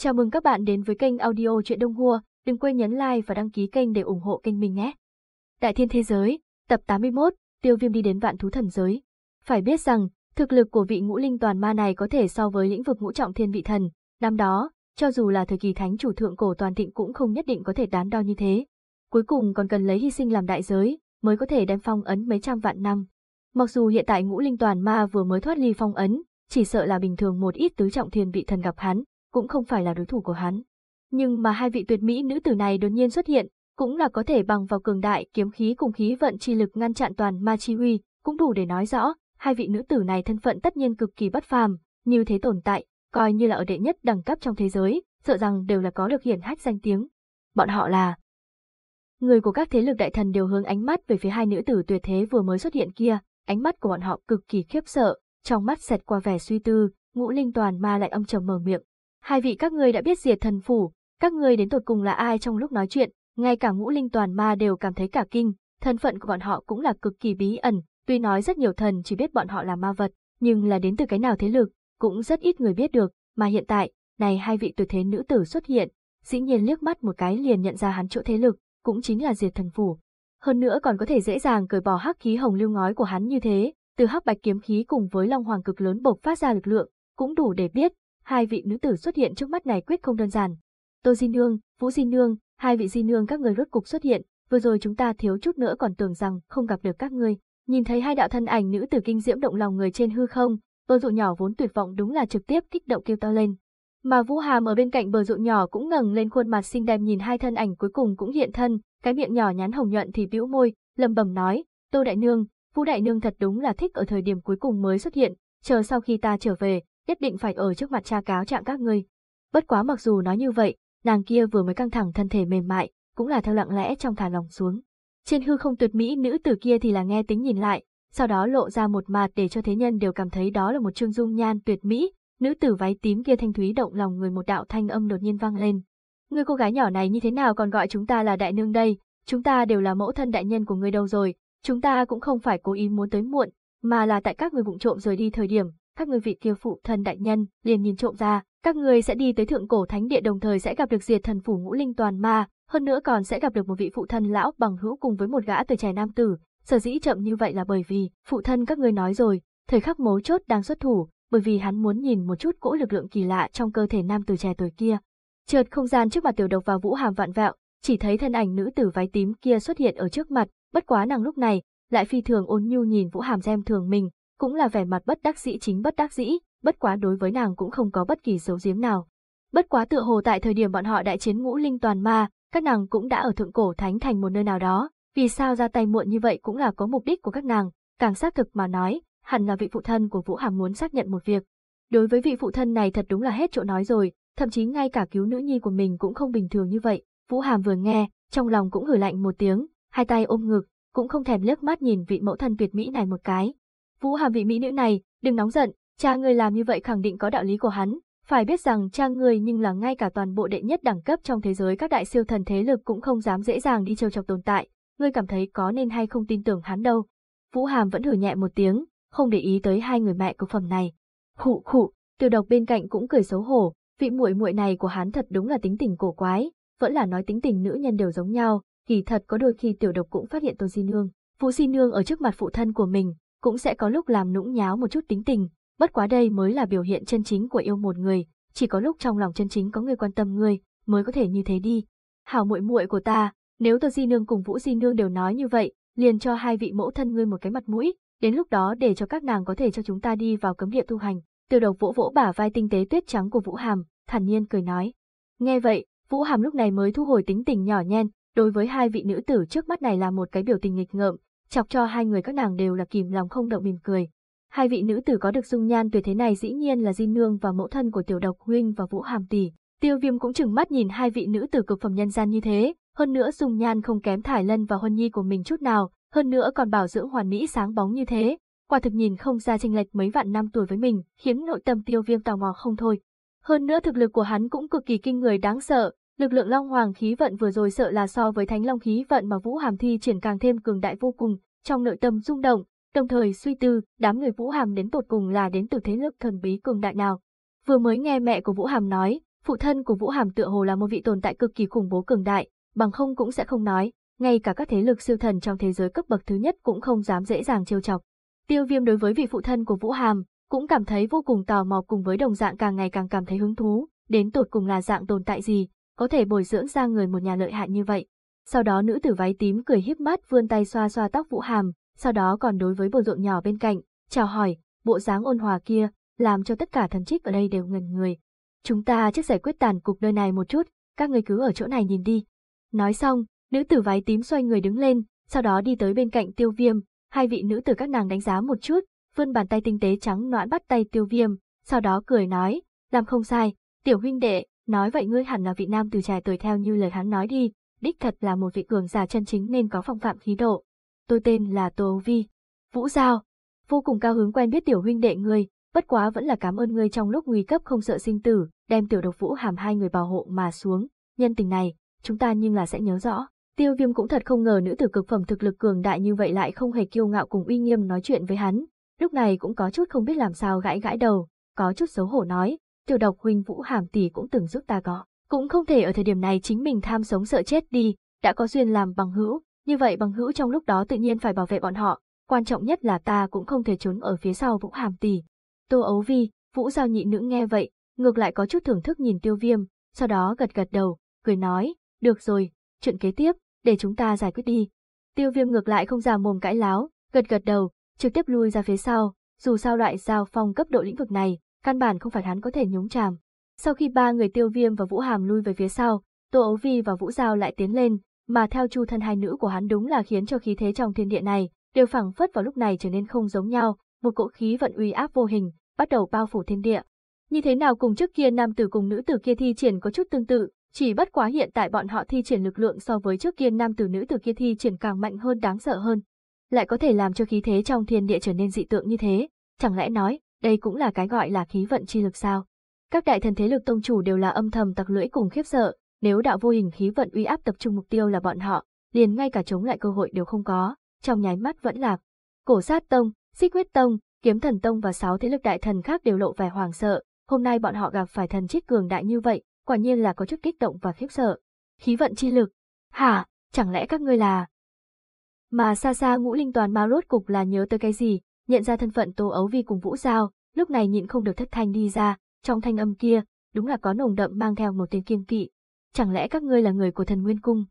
Chào mừng các bạn đến với kênh audio truyện Đông Hua, đừng quên nhấn like và đăng ký kênh để ủng hộ kênh mình nhé. Đại Thiên Thế Giới, tập 81, Tiêu Viêm đi đến vạn thú thần giới. Phải biết rằng, thực lực của vị ngũ linh toàn ma này có thể so với lĩnh vực ngũ trọng thiên vị thần, năm đó, cho dù là thời kỳ thánh chủ thượng cổ toàn thịnh cũng không nhất định có thể đán đo như thế. Cuối cùng còn cần lấy hy sinh làm đại giới, mới có thể đem phong ấn mấy trăm vạn năm. Mặc dù hiện tại ngũ linh toàn ma vừa mới thoát ly phong ấn, chỉ sợ là bình thường một ít tứ trọng thiên vị thần gặp hắn, cũng không phải là đối thủ của hắn. Nhưng mà hai vị tuyệt mỹ nữ tử này đột nhiên xuất hiện, cũng là có thể bằng vào cường đại kiếm khí cùng khí vận chi lực ngăn chặn toàn ma chi huy, cũng đủ để nói rõ, hai vị nữ tử này thân phận tất nhiên cực kỳ bất phàm, như thế tồn tại, coi như là ở đệ nhất đẳng cấp trong thế giới, sợ rằng đều là có được hiển hách danh tiếng. Bọn họ là Người của các thế lực đại thần đều hướng ánh mắt về phía hai nữ tử tuyệt thế vừa mới xuất hiện kia, ánh mắt của bọn họ cực kỳ khiếp sợ, trong mắt xẹt qua vẻ suy tư, ngũ linh toàn ma lại âm trầm mở miệng, Hai vị các ngươi đã biết diệt thần phủ, các ngươi đến tột cùng là ai trong lúc nói chuyện, ngay cả ngũ linh toàn ma đều cảm thấy cả kinh, thân phận của bọn họ cũng là cực kỳ bí ẩn, tuy nói rất nhiều thần chỉ biết bọn họ là ma vật, nhưng là đến từ cái nào thế lực, cũng rất ít người biết được, mà hiện tại, này hai vị tuyệt thế nữ tử xuất hiện, dĩ nhiên liếc mắt một cái liền nhận ra hắn chỗ thế lực, cũng chính là diệt thần phủ. Hơn nữa còn có thể dễ dàng cởi bỏ hắc khí hồng lưu ngói của hắn như thế, từ hắc bạch kiếm khí cùng với long hoàng cực lớn bộc phát ra lực lượng, cũng đủ để biết, hai vị nữ tử xuất hiện trước mắt này quyết không đơn giản. Tô Di Nương, Vũ Di Nương, hai vị Di Nương các người rốt cục xuất hiện, vừa rồi chúng ta thiếu chút nữa còn tưởng rằng không gặp được các ngươi. Nhìn thấy hai đạo thân ảnh nữ tử kinh diễm động lòng người trên hư không, bờ dụ nhỏ vốn tuyệt vọng đúng là trực tiếp kích động kêu to lên. Mà Vũ Hàm ở bên cạnh bờ dụ nhỏ cũng ngẩng lên khuôn mặt xinh đẹp nhìn hai thân ảnh cuối cùng cũng hiện thân, cái miệng nhỏ nhắn hồng nhuận thì bĩu môi, lầm bầm nói, Tô Đại Nương, Vũ Đại Nương thật đúng là thích ở thời điểm cuối cùng mới xuất hiện, chờ sau khi ta trở về, nhất định phải ở trước mặt cha cáo trạng các ngươi. Bất quá mặc dù nói như vậy, nàng kia vừa mới căng thẳng thân thể mềm mại, cũng là theo lặng lẽ trong thả lòng xuống. Trên hư không tuyệt mỹ nữ tử kia thì là nghe tính nhìn lại, sau đó lộ ra một mặt để cho thế nhân đều cảm thấy đó là một chương dung nhan tuyệt mỹ, nữ tử váy tím kia thanh thúy động lòng người một đạo thanh âm đột nhiên vang lên. Người cô gái nhỏ này như thế nào còn gọi chúng ta là đại nương đây, chúng ta đều là mẫu thân đại nhân của người đâu rồi, chúng ta cũng không phải cố ý muốn tới muộn, mà là tại các người vụng trộm rời đi thời điểm, các ngươi vị kia phụ thần đại nhân liền nhìn trộm ra, các ngươi sẽ đi tới thượng cổ thánh địa đồng thời sẽ gặp được diệt thần phủ ngũ linh toàn ma, hơn nữa còn sẽ gặp được một vị phụ thân lão bằng hữu cùng với một gã tuổi trẻ nam tử. Sở dĩ chậm như vậy là bởi vì phụ thân các ngươi nói rồi, thời khắc mấu chốt đang xuất thủ, bởi vì hắn muốn nhìn một chút cỗ lực lượng kỳ lạ trong cơ thể nam tử trẻ tuổi kia. Chợt không gian trước mặt tiểu độc và vũ hàm vạn vẹo, chỉ thấy thân ảnh nữ tử váy tím kia xuất hiện ở trước mặt, bất quá nàng lúc này lại phi thường ôn nhu nhìn vũ hàm xem thường mình, cũng là vẻ mặt bất đắc dĩ chính bất đắc dĩ, bất quá đối với nàng cũng không có bất kỳ dấu giếm nào. Bất quá tựa hồ tại thời điểm bọn họ đại chiến ngũ linh toàn ma, các nàng cũng đã ở thượng cổ thánh thành một nơi nào đó, vì sao ra tay muộn như vậy cũng là có mục đích của các nàng, càng xác thực mà nói, hẳn là vị phụ thân của Vũ Hàm muốn xác nhận một việc. Đối với vị phụ thân này thật đúng là hết chỗ nói rồi, thậm chí ngay cả cứu nữ nhi của mình cũng không bình thường như vậy. Vũ Hàm vừa nghe, trong lòng cũng hử lạnh một tiếng, hai tay ôm ngực, cũng không thèm liếc mắt nhìn vị mẫu thân tuyệt mỹ này một cái, Vũ Hàm vị mỹ nữ này, đừng nóng giận, cha ngươi làm như vậy khẳng định có đạo lý của hắn, phải biết rằng cha ngươi nhưng là ngay cả toàn bộ đệ nhất đẳng cấp trong thế giới các đại siêu thần thế lực cũng không dám dễ dàng đi trêu chọc tồn tại, ngươi cảm thấy có nên hay không tin tưởng hắn đâu. Vũ Hàm vẫn hử nhẹ một tiếng, không để ý tới hai người mẹ của phẩm này. Khụ khụ, Tiêu Độc bên cạnh cũng cười xấu hổ, vị muội muội này của hắn thật đúng là tính tình cổ quái, vẫn là nói tính tình nữ nhân đều giống nhau, kỳ thật có đôi khi Tiểu Độc cũng phát hiện Tôn Di Nương. Vũ Di Nương ở trước mặt phụ thân của mình, cũng sẽ có lúc làm nũng nháo một chút tính tình, bất quá đây mới là biểu hiện chân chính của yêu một người, chỉ có lúc trong lòng chân chính có người quan tâm người, mới có thể như thế đi. Hảo muội muội của ta, nếu Tô Di Nương cùng Vũ Di Nương đều nói như vậy, liền cho hai vị mẫu thân ngươi một cái mặt mũi, đến lúc đó để cho các nàng có thể cho chúng ta đi vào cấm địa tu hành. Tiêu Độc vỗ vỗ bả vai tinh tế tuyết trắng của Vũ Hàm, thản nhiên cười nói. Nghe vậy, Vũ Hàm lúc này mới thu hồi tính tình nhỏ nhen, đối với hai vị nữ tử trước mắt này là một cái biểu tình nghịch ngợm, chọc cho hai người các nàng đều là kìm lòng không động mỉm cười. Hai vị nữ tử có được dung nhan tuyệt thế này dĩ nhiên là Di Nương và mẫu thân của Tiểu Độc huynh và Vũ Hàm tỷ. Tiêu Viêm cũng chừng mắt nhìn hai vị nữ tử cực phẩm nhân gian như thế, hơn nữa dung nhan không kém Thải Lân và Huân Nhi của mình chút nào, hơn nữa còn bảo dưỡng hoàn mỹ sáng bóng như thế, quả thực nhìn không ra tranh lệch mấy vạn năm tuổi với mình, khiến nội tâm Tiêu Viêm tò mò không thôi. Hơn nữa thực lực của hắn cũng cực kỳ kinh người đáng sợ, Lực lượng Long Hoàng khí vận vừa rồi sợ là so với Thánh Long khí vận mà Vũ Hàm thi triển càng thêm cường đại vô cùng, trong nội tâm rung động, đồng thời suy tư, đám người Vũ Hàm đến tột cùng là đến từ thế lực thần bí cường đại nào. Vừa mới nghe mẹ của Vũ Hàm nói, phụ thân của Vũ Hàm tựa hồ là một vị tồn tại cực kỳ khủng bố cường đại, bằng không cũng sẽ không nói, ngay cả các thế lực siêu thần trong thế giới cấp bậc thứ nhất cũng không dám dễ dàng trêu chọc. Tiêu Viêm đối với vị phụ thân của Vũ Hàm cũng cảm thấy vô cùng tò mò cùng với đồng dạng càng ngày càng cảm thấy hứng thú, đến tột cùng là dạng tồn tại gì, có thể bồi dưỡng ra người một nhà lợi hại như vậy. Sau đó nữ tử váy tím cười híp mắt vươn tay xoa xoa tóc Vũ Hàm, sau đó còn đối với bồn rộn nhỏ bên cạnh, chào hỏi, bộ dáng ôn hòa kia, làm cho tất cả thần trích ở đây đều ngần người. Chúng ta trước giải quyết tàn cục nơi này một chút, các người cứ ở chỗ này nhìn đi. Nói xong, nữ tử váy tím xoay người đứng lên, sau đó đi tới bên cạnh tiêu viêm, hai vị nữ tử các nàng đánh giá một chút, vươn bàn tay tinh tế trắng noãn bắt tay tiêu viêm, sau đó cười nói, làm không sai, tiểu huynh đệ, Nói vậy ngươi hẳn là vị nam từ trẻ tuổi theo như lời hắn nói đi, đích thật là một vị cường giả chân chính nên có phong phạm khí độ. Tôi tên là Tô Vi. Vũ Giao. Vô cùng cao hứng quen biết tiểu huynh đệ ngươi, bất quá vẫn là cảm ơn ngươi trong lúc nguy cấp không sợ sinh tử, đem tiểu độc vũ hàm hai người bảo hộ mà xuống. Nhân tình này, chúng ta nhưng là sẽ nhớ rõ. Tiêu viêm cũng thật không ngờ nữ tử cực phẩm thực lực cường đại như vậy lại không hề kiêu ngạo cùng uy nghiêm nói chuyện với hắn. Lúc này cũng có chút không biết làm sao gãi gãi đầu, có chút xấu hổ nói, tiêu độc huynh Vũ Hàm tỷ cũng từng giúp ta có. Cũng không thể ở thời điểm này chính mình tham sống sợ chết đi, đã có duyên làm bằng hữu, như vậy bằng hữu trong lúc đó tự nhiên phải bảo vệ bọn họ, quan trọng nhất là ta cũng không thể trốn ở phía sau Vũ Hàm tỷ. Tô Ấu Vi, Vũ Giao nhị nữ nghe vậy, ngược lại có chút thưởng thức nhìn tiêu viêm, sau đó gật gật đầu, cười nói, được rồi, chuyện kế tiếp, để chúng ta giải quyết đi. Tiêu viêm ngược lại không ra mồm cãi láo, gật gật đầu, trực tiếp lui ra phía sau, dù sao loại giao phong cấp độ lĩnh vực này, căn bản không phải hắn có thể nhúng chàm. Sau khi ba người tiêu viêm và vũ hàm lui về phía sau, Tô Ấu Vi và Vũ Giao lại tiến lên, mà theo chu thân hai nữ của hắn đúng là khiến cho khí thế trong thiên địa này, đều phẳng phất vào lúc này trở nên không giống nhau, một cỗ khí vận uy áp vô hình, bắt đầu bao phủ thiên địa. Như thế nào cùng trước kia nam tử cùng nữ tử kia thi triển có chút tương tự, chỉ bất quá hiện tại bọn họ thi triển lực lượng so với trước kia nam tử nữ tử kia thi triển càng mạnh hơn đáng sợ hơn. Lại có thể làm cho khí thế trong thiên địa trở nên dị tượng như thế, chẳng lẽ nói, đây cũng là cái gọi là khí vận chi lực sao. Các đại thần thế lực tông chủ đều là âm thầm tặc lưỡi cùng khiếp sợ, nếu đạo vô hình khí vận uy áp tập trung mục tiêu là bọn họ, liền ngay cả chống lại cơ hội đều không có, trong nháy mắt vẫn lạc. Cổ sát tông, xích huyết tông, kiếm thần tông và sáu thế lực đại thần khác đều lộ vẻ hoàng sợ, hôm nay bọn họ gặp phải thần chiết cường đại như vậy, quả nhiên là có chút kích động và khiếp sợ. Khí vận chi lực. Hả, chẳng lẽ các ngươi là... Mà xa xa ngũ linh toàn ma rốt cục là nhớ tới cái gì, nhận ra thân phận Tô Ấu Vi cùng Vũ Giao, lúc này nhịn không được thất thanh đi ra, trong thanh âm kia, đúng là có nồng đậm mang theo một tiếng kiêng kỵ. Chẳng lẽ các ngươi là người của thần Nguyên Cung?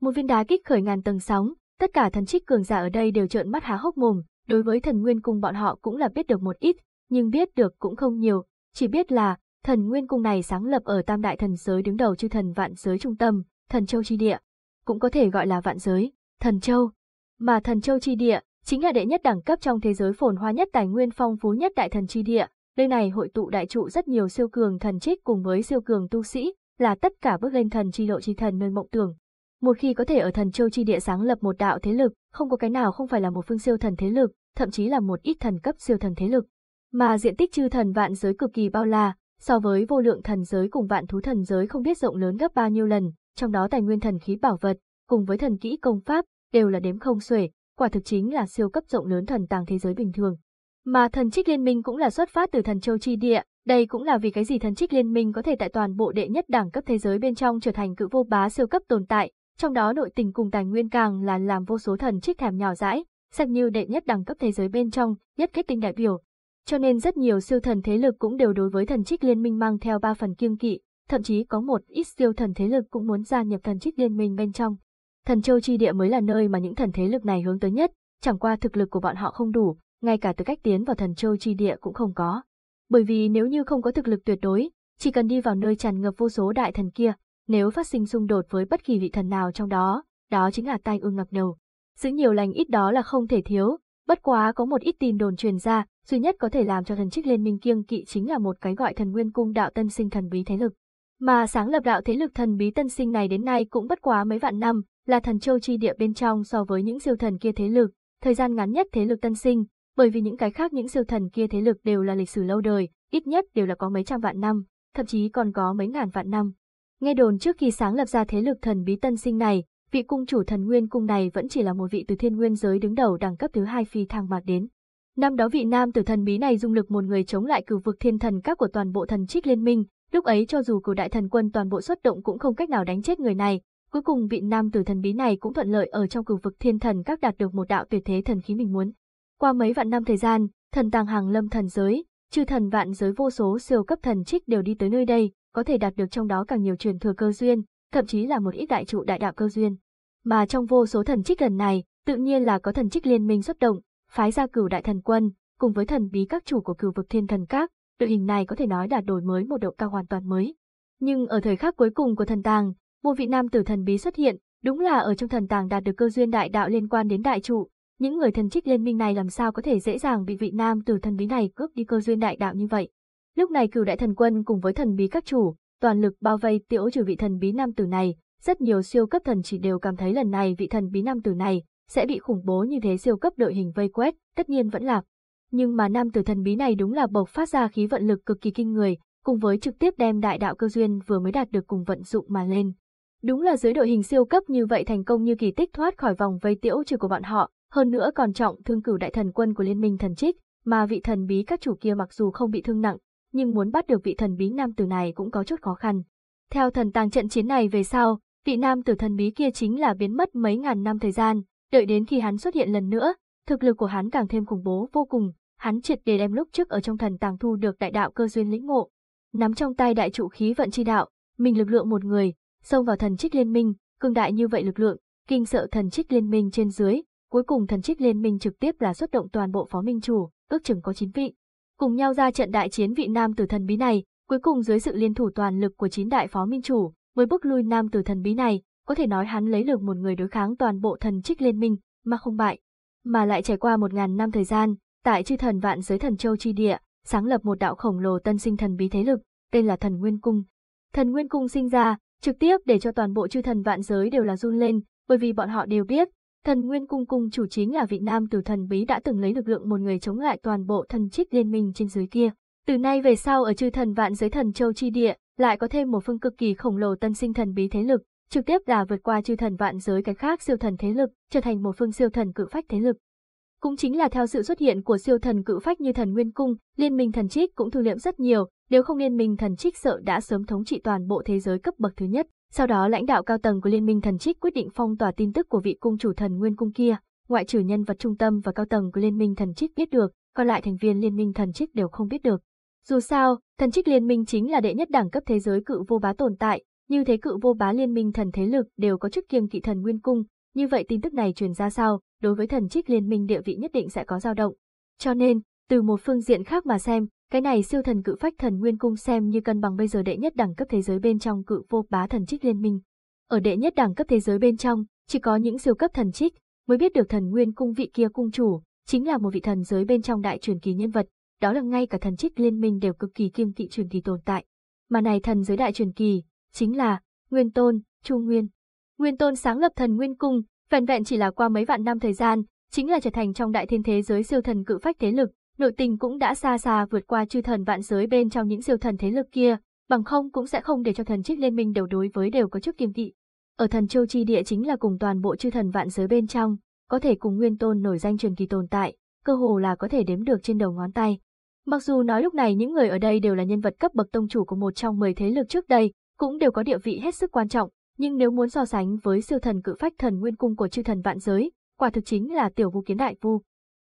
Một viên đá kích khởi ngàn tầng sóng, tất cả thần trích cường giả ở đây đều trợn mắt há hốc mồm, đối với thần Nguyên Cung bọn họ cũng là biết được một ít, nhưng biết được cũng không nhiều, chỉ biết là, thần Nguyên Cung này sáng lập ở tam đại thần giới đứng đầu chư thần vạn giới trung tâm, thần châu chi địa, cũng có thể gọi là vạn giới, thần châu. Mà thần châu chi địa, chính là đệ nhất đẳng cấp trong thế giới phồn hoa nhất tài nguyên phong phú nhất đại thần chi địa. Nơi này hội tụ đại trụ rất nhiều siêu cường thần trích cùng với siêu cường tu sĩ, là tất cả bước lên thần chi lộ chi thần nơi mộng tưởng. Một khi có thể ở thần châu chi địa sáng lập một đạo thế lực, không có cái nào không phải là một phương siêu thần thế lực, thậm chí là một ít thần cấp siêu thần thế lực. Mà diện tích chư thần vạn giới cực kỳ bao la, so với vô lượng thần giới cùng vạn thú thần giới không biết rộng lớn gấp bao nhiêu lần, trong đó tài nguyên thần khí bảo vật, cùng với thần kỹ công pháp, đều là đếm không xuể, quả thực chính là siêu cấp rộng lớn thần tàng thế giới bình thường. Mà thần trích liên minh cũng là xuất phát từ thần châu chi địa, đây cũng là vì cái gì thần trích liên minh có thể tại toàn bộ đệ nhất đẳng cấp thế giới bên trong trở thành cự vô bá siêu cấp tồn tại, trong đó nội tình cùng tài nguyên càng là làm vô số thần trích thèm nhỏ dãi, xem như đệ nhất đẳng cấp thế giới bên trong, nhất kết tinh đại biểu. Cho nên rất nhiều siêu thần thế lực cũng đều đối với thần trích liên minh mang theo ba phần kiêng kỵ, thậm chí có một ít siêu thần thế lực cũng muốn gia nhập thần trích liên minh bên trong. Thần Châu Chi Địa mới là nơi mà những thần thế lực này hướng tới nhất, chẳng qua thực lực của bọn họ không đủ, ngay cả tư cách tiến vào Thần Châu Chi Địa cũng không có. Bởi vì nếu như không có thực lực tuyệt đối, chỉ cần đi vào nơi tràn ngập vô số đại thần kia, nếu phát sinh xung đột với bất kỳ vị thần nào trong đó, đó chính là tai ương ngập đầu. Giữ nhiều lành ít đó là không thể thiếu, bất quá có một ít tin đồn truyền ra, duy nhất có thể làm cho thần trích liên minh kiêng kỵ chính là một cái gọi thần nguyên cung đạo tân sinh thần bí thế lực. Mà sáng lập đạo thế lực thần bí tân sinh này đến nay cũng bất quá mấy vạn năm, là thần châu chi địa bên trong so với những siêu thần kia thế lực, thời gian ngắn nhất thế lực tân sinh, bởi vì những cái khác những siêu thần kia thế lực đều là lịch sử lâu đời, ít nhất đều là có mấy trăm vạn năm, thậm chí còn có mấy ngàn vạn năm. Nghe đồn trước khi sáng lập ra thế lực thần bí tân sinh này, vị cung chủ thần nguyên cung này vẫn chỉ là một vị từ thiên nguyên giới đứng đầu đẳng cấp thứ hai phi thăng mạc đến. Năm đó vị nam tử thần bí này dung lực một người chống lại cửu vực thiên thần các của toàn bộ thần trích liên minh, lúc ấy cho dù cửu đại thần quân toàn bộ xuất động cũng không cách nào đánh chết người này, Cuối cùng vị nam tử thần bí này cũng thuận lợi ở trong cửu vực thiên thần các đạt được một đạo tuyệt thế thần khí mình muốn. Qua mấy vạn năm thời gian, thần tàng hàng lâm thần giới, chư thần vạn giới vô số siêu cấp thần trích đều đi tới nơi đây, có thể đạt được trong đó càng nhiều truyền thừa cơ duyên, thậm chí là một ít đại trụ đại đạo cơ duyên. Mà trong vô số thần trích lần này, tự nhiên là có thần trích liên minh xuất động, phái ra cửu đại thần quân, cùng với thần bí các chủ của cửu vực thiên thần các, đội hình này có thể nói là đổi mới một độ cao hoàn toàn mới. Nhưng ở thời khắc cuối cùng của thần tàng, một vị nam tử thần bí xuất hiện, đúng là ở trong thần tàng đạt được cơ duyên đại đạo liên quan đến đại trụ, những người thần trích liên minh này làm sao có thể dễ dàng bị vị nam tử thần bí này cướp đi cơ duyên đại đạo như vậy. Lúc này cửu đại thần quân cùng với thần bí các chủ, toàn lực bao vây tiểu trừ vị thần bí nam tử này, rất nhiều siêu cấp thần chỉ đều cảm thấy lần này vị thần bí nam tử này sẽ bị khủng bố như thế siêu cấp đội hình vây quét, tất nhiên vẫn là. Nhưng mà nam tử thần bí này đúng là bộc phát ra khí vận lực cực kỳ kinh người, cùng với trực tiếp đem đại đạo cơ duyên vừa mới đạt được cùng vận dụng mà lên. Đúng là dưới đội hình siêu cấp như vậy thành công như kỳ tích thoát khỏi vòng vây tiễu trừ của bọn họ, hơn nữa còn trọng thương cửu đại thần quân của liên minh thần trích, mà vị thần bí các chủ kia mặc dù không bị thương nặng, nhưng muốn bắt được vị thần bí nam tử này cũng có chút khó khăn. Theo thần tàng trận chiến này về sau, vị nam tử thần bí kia chính là biến mất mấy ngàn năm thời gian, đợi đến khi hắn xuất hiện lần nữa, thực lực của hắn càng thêm khủng bố vô cùng, hắn triệt để đem lúc trước ở trong thần tàng thu được đại đạo cơ duyên lĩnh ngộ. Nắm trong tay đại trụ khí vận chi đạo, mình lực lượng một người, xông vào thần trích liên minh, cường đại như vậy lực lượng, kinh sợ thần trích liên minh trên dưới, cuối cùng thần trích liên minh trực tiếp là xuất động toàn bộ phó minh chủ, ước chừng có 9 vị. Cùng nhau ra trận đại chiến vị nam tử thần bí này, cuối cùng dưới sự liên thủ toàn lực của chín đại phó minh chủ, mới bước lui nam tử thần bí này, có thể nói hắn lấy được một người đối kháng toàn bộ thần trích liên minh, mà không bại. Mà lại trải qua một ngàn năm thời gian, tại chư thần vạn giới thần châu chi địa, sáng lập một đạo khổng lồ tân sinh thần bí thế lực, tên là thần Nguyên Cung. Thần Nguyên Cung sinh ra, trực tiếp để cho toàn bộ chư thần vạn giới đều là run lên, bởi vì bọn họ đều biết, thần Nguyên Cung Cung chủ chính là vị nam tử thần bí đã từng lấy lực lượng một người chống lại toàn bộ thần trích liên minh trên dưới kia. Từ nay về sau ở chư thần vạn giới thần châu chi địa, lại có thêm một phương cực kỳ khổng lồ tân sinh thần bí thế lực, trực tiếp là vượt qua chư thần vạn giới cái khác siêu thần thế lực, trở thành một phương siêu thần cự phách thế lực. Cũng chính là theo sự xuất hiện của siêu thần cự phách như thần Nguyên Cung, Liên minh thần trích cũng thu liễm rất nhiều, nếu không liên minh thần trích sợ đã sớm thống trị toàn bộ thế giới cấp bậc thứ nhất. Sau đó lãnh đạo cao tầng của liên minh thần trích quyết định phong tỏa tin tức của vị cung chủ thần nguyên cung kia, ngoại trừ nhân vật trung tâm và cao tầng của liên minh thần trích biết được, còn lại thành viên liên minh thần trích đều không biết được. Dù sao, thần trích liên minh chính là đệ nhất đẳng cấp thế giới cự vô bá tồn tại, như thế cự vô bá liên minh thần thế lực đều có chức kiêng kỵ thần nguyên cung, như vậy tin tức này truyền ra sao, đối với thần trích liên minh địa vị nhất định sẽ có dao động. Cho nên, từ một phương diện khác mà xem, cái này siêu thần cự phách thần nguyên cung xem như cân bằng bây giờ đệ nhất đẳng cấp thế giới bên trong cự vô bá thần trích liên minh. Ở đệ nhất đẳng cấp thế giới bên trong, chỉ có những siêu cấp thần trích mới biết được thần nguyên cung vị kia cung chủ, chính là một vị thần giới bên trong đại truyền kỳ nhân vật, đó là ngay cả thần trích liên minh đều cực kỳ kiêng kỵ truyền kỳ tồn tại. Mà này thần giới đại truyền kỳ, chính là Nguyên Tôn, Chu Nguyên. Nguyên Tôn sáng lập thần Nguyên Cung, vẹn vẹn chỉ là qua mấy vạn năm thời gian, chính là trở thành trong đại thiên thế giới siêu thần cự phách thế lực, nội tình cũng đã xa xa vượt qua chư thần vạn giới bên trong những siêu thần thế lực kia, bằng không cũng sẽ không để cho thần trích liên minh đầu đối với đều có chức kiềm vị. Ở thần châu chi địa chính là cùng toàn bộ chư thần vạn giới bên trong, có thể cùng nguyên tôn nổi danh truyền kỳ tồn tại, cơ hồ là có thể đếm được trên đầu ngón tay. Mặc dù nói lúc này những người ở đây đều là nhân vật cấp bậc tông chủ của một trong 10 thế lực trước đây, cũng đều có địa vị hết sức quan trọng, nhưng nếu muốn so sánh với siêu thần cự phách thần nguyên cung của chư thần vạn giới, quả thực chính là tiểu vu kiến đại vu.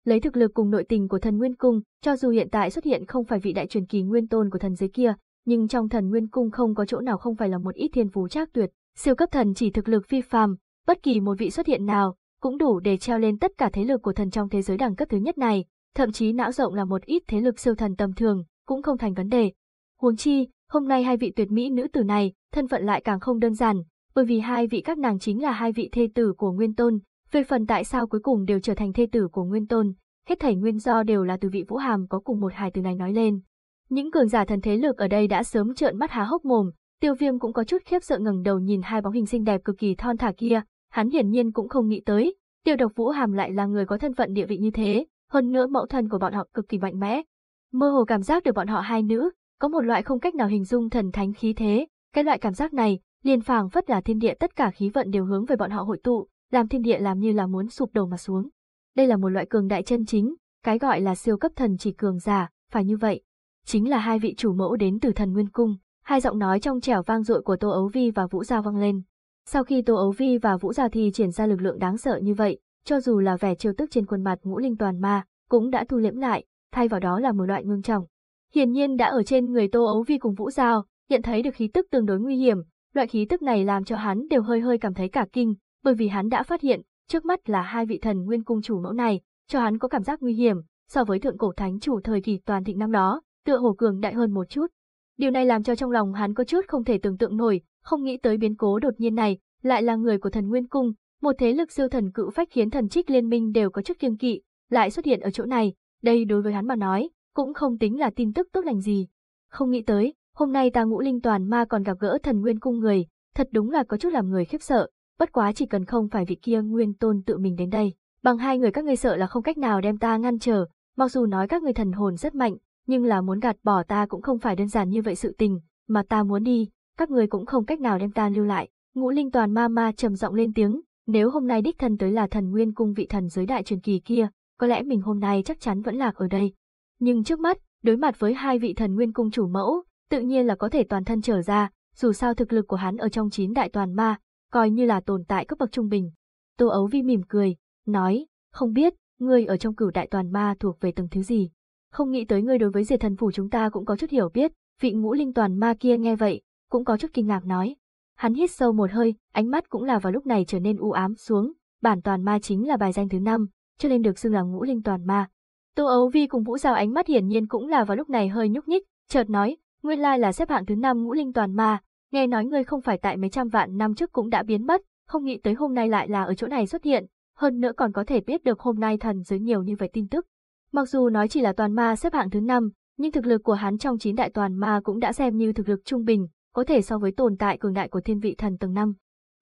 Lấy thực lực cùng nội tình của thần Nguyên Cung, cho dù hiện tại xuất hiện không phải vị đại truyền kỳ nguyên tôn của thần giới kia, nhưng trong thần Nguyên Cung không có chỗ nào không phải là một ít thiên phú trác tuyệt, siêu cấp thần chỉ thực lực phi phàm, bất kỳ một vị xuất hiện nào cũng đủ để treo lên tất cả thế lực của thần trong thế giới đẳng cấp thứ nhất này, thậm chí não rộng là một ít thế lực siêu thần tầm thường, cũng không thành vấn đề. Huống chi, hôm nay hai vị tuyệt mỹ nữ tử này, thân phận lại càng không đơn giản, bởi vì hai vị các nàng chính là hai vị thê tử của Nguyên Tôn, về phần tại sao cuối cùng đều trở thành thê tử của Nguyên Tôn, hết thảy nguyên do đều là từ vị Vũ Hàm có cùng một hài từ này nói lên. Những cường giả thần thế lực ở đây đã sớm trợn mắt há hốc mồm, Tiêu Viêm cũng có chút khiếp sợ ngẩng đầu nhìn hai bóng hình xinh đẹp cực kỳ thon thả kia, hắn hiển nhiên cũng không nghĩ tới, Tiêu Độc Vũ Hàm lại là người có thân phận địa vị như thế, hơn nữa mẫu thân của bọn họ cực kỳ mạnh mẽ. Mơ hồ cảm giác được bọn họ hai nữ, có một loại không cách nào hình dung thần thánh khí thế, cái loại cảm giác này, liền phảng phất là thiên địa tất cả khí vận đều hướng về bọn họ hội tụ, làm thiên địa làm như là muốn sụp đầu mà xuống. Đây là một loại cường đại chân chính, cái gọi là siêu cấp thần chỉ cường giả, phải như vậy. Chính là hai vị chủ mẫu đến từ thần nguyên cung, hai giọng nói trong trẻo vang dội của Tô Ấu Vi và Vũ Giao vang lên. Sau khi Tô Ấu Vi và Vũ Giao thì triển ra lực lượng đáng sợ như vậy, cho dù là vẻ trêu tức trên khuôn mặt ngũ linh toàn ma, cũng đã thu liễm lại, thay vào đó là một loại ngưng trọng. Hiển nhiên đã ở trên người Tô Ấu Vi cùng Vũ Giao, nhận thấy được khí tức tương đối nguy hiểm, loại khí tức này làm cho hắn đều hơi hơi cảm thấy cả kinh, bởi vì hắn đã phát hiện, trước mắt là hai vị thần nguyên cung chủ mẫu này, cho hắn có cảm giác nguy hiểm, so với thượng cổ thánh chủ thời kỳ toàn thịnh năm đó, tựa hồ cường đại hơn một chút. Điều này làm cho trong lòng hắn có chút không thể tưởng tượng nổi, không nghĩ tới biến cố đột nhiên này, lại là người của thần nguyên cung, một thế lực siêu thần cự phách khiến thần trích liên minh đều có chút kiêng kỵ, lại xuất hiện ở chỗ này, đây đối với hắn mà nói, cũng không tính là tin tức tốt lành gì. Không nghĩ tới, hôm nay ta ngũ linh toàn ma còn gặp gỡ thần nguyên cung người, thật đúng là có chút làm người khiếp sợ, bất quá chỉ cần không phải vị kia nguyên tôn tự mình đến đây, bằng hai người các ngươi sợ là không cách nào đem ta ngăn trở, mặc dù nói các ngươi thần hồn rất mạnh, nhưng là muốn gạt bỏ ta cũng không phải đơn giản như vậy sự tình, mà ta muốn đi, các ngươi cũng không cách nào đem ta lưu lại. Ngũ Linh Toàn Ma Ma trầm giọng lên tiếng, nếu hôm nay đích thân tới là thần nguyên cung vị thần giới đại truyền kỳ kia, có lẽ mình hôm nay chắc chắn vẫn lạc ở đây. Nhưng trước mắt, đối mặt với hai vị thần nguyên cung chủ mẫu, tự nhiên là có thể toàn thân trở ra, dù sao thực lực của hắn ở trong chín đại toàn ma, coi như là tồn tại cấp bậc trung bình. Tô Ấu Vi mỉm cười, nói, không biết, ngươi ở trong cửu đại toàn ma thuộc về từng thứ gì. Không nghĩ tới ngươi đối với diệt thần phủ chúng ta cũng có chút hiểu biết, vị ngũ linh toàn ma kia nghe vậy, cũng có chút kinh ngạc nói. Hắn hít sâu một hơi, ánh mắt cũng là vào lúc này trở nên u ám xuống, bản toàn ma chính là bài danh thứ năm, cho nên được xưng là ngũ linh toàn ma. Tô Ấu Vi cùng Vũ Giao ánh mắt hiển nhiên cũng là vào lúc này hơi nhúc nhích, chợt nói, nguyên lai là xếp hạng thứ năm ngũ linh toàn ma, nghe nói ngươi không phải tại mấy trăm vạn năm trước cũng đã biến mất, không nghĩ tới hôm nay lại là ở chỗ này xuất hiện, hơn nữa còn có thể biết được hôm nay thần giới nhiều như vậy tin tức. Mặc dù nói chỉ là toàn ma xếp hạng thứ năm, nhưng thực lực của hắn trong chín đại toàn ma cũng đã xem như thực lực trung bình, có thể so với tồn tại cường đại của thiên vị thần tầng năm.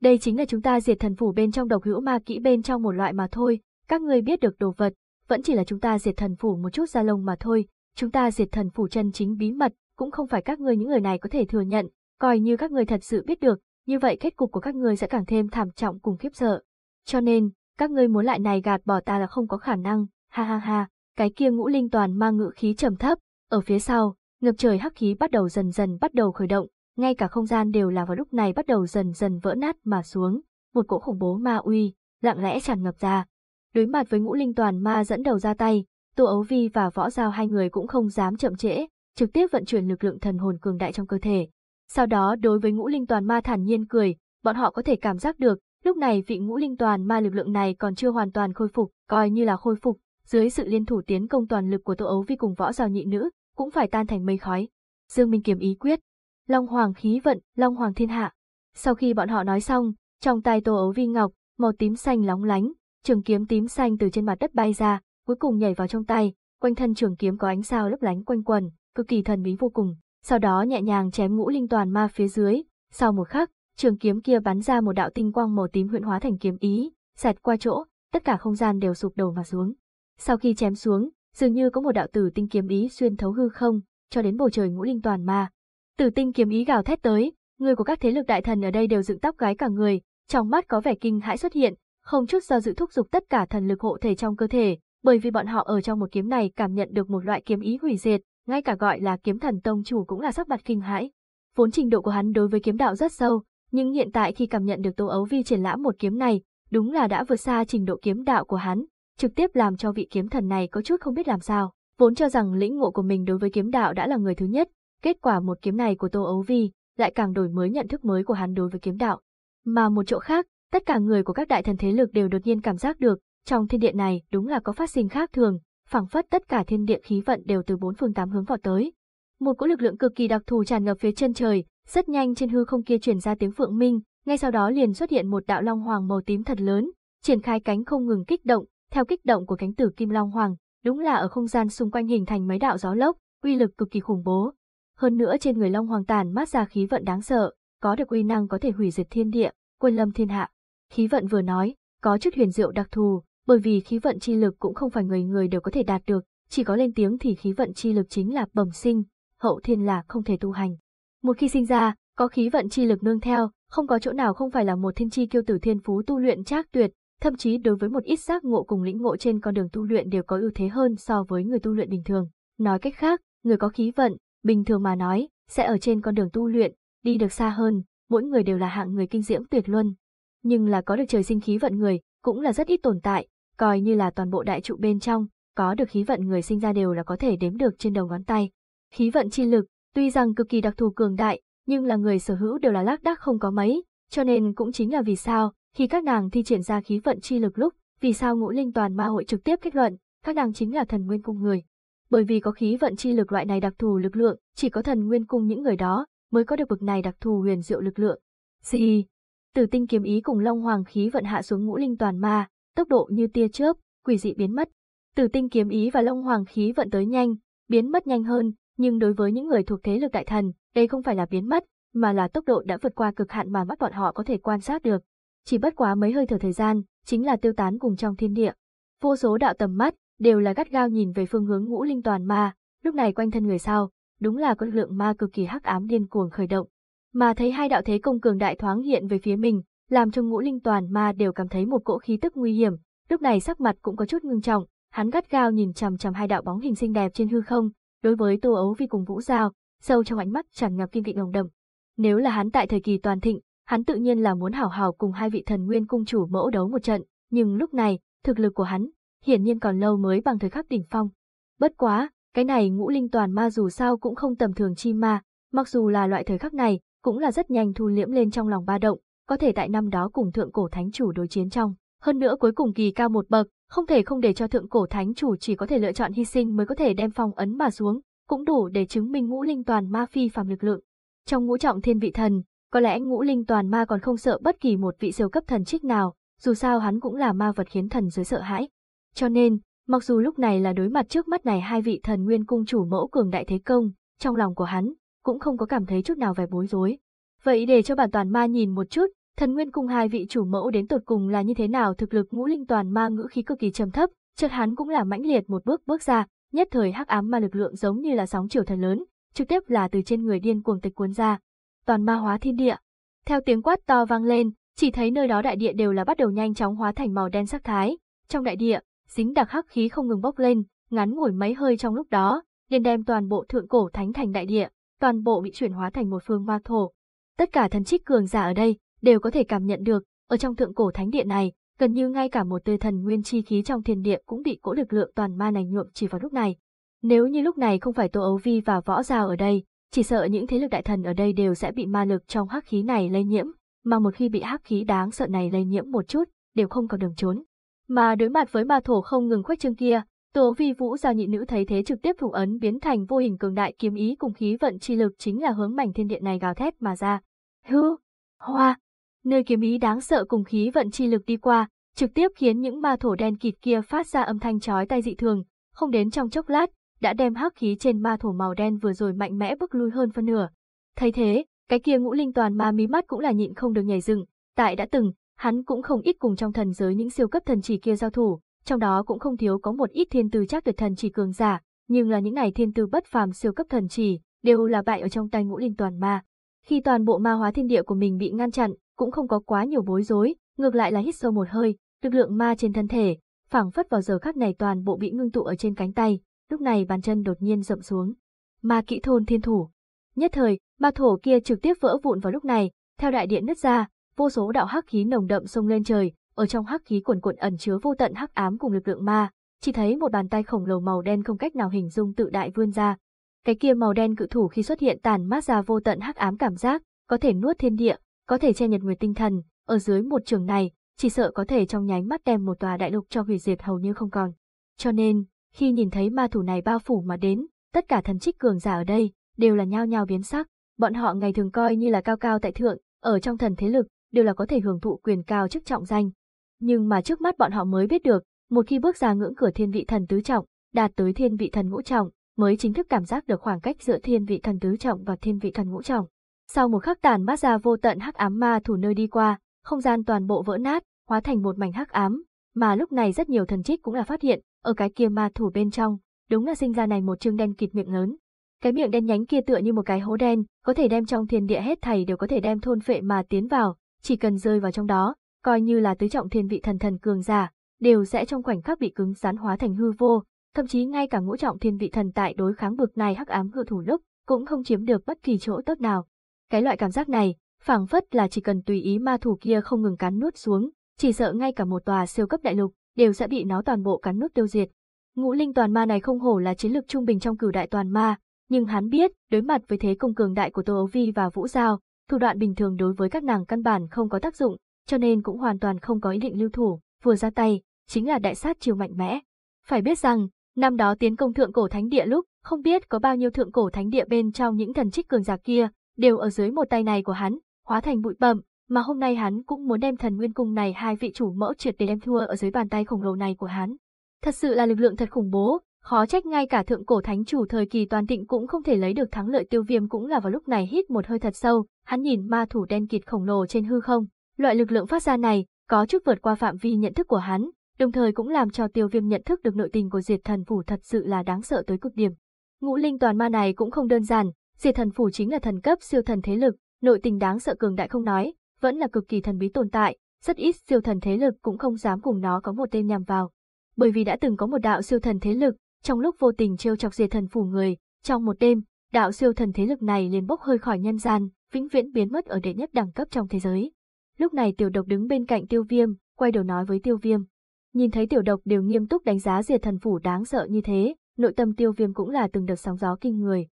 Đây chính là chúng ta diệt thần phủ bên trong độc hữu ma kỹ bên trong một loại mà thôi, các ngươi biết được đồ vật, vẫn chỉ là chúng ta diệt thần phủ một chút da lông mà thôi, chúng ta diệt thần phủ chân chính bí mật, cũng không phải các ngươi những người này có thể thừa nhận, Coi như các người thật sự biết được, như vậy kết cục của các người sẽ càng thêm thảm trọng cùng khiếp sợ. Cho nên, các người muốn lại này gạt bỏ ta là không có khả năng, ha ha ha, cái kia ngũ linh toàn mang ngự khí trầm thấp, ở phía sau, ngập trời hắc khí bắt đầu dần dần bắt đầu khởi động, ngay cả không gian đều là vào lúc này bắt đầu dần dần vỡ nát mà xuống, một cỗ khủng bố ma uy, lặng lẽ tràn ngập ra. Đối mặt với ngũ linh toàn ma dẫn đầu ra tay, tu Ấu Vi và Võ Giao hai người cũng không dám chậm trễ, trực tiếp vận chuyển lực lượng thần hồn cường đại trong cơ thể, sau đó đối với ngũ linh toàn ma thản nhiên cười, bọn họ có thể cảm giác được, lúc này vị ngũ linh toàn ma lực lượng này còn chưa hoàn toàn khôi phục, coi như là khôi phục, dưới sự liên thủ tiến công toàn lực của Tô Ấu Vi cùng võ giao nhị nữ, cũng phải tan thành mây khói. Dương Minh kiếm ý quyết, Long Hoàng khí vận, Long Hoàng thiên hạ. Sau khi bọn họ nói xong, trong tay Tô Ấu Vi ngọc, màu tím xanh lóng lánh, trường kiếm tím xanh từ trên mặt đất bay ra, cuối cùng nhảy vào trong tay, quanh thân trường kiếm có ánh sao lấp lánh quanh quần, cực kỳ thần bí vô cùng sau đó nhẹ nhàng chém ngũ linh toàn ma phía dưới, sau một khắc, trường kiếm kia bắn ra một đạo tinh quang màu tím huyện hóa thành kiếm ý, sạt qua chỗ, tất cả không gian đều sụp đổ mà xuống. Sau khi chém xuống, dường như có một đạo tử tinh kiếm ý xuyên thấu hư không, cho đến bầu trời ngũ linh toàn ma. Tử tinh kiếm ý gào thét tới, người của các thế lực đại thần ở đây đều dựng tóc gái cả người, trong mắt có vẻ kinh hãi xuất hiện, không chút do dự thúc giục tất cả thần lực hộ thể trong cơ thể, bởi vì bọn họ ở trong một kiếm này cảm nhận được một loại kiếm ý hủy diệt, ngay cả gọi là kiếm thần tông chủ cũng là sắc mặt kinh hãi. Vốn trình độ của hắn đối với kiếm đạo rất sâu, nhưng hiện tại khi cảm nhận được Tô Ấu Vi triển lãm một kiếm này, đúng là đã vượt xa trình độ kiếm đạo của hắn, trực tiếp làm cho vị kiếm thần này có chút không biết làm sao. Vốn cho rằng lĩnh ngộ của mình đối với kiếm đạo đã là người thứ nhất, kết quả một kiếm này của Tô Ấu Vi lại càng đổi mới nhận thức mới của hắn đối với kiếm đạo. Mà một chỗ khác, tất cả người của các đại thần thế lực đều đột nhiên cảm giác được, trong thiên địa này đúng là có phát sinh khác thường, phảng phất tất cả thiên địa khí vận đều từ bốn phương tám hướng vào tới. Một cỗ lực lượng cực kỳ đặc thù tràn ngập phía chân trời, rất nhanh trên hư không kia truyền ra tiếng vượng minh, ngay sau đó liền xuất hiện một đạo long hoàng màu tím thật lớn, triển khai cánh không ngừng kích động, theo kích động của cánh tử kim long hoàng, đúng là ở không gian xung quanh hình thành mấy đạo gió lốc, uy lực cực kỳ khủng bố. Hơn nữa trên người long hoàng tàn mát ra khí vận đáng sợ, có được uy năng có thể hủy diệt thiên địa, quân lâm thiên hạ. Khí vận vừa nói, có chút huyền diệu đặc thù, bởi vì khí vận chi lực cũng không phải người người đều có thể đạt được, chỉ có lên tiếng thì khí vận chi lực chính là bẩm sinh, hậu thiên là không thể tu hành. Một khi sinh ra, có khí vận chi lực nương theo, không có chỗ nào không phải là một thiên chi kiêu tử thiên phú tu luyện chắc tuyệt, thậm chí đối với một ít giác ngộ cùng lĩnh ngộ trên con đường tu luyện đều có ưu thế hơn so với người tu luyện bình thường. Nói cách khác, người có khí vận, bình thường mà nói, sẽ ở trên con đường tu luyện, đi được xa hơn, mỗi người đều là hạng người kinh diễm tuyệt luân. Nhưng là có được trời sinh khí vận người, cũng là rất ít tồn tại, coi như là toàn bộ đại trụ bên trong, có được khí vận người sinh ra đều là có thể đếm được trên đầu ngón tay. Khí vận chi lực, tuy rằng cực kỳ đặc thù cường đại, nhưng là người sở hữu đều là lác đác không có mấy, cho nên cũng chính là vì sao, khi các nàng thi triển ra khí vận chi lực lúc, vì sao ngũ linh toàn ma hội trực tiếp kết luận, các nàng chính là thần nguyên cung người. Bởi vì có khí vận chi lực loại này đặc thù lực lượng, chỉ có thần nguyên cung những người đó mới có được bực này đặc thù huyền diệu lực lượng. Gì? Từ tinh kiếm ý cùng Long Hoàng khí vận hạ xuống ngũ linh toàn ma, tốc độ như tia chớp, quỷ dị biến mất. Tử tinh kiếm ý và long hoàng khí vận tới nhanh, biến mất nhanh hơn, nhưng đối với những người thuộc thế lực đại thần, đây không phải là biến mất, mà là tốc độ đã vượt qua cực hạn mà mắt bọn họ có thể quan sát được. Chỉ bất quá mấy hơi thở thời gian, chính là tiêu tán cùng trong thiên địa. Vô số đạo tầm mắt đều là gắt gao nhìn về phương hướng ngũ linh toàn ma, lúc này quanh thân người sao, đúng là có lực lượng ma cực kỳ hắc ám điên cuồng khởi động. Mà thấy hai đạo thế công cường đại thoáng hiện về phía mình, làm cho ngũ linh toàn ma đều cảm thấy một cỗ khí tức nguy hiểm, lúc này sắc mặt cũng có chút ngưng trọng, hắn gắt gao nhìn chằm chằm hai đạo bóng hình xinh đẹp trên hư không, đối với Tô Ấu Vi cùng Vũ Giao, sâu trong ánh mắt tràn ngập kiên kỵ nồng đậm. Nếu là hắn tại thời kỳ toàn thịnh, hắn tự nhiên là muốn hảo hảo cùng hai vị thần nguyên cung chủ mẫu đấu một trận, nhưng lúc này, thực lực của hắn hiển nhiên còn lâu mới bằng thời khắc đỉnh phong. Bất quá, cái này ngũ linh toàn ma dù sao cũng không tầm thường chi ma, mặc dù là loại thời khắc này, cũng là rất nhanh thu liễm lên trong lòng ba động, có thể tại năm đó cùng thượng cổ thánh chủ đối chiến trong. Hơn nữa cuối cùng kỳ cao một bậc, không thể không để cho thượng cổ thánh chủ chỉ có thể lựa chọn hy sinh mới có thể đem phong ấn mà xuống, cũng đủ để chứng minh ngũ linh toàn ma phi phàm lực lượng. Trong ngũ trọng thiên vị thần, có lẽ ngũ linh toàn ma còn không sợ bất kỳ một vị siêu cấp thần trích nào, dù sao hắn cũng là ma vật khiến thần giới sợ hãi. Cho nên, mặc dù lúc này là đối mặt trước mắt này hai vị thần nguyên cung chủ mẫu cường đại thế công, trong lòng của hắn cũng không có cảm thấy chút nào vẻ bối rối. Vậy để cho bản toàn ma nhìn một chút, Thần Nguyên cung hai vị chủ mẫu đến tột cùng là như thế nào thực lực ngũ linh toàn ma ngữ khí cực kỳ trầm thấp, chợt hắn cũng là mãnh liệt một bước bước ra, nhất thời hắc ám ma lực lượng giống như là sóng chiều thần lớn, trực tiếp là từ trên người điên cuồng tịch cuốn ra. Toàn ma hóa thiên địa. Theo tiếng quát to vang lên, chỉ thấy nơi đó đại địa đều là bắt đầu nhanh chóng hóa thành màu đen sắc thái. Trong đại địa, dính đặc hắc khí không ngừng bốc lên, ngắn ngủi mấy hơi trong lúc đó, liền đem toàn bộ thượng cổ thánh thành đại địa, toàn bộ bị chuyển hóa thành một phương ma thổ. Tất cả thần trích cường giả ở đây, đều có thể cảm nhận được, ở trong thượng cổ thánh điện này, gần như ngay cả một tê thần nguyên chi khí trong thiên địa cũng bị cỗ lực lượng toàn ma này nhuộm chỉ vào lúc này. Nếu như lúc này không phải Tô Ấu Vi và Võ Giao ở đây, chỉ sợ những thế lực đại thần ở đây đều sẽ bị ma lực trong hắc khí này lây nhiễm, mà một khi bị hắc khí đáng sợ này lây nhiễm một chút, đều không còn đường trốn. Mà đối mặt với ma thổ không ngừng khuếch trương kia, Tô Vi Vũ Giao nhị nữ thấy thế trực tiếp thủ ấn biến thành vô hình cường đại kiếm ý cùng khí vận chi lực chính là hướng mảnh thiên địa này gào thét mà ra. Hư, hoa, nơi kiếm ý đáng sợ cùng khí vận chi lực đi qua, trực tiếp khiến những ma thổ đen kịt kia phát ra âm thanh chói tai dị thường, không đến trong chốc lát, đã đem hắc khí trên ma thổ màu đen vừa rồi mạnh mẽ bức lui hơn phân nửa. Thấy thế, cái kia ngũ linh toàn ma mí mắt cũng là nhịn không được nhảy dựng, tại đã từng, hắn cũng không ít cùng trong thần giới những siêu cấp thần chỉ kia giao thủ, trong đó cũng không thiếu có một ít thiên tư chắc tuyệt thần chỉ cường giả, nhưng là những này thiên tư bất phàm siêu cấp thần chỉ, đều là bại ở trong tay ngũ linh toàn ma. Khi toàn bộ ma hóa thiên địa của mình bị ngăn chặn, cũng không có quá nhiều bối rối, ngược lại là hít sâu một hơi, lực lượng ma trên thân thể, phảng phất vào giờ khắc này toàn bộ bị ngưng tụ ở trên cánh tay, lúc này bàn chân đột nhiên rậm xuống. Ma kỹ thôn thiên thủ. Nhất thời, ma thổ kia trực tiếp vỡ vụn vào lúc này, theo đại điện nứt ra, vô số đạo hắc khí nồng đậm xông lên trời, ở trong hắc khí cuồn cuộn ẩn chứa vô tận hắc ám cùng lực lượng ma, chỉ thấy một bàn tay khổng lồ màu đen không cách nào hình dung tự đại vươn ra. Cái kia màu đen cự thủ khi xuất hiện tàn mát ra vô tận hắc ám cảm giác, có thể nuốt thiên địa, có thể che nhật nguyệt tinh thần, ở dưới một trường này, chỉ sợ có thể trong nháy mắt đem một tòa đại lục cho hủy diệt hầu như không còn. Cho nên, khi nhìn thấy ma thủ này bao phủ mà đến, tất cả thần trích cường giả ở đây, đều là nhao nhao biến sắc, bọn họ ngày thường coi như là cao cao tại thượng, ở trong thần thế lực, đều là có thể hưởng thụ quyền cao chức trọng danh. Nhưng mà trước mắt bọn họ mới biết được, một khi bước ra ngưỡng cửa thiên vị thần tứ trọng, đạt tới thiên vị thần ngũ trọng, mới chính thức cảm giác được khoảng cách giữa thiên vị thần tứ trọng và thiên vị thần ngũ trọng. Sau một khắc tàn mát ra vô tận hắc ám ma thủ nơi đi qua, không gian toàn bộ vỡ nát, hóa thành một mảnh hắc ám, mà lúc này rất nhiều thần trích cũng đã phát hiện, ở cái kia ma thủ bên trong, đúng là sinh ra này một chương đen kịt miệng lớn. Cái miệng đen nhánh kia tựa như một cái hố đen, có thể đem trong thiên địa hết thảy đều có thể đem thôn phệ mà tiến vào, chỉ cần rơi vào trong đó, coi như là tứ trọng thiên vị thần thần cường giả, đều sẽ trong khoảnh khắc bị cứng rắn hóa thành hư vô, thậm chí ngay cả ngũ trọng thiên vị thần tại đối kháng bực này hắc ám hư thủ lúc, cũng không chiếm được bất kỳ chỗ tốt nào. Cái loại cảm giác này, phảng phất là chỉ cần tùy ý ma thủ kia không ngừng cắn nuốt xuống, chỉ sợ ngay cả một tòa siêu cấp đại lục đều sẽ bị nó toàn bộ cắn nuốt tiêu diệt. Ngũ linh toàn ma này không hổ là chiến lược trung bình trong cửu đại toàn ma, nhưng hắn biết, đối mặt với thế công cường đại của Tô ấu Vi và Vũ Giao, thủ đoạn bình thường đối với các nàng căn bản không có tác dụng, cho nên cũng hoàn toàn không có ý định lưu thủ, vừa ra tay, chính là đại sát chiều mạnh mẽ. Phải biết rằng, năm đó tiến công thượng cổ thánh địa lúc, không biết có bao nhiêu thượng cổ thánh địa bên trong những thần trích cường giả kia, đều ở dưới một tay này của hắn, hóa thành bụi bậm mà hôm nay hắn cũng muốn đem thần nguyên cung này hai vị chủ mẫu triệt để đem thua ở dưới bàn tay khổng lồ này của hắn. Thật sự là lực lượng thật khủng bố, khó trách ngay cả thượng cổ thánh chủ thời kỳ toàn thịnh cũng không thể lấy được thắng lợi tiêu viêm cũng là vào lúc này hít một hơi thật sâu, hắn nhìn ma thủ đen kịt khổng lồ trên hư không, loại lực lượng phát ra này có chút vượt qua phạm vi nhận thức của hắn, đồng thời cũng làm cho tiêu viêm nhận thức được nội tình của diệt thần phủ thật sự là đáng sợ tới cực điểm. Ngũ linh toàn ma này cũng không đơn giản, Diệt thần phủ chính là thần cấp siêu thần thế lực, nội tình đáng sợ cường đại không nói, vẫn là cực kỳ thần bí tồn tại, rất ít siêu thần thế lực cũng không dám cùng nó có một tên nhằm vào. Bởi vì đã từng có một đạo siêu thần thế lực, trong lúc vô tình trêu chọc diệt thần phủ người, trong một đêm, đạo siêu thần thế lực này liền bốc hơi khỏi nhân gian, vĩnh viễn biến mất ở đệ nhất đẳng cấp trong thế giới. Lúc này tiểu độc đứng bên cạnh tiêu viêm, quay đầu nói với tiêu viêm. Nhìn thấy tiểu độc đều nghiêm túc đánh giá diệt thần phủ đáng sợ như thế, nội tâm tiêu viêm cũng là từng đợt sóng gió kinh người,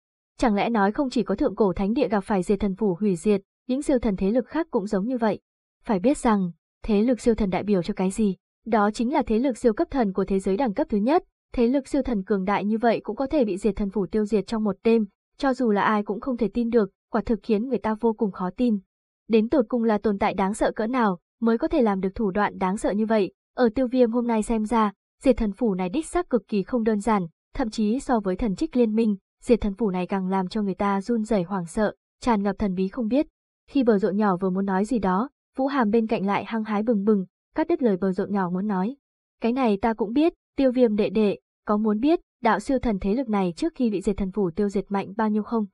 Chẳng lẽ nói không chỉ có thượng cổ thánh địa gặp phải diệt thần phủ hủy diệt, những siêu thần thế lực khác cũng giống như vậy. Phải biết rằng, thế lực siêu thần đại biểu cho cái gì? Đó chính là thế lực siêu cấp thần của thế giới đẳng cấp thứ nhất, thế lực siêu thần cường đại như vậy cũng có thể bị diệt thần phủ tiêu diệt trong một đêm, cho dù là ai cũng không thể tin được, quả thực khiến người ta vô cùng khó tin. Đến tột cùng là tồn tại đáng sợ cỡ nào, mới có thể làm được thủ đoạn đáng sợ như vậy, ở tiêu viêm hôm nay xem ra, diệt thần phủ này đích xác cực kỳ không đơn giản, thậm chí so với thần trích liên minh, diệt thần phủ này càng làm cho người ta run rẩy hoảng sợ, tràn ngập thần bí không biết. Khi bờ rộn nhỏ vừa muốn nói gì đó, Vũ Hàm bên cạnh lại hăng hái bừng bừng, cắt đứt lời bờ rộn nhỏ muốn nói. Cái này ta cũng biết, tiêu viêm đệ đệ, có muốn biết, đạo siêu thần thế lực này trước khi bị diệt thần phủ tiêu diệt mạnh bao nhiêu không?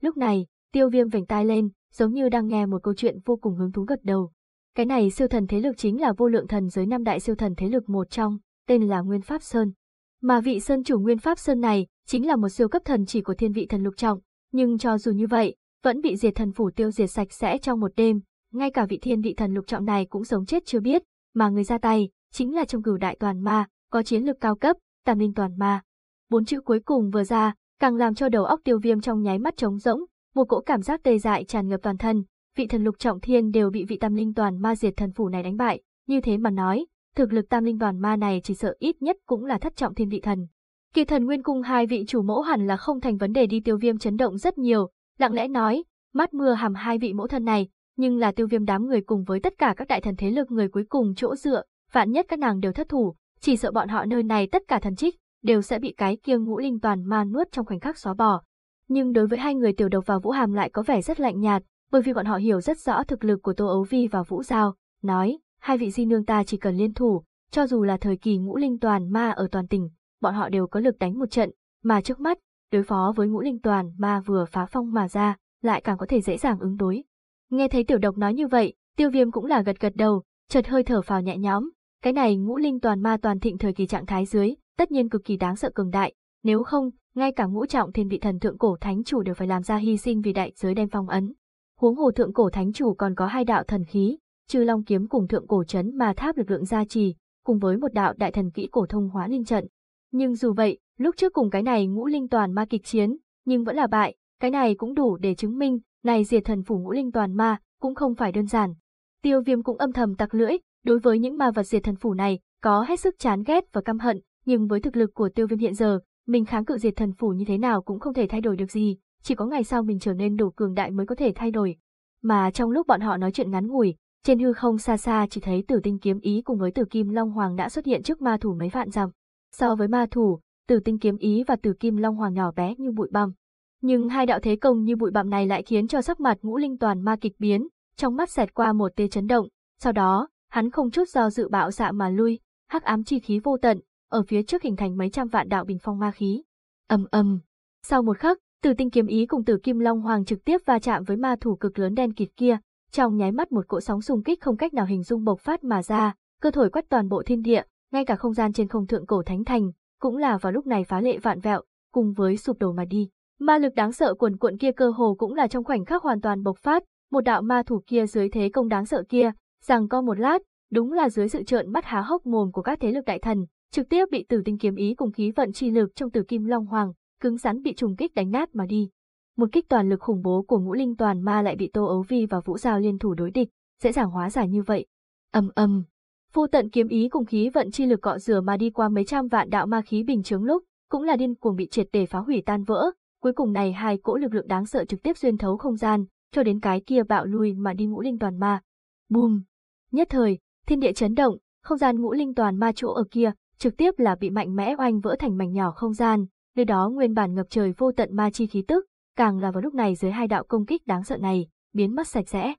Lúc này, tiêu viêm vểnh tai lên, giống như đang nghe một câu chuyện vô cùng hứng thú gật đầu. Cái này siêu thần thế lực chính là vô lượng thần giới năm đại siêu thần thế lực một trong, tên là Nguyên Pháp Sơn. Mà vị sơn chủ nguyên pháp sơn này chính là một siêu cấp thần chỉ của thiên vị thần lục trọng, nhưng cho dù như vậy, vẫn bị diệt thần phủ tiêu diệt sạch sẽ trong một đêm, ngay cả vị thiên vị thần lục trọng này cũng sống chết chưa biết, mà người ra tay chính là trong cửu đại toàn ma, có chiến lược cao cấp, tam linh toàn ma. Bốn chữ cuối cùng vừa ra, càng làm cho đầu óc tiêu viêm trong nháy mắt trống rỗng, một cỗ cảm giác tê dại tràn ngập toàn thân, vị thần lục trọng thiên đều bị vị tam linh toàn ma diệt thần phủ này đánh bại, như thế mà nói, thực lực tam linh đoàn ma này chỉ sợ ít nhất cũng là thất trọng thiên vị thần. Kỳ thần nguyên cung hai vị chủ mẫu hẳn là không thành vấn đề đi tiêu viêm chấn động rất nhiều, lặng lẽ nói, mắt mưa hàm hai vị mẫu thân này, nhưng là tiêu viêm đám người cùng với tất cả các đại thần thế lực người cuối cùng chỗ dựa, vạn nhất các nàng đều thất thủ, chỉ sợ bọn họ nơi này tất cả thần trích, đều sẽ bị cái kia ngũ linh toàn ma nuốt trong khoảnh khắc xóa bỏ. Nhưng đối với hai người tiểu độc và vũ hàm lại có vẻ rất lạnh nhạt, bởi vì bọn họ hiểu rất rõ thực lực của Tô Ấu Vi và Vũ Giao, nói, hai vị di nương ta chỉ cần liên thủ, cho dù là thời kỳ ngũ linh toàn ma ở toàn tỉnh, bọn họ đều có lực đánh một trận, mà trước mắt, đối phó với ngũ linh toàn ma vừa phá phong mà ra, lại càng có thể dễ dàng ứng đối. Nghe thấy tiểu độc nói như vậy, tiêu viêm cũng là gật gật đầu, chợt hơi thở phào nhẹ nhõm, cái này ngũ linh toàn ma toàn thịnh thời kỳ trạng thái dưới, tất nhiên cực kỳ đáng sợ cường đại, nếu không, ngay cả ngũ trọng thiên vị thần thượng cổ thánh chủ đều phải làm ra hy sinh vì đại giới đem phong ấn. Huống hồ thượng cổ thánh chủ còn có hai đạo thần khí, trừ long kiếm cùng thượng cổ trấn mà tháp lực lượng gia trì, cùng với một đạo đại thần kỹ cổ thông hóa linh trận. Nhưng dù vậy, lúc trước cùng cái này ngũ linh toàn ma kịch chiến, nhưng vẫn là bại, cái này cũng đủ để chứng minh, này diệt thần phủ ngũ linh toàn ma, cũng không phải đơn giản. Tiêu viêm cũng âm thầm tặc lưỡi, đối với những ma vật diệt thần phủ này, có hết sức chán ghét và căm hận, nhưng với thực lực của tiêu viêm hiện giờ, mình kháng cự diệt thần phủ như thế nào cũng không thể thay đổi được gì, chỉ có ngày sau mình trở nên đủ cường đại mới có thể thay đổi. Mà trong lúc bọn họ nói chuyện ngắn ngủi, trên hư không xa xa chỉ thấy tử tinh kiếm ý cùng với tử kim long hoàng đã xuất hiện trước ma thủ mấy vạn dặm. So với ma thủ, tử tinh kiếm ý và tử kim long hoàng nhỏ bé như bụi băm. Nhưng hai đạo thế công như bụi bặm này lại khiến cho sắc mặt ngũ linh toàn ma kịch biến, trong mắt xẹt qua một tia chấn động, sau đó, hắn không chút do dự bạo dạ mà lui, hắc ám chi khí vô tận, ở phía trước hình thành mấy trăm vạn đạo bình phong ma khí. Ầm ầm. Sau một khắc, Tử Tinh kiếm ý cùng Tử Kim Long Hoàng trực tiếp va chạm với ma thủ cực lớn đen kịt kia, trong nháy mắt một cỗ sóng xung kích không cách nào hình dung bộc phát mà ra, cơ thổi quét toàn bộ thiên địa, ngay cả không gian trên không thượng cổ thánh thành, cũng là vào lúc này phá lệ vạn vẹo, cùng với sụp đổ mà đi. Ma lực đáng sợ cuồn cuộn kia cơ hồ cũng là trong khoảnh khắc hoàn toàn bộc phát, một đạo ma thủ kia dưới thế công đáng sợ kia, rằng co một lát, đúng là dưới sự trợn mắt há hốc mồm của các thế lực đại thần, trực tiếp bị tử tinh kiếm ý cùng khí vận chi lực trong tử kim long hoàng, cứng rắn bị trùng kích đánh nát mà đi một kích toàn lực khủng bố của ngũ linh toàn ma lại bị Tô Ấu Vi và Vũ Giao liên thủ đối địch, dễ dàng hóa giải như vậy. Ầm ầm. Vô tận kiếm ý cùng khí vận chi lực cọ rửa mà đi qua mấy trăm vạn đạo ma khí bình chứng lúc, cũng là điên cuồng bị triệt để phá hủy tan vỡ, cuối cùng này hai cỗ lực lượng đáng sợ trực tiếp xuyên thấu không gian, cho đến cái kia bạo lùi mà đi ngũ linh toàn ma. Bùm. Nhất thời, thiên địa chấn động, không gian ngũ linh toàn ma chỗ ở kia trực tiếp là bị mạnh mẽ oanh vỡ thành mảnh nhỏ không gian, nơi đó nguyên bản ngập trời vô tận ma chi khí tức, càng là vào lúc này dưới hai đạo công kích đáng sợ này, biến mất sạch sẽ.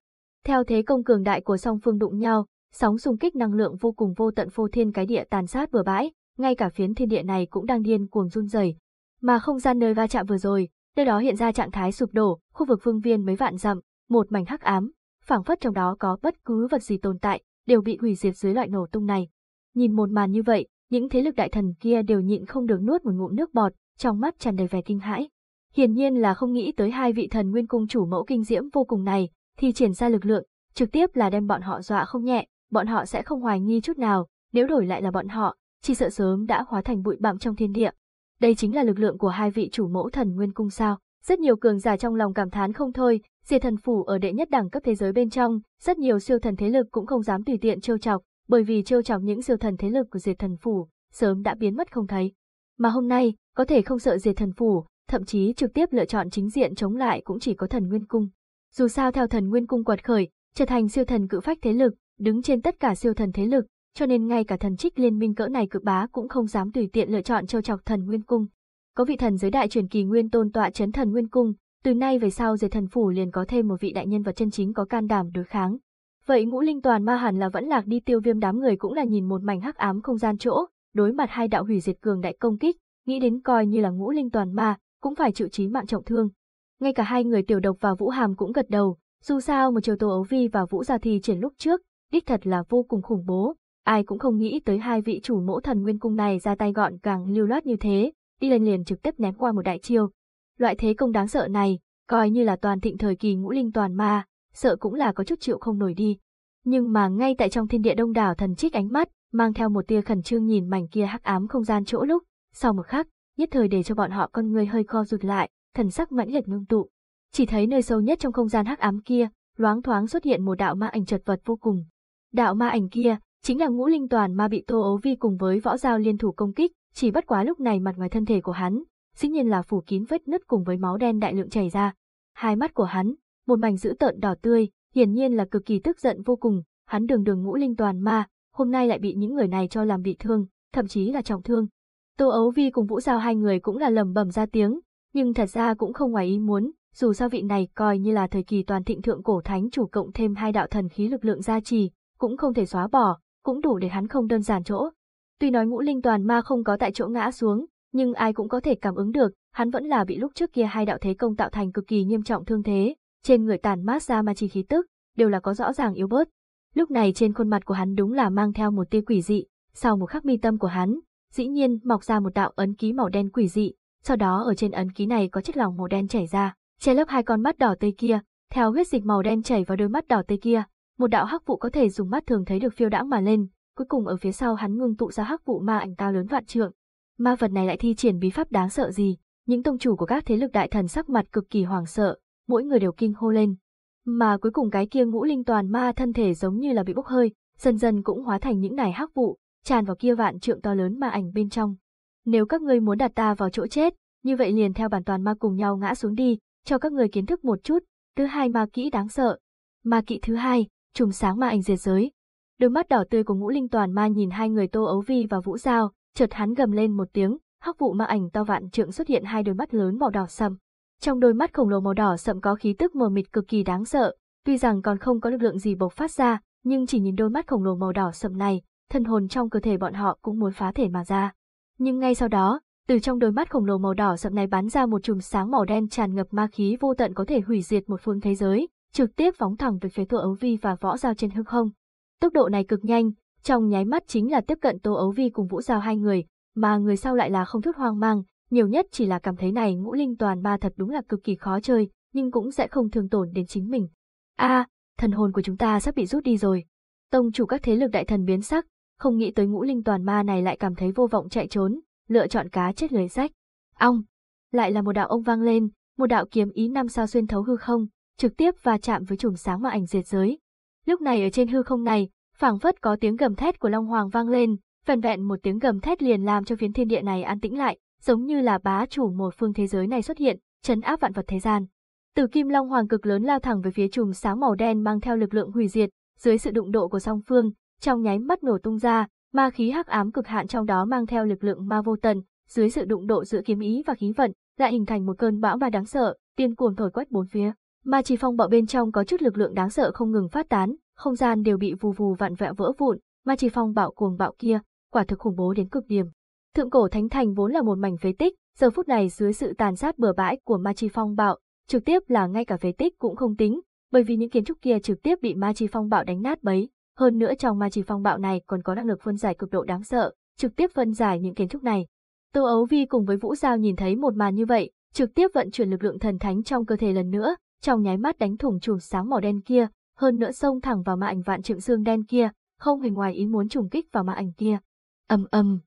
Theo thế công cường đại của song phương đụng nhau, sóng xung kích năng lượng vô cùng vô tận phô thiên cái địa tàn sát bừa bãi, ngay cả phiến thiên địa này cũng đang điên cuồng run rẩy. Mà không gian nơi va chạm vừa rồi, nơi đó hiện ra trạng thái sụp đổ, khu vực phương viên mấy vạn dặm, một mảnh hắc ám, phảng phất trong đó có bất cứ vật gì tồn tại, đều bị hủy diệt dưới loại nổ tung này. Nhìn một màn như vậy, những thế lực đại thần kia đều nhịn không được nuốt một ngụm nước bọt, trong mắt tràn đầy vẻ kinh hãi hiển nhiên là không nghĩ tới hai vị thần nguyên cung chủ mẫu kinh diễm vô cùng này, thì triển ra lực lượng, trực tiếp là đem bọn họ dọa không nhẹ, bọn họ sẽ không hoài nghi chút nào, nếu đổi lại là bọn họ, chỉ sợ sớm đã hóa thành bụi bặm trong thiên địa. Đây chính là lực lượng của hai vị chủ mẫu thần nguyên cung sao? Rất nhiều cường giả trong lòng cảm thán không thôi, Diệt Thần phủ ở đệ nhất đẳng cấp thế giới bên trong, rất nhiều siêu thần thế lực cũng không dám tùy tiện trêu chọc, bởi vì trêu chọc những siêu thần thế lực của Diệt Thần phủ sớm đã biến mất không thấy. Mà hôm nay, có thể không sợ Diệt Thần phủ, thậm chí trực tiếp lựa chọn chính diện chống lại cũng chỉ có thần Nguyên Cung. Dù sao theo thần Nguyên Cung quật khởi, trở thành siêu thần cự phách thế lực, đứng trên tất cả siêu thần thế lực, cho nên ngay cả thần trích liên minh cỡ này cự bá cũng không dám tùy tiện lựa chọn trêu chọc thần Nguyên Cung. Có vị thần giới đại truyền kỳ Nguyên Tôn tọa chấn thần Nguyên Cung, từ nay về sau dưới thần phủ liền có thêm một vị đại nhân vật chân chính có can đảm đối kháng. Vậy Ngũ Linh Toàn Ma hẳn là vẫn lạc đi tiêu viêm đám người cũng là nhìn một mảnh hắc ám không gian chỗ, đối mặt hai đạo hủy diệt cường đại công kích, nghĩ đến coi như là Ngũ Linh Toàn Ma, cũng phải chịu chí mạng trọng thương. Ngay cả hai người tiểu độc và Vũ Hàm cũng gật đầu, dù sao một chiều Tô Ấu Vi và Vũ Gia Thi triển lúc trước, đích thật là vô cùng khủng bố, ai cũng không nghĩ tới hai vị chủ mẫu thần nguyên cung này ra tay gọn càng lưu loát như thế, đi lên liền trực tiếp ném qua một đại chiêu. Loại thế công đáng sợ này, coi như là toàn thịnh thời kỳ ngũ linh toàn ma, sợ cũng là có chút chịu không nổi đi. Nhưng mà ngay tại trong thiên địa đông đảo thần trích ánh mắt, mang theo một tia khẩn trương nhìn mảnh kia hắc ám không gian chỗ lúc, sau một khắc, nhất thời để cho bọn họ con người hơi co rụt lại, thần sắc mãnh liệt ngưng tụ. Chỉ thấy nơi sâu nhất trong không gian hắc ám kia, loáng thoáng xuất hiện một đạo ma ảnh chật vật vô cùng. Đạo ma ảnh kia chính là ngũ linh toàn ma bị Tô Ấu Vi cùng với võ giao liên thủ công kích, chỉ bất quá lúc này mặt ngoài thân thể của hắn, dĩ nhiên là phủ kín vết nứt cùng với máu đen đại lượng chảy ra. Hai mắt của hắn, một mảnh dữ tợn đỏ tươi, hiển nhiên là cực kỳ tức giận vô cùng, hắn đường đường ngũ linh toàn ma, hôm nay lại bị những người này cho làm bị thương, thậm chí là trọng thương, Tô Ấu Vi cùng Vũ Giao hai người cũng là lầm bầm ra tiếng, nhưng thật ra cũng không ngoài ý muốn, dù sao vị này coi như là thời kỳ toàn thịnh thượng cổ thánh chủ cộng thêm hai đạo thần khí lực lượng gia trì, cũng không thể xóa bỏ, cũng đủ để hắn không đơn giản chỗ. Tuy nói ngũ linh toàn ma không có tại chỗ ngã xuống, nhưng ai cũng có thể cảm ứng được, hắn vẫn là bị lúc trước kia hai đạo thế công tạo thành cực kỳ nghiêm trọng thương thế, trên người tàn mát ra mà chỉ khí tức, đều là có rõ ràng yếu bớt. Lúc này trên khuôn mặt của hắn đúng là mang theo một tia quỷ dị, sau một khắc mi tâm của hắn, dĩ nhiên mọc ra một đạo ấn ký màu đen quỷ dị, sau đó ở trên ấn ký này có chất lỏng màu đen chảy ra, che lấp hai con mắt đỏ tây kia, theo huyết dịch màu đen chảy vào đôi mắt đỏ tây kia, một đạo hắc vụ có thể dùng mắt thường thấy được phiêu đãng mà lên, cuối cùng ở phía sau hắn ngưng tụ ra hắc vụ ma ảnh cao lớn vạn trượng. Ma vật này lại thi triển bí pháp đáng sợ gì, những tông chủ của các thế lực đại thần sắc mặt cực kỳ hoảng sợ, mỗi người đều kinh hô lên. Mà cuối cùng cái kia ngũ linh toàn ma thân thể giống như là bị bốc hơi, dần dần cũng hóa thành những nải hắc vụ, tràn vào kia vạn trượng to lớn ma ảnh bên trong. Nếu các ngươi muốn đặt ta vào chỗ chết, như vậy liền theo bản toàn ma cùng nhau ngã xuống đi, cho các ngươi kiến thức một chút, thứ hai ma kỹ đáng sợ. Ma kỵ thứ hai, trùng sáng ma ảnh diệt giới. Đôi mắt đỏ tươi của ngũ linh toàn ma nhìn hai người tô ấu vi và vũ giao, chợt hắn gầm lên một tiếng, hắc vụ ma ảnh to vạn trượng xuất hiện hai đôi mắt lớn màu đỏ sầm. Trong đôi mắt khổng lồ màu đỏ sậm có khí tức mờ mịt cực kỳ đáng sợ, tuy rằng còn không có lực lượng gì bộc phát ra, nhưng chỉ nhìn đôi mắt khổng lồ màu đỏ sậm này, thân hồn trong cơ thể bọn họ cũng muốn phá thể mà ra. Nhưng ngay sau đó, từ trong đôi mắt khổng lồ màu đỏ sậm này bắn ra một chùm sáng màu đen tràn ngập ma khí vô tận có thể hủy diệt một phương thế giới, trực tiếp phóng thẳng về phía Tô Ấu Vi và Võ Giao trên hư không. Tốc độ này cực nhanh, trong nháy mắt chính là tiếp cận Tô Ấu Vi cùng Vũ Giao hai người, mà người sau lại là không chút hoang mang, nhiều nhất chỉ là cảm thấy này ngũ linh toàn ba thật đúng là cực kỳ khó chơi, nhưng cũng sẽ không thương tổn đến chính mình. A, thần hồn của chúng ta sắp bị rút đi rồi. Tông chủ các thế lực đại thần biến sắc, không nghĩ tới ngũ linh toàn ma này lại cảm thấy vô vọng chạy trốn, lựa chọn cá chết lưới rách. Ong! Lại là một đạo ông vang lên, một đạo kiếm ý năm sao xuyên thấu hư không, trực tiếp và chạm với chùm sáng mà ảnh diệt giới. Lúc này ở trên hư không này, phảng phất có tiếng gầm thét của Long Hoàng vang lên, vẹn vẹn một tiếng gầm thét liền làm cho phiến thiên địa này an tĩnh lại, giống như là bá chủ một phương thế giới này xuất hiện, chấn áp vạn vật thế gian. Từ kim long hoàng cực lớn lao thẳng về phía chùm sáng màu đen mang theo lực lượng hủy diệt, dưới sự đụng độ của song phương, trong nháy mắt nổ tung ra, ma khí hắc ám cực hạn trong đó mang theo lực lượng ma vô tận, dưới sự đụng độ giữa kiếm ý và khí vận, lại hình thành một cơn bão ma đáng sợ, tiên cuồng thổi quét bốn phía. Ma chỉ phong bạo bên trong có chút lực lượng đáng sợ không ngừng phát tán, không gian đều bị vù vù vặn vẹo vỡ vụn, ma chỉ phong bạo cuồng bạo kia, quả thực khủng bố đến cực điểm. Thượng cổ thánh thành vốn là một mảnh phế tích, giờ phút này dưới sự tàn sát bừa bãi của ma chi phong bạo, trực tiếp là ngay cả phế tích cũng không tính, bởi vì những kiến trúc kia trực tiếp bị ma chi phong bạo đánh nát bấy, hơn nữa trong ma trì phong bạo này còn có năng lực phân giải cực độ đáng sợ, trực tiếp phân giải những kiến trúc này. Tô Ấu Vi cùng với Vũ Giao nhìn thấy một màn như vậy, trực tiếp vận chuyển lực lượng thần thánh trong cơ thể lần nữa, trong nháy mắt đánh thủng chùm sáng màu đen kia, hơn nữa xông thẳng vào ma ảnh vạn trượng xương đen kia, không hề ngoài ý muốn trùng kích vào ma ảnh kia. Ầm ầm.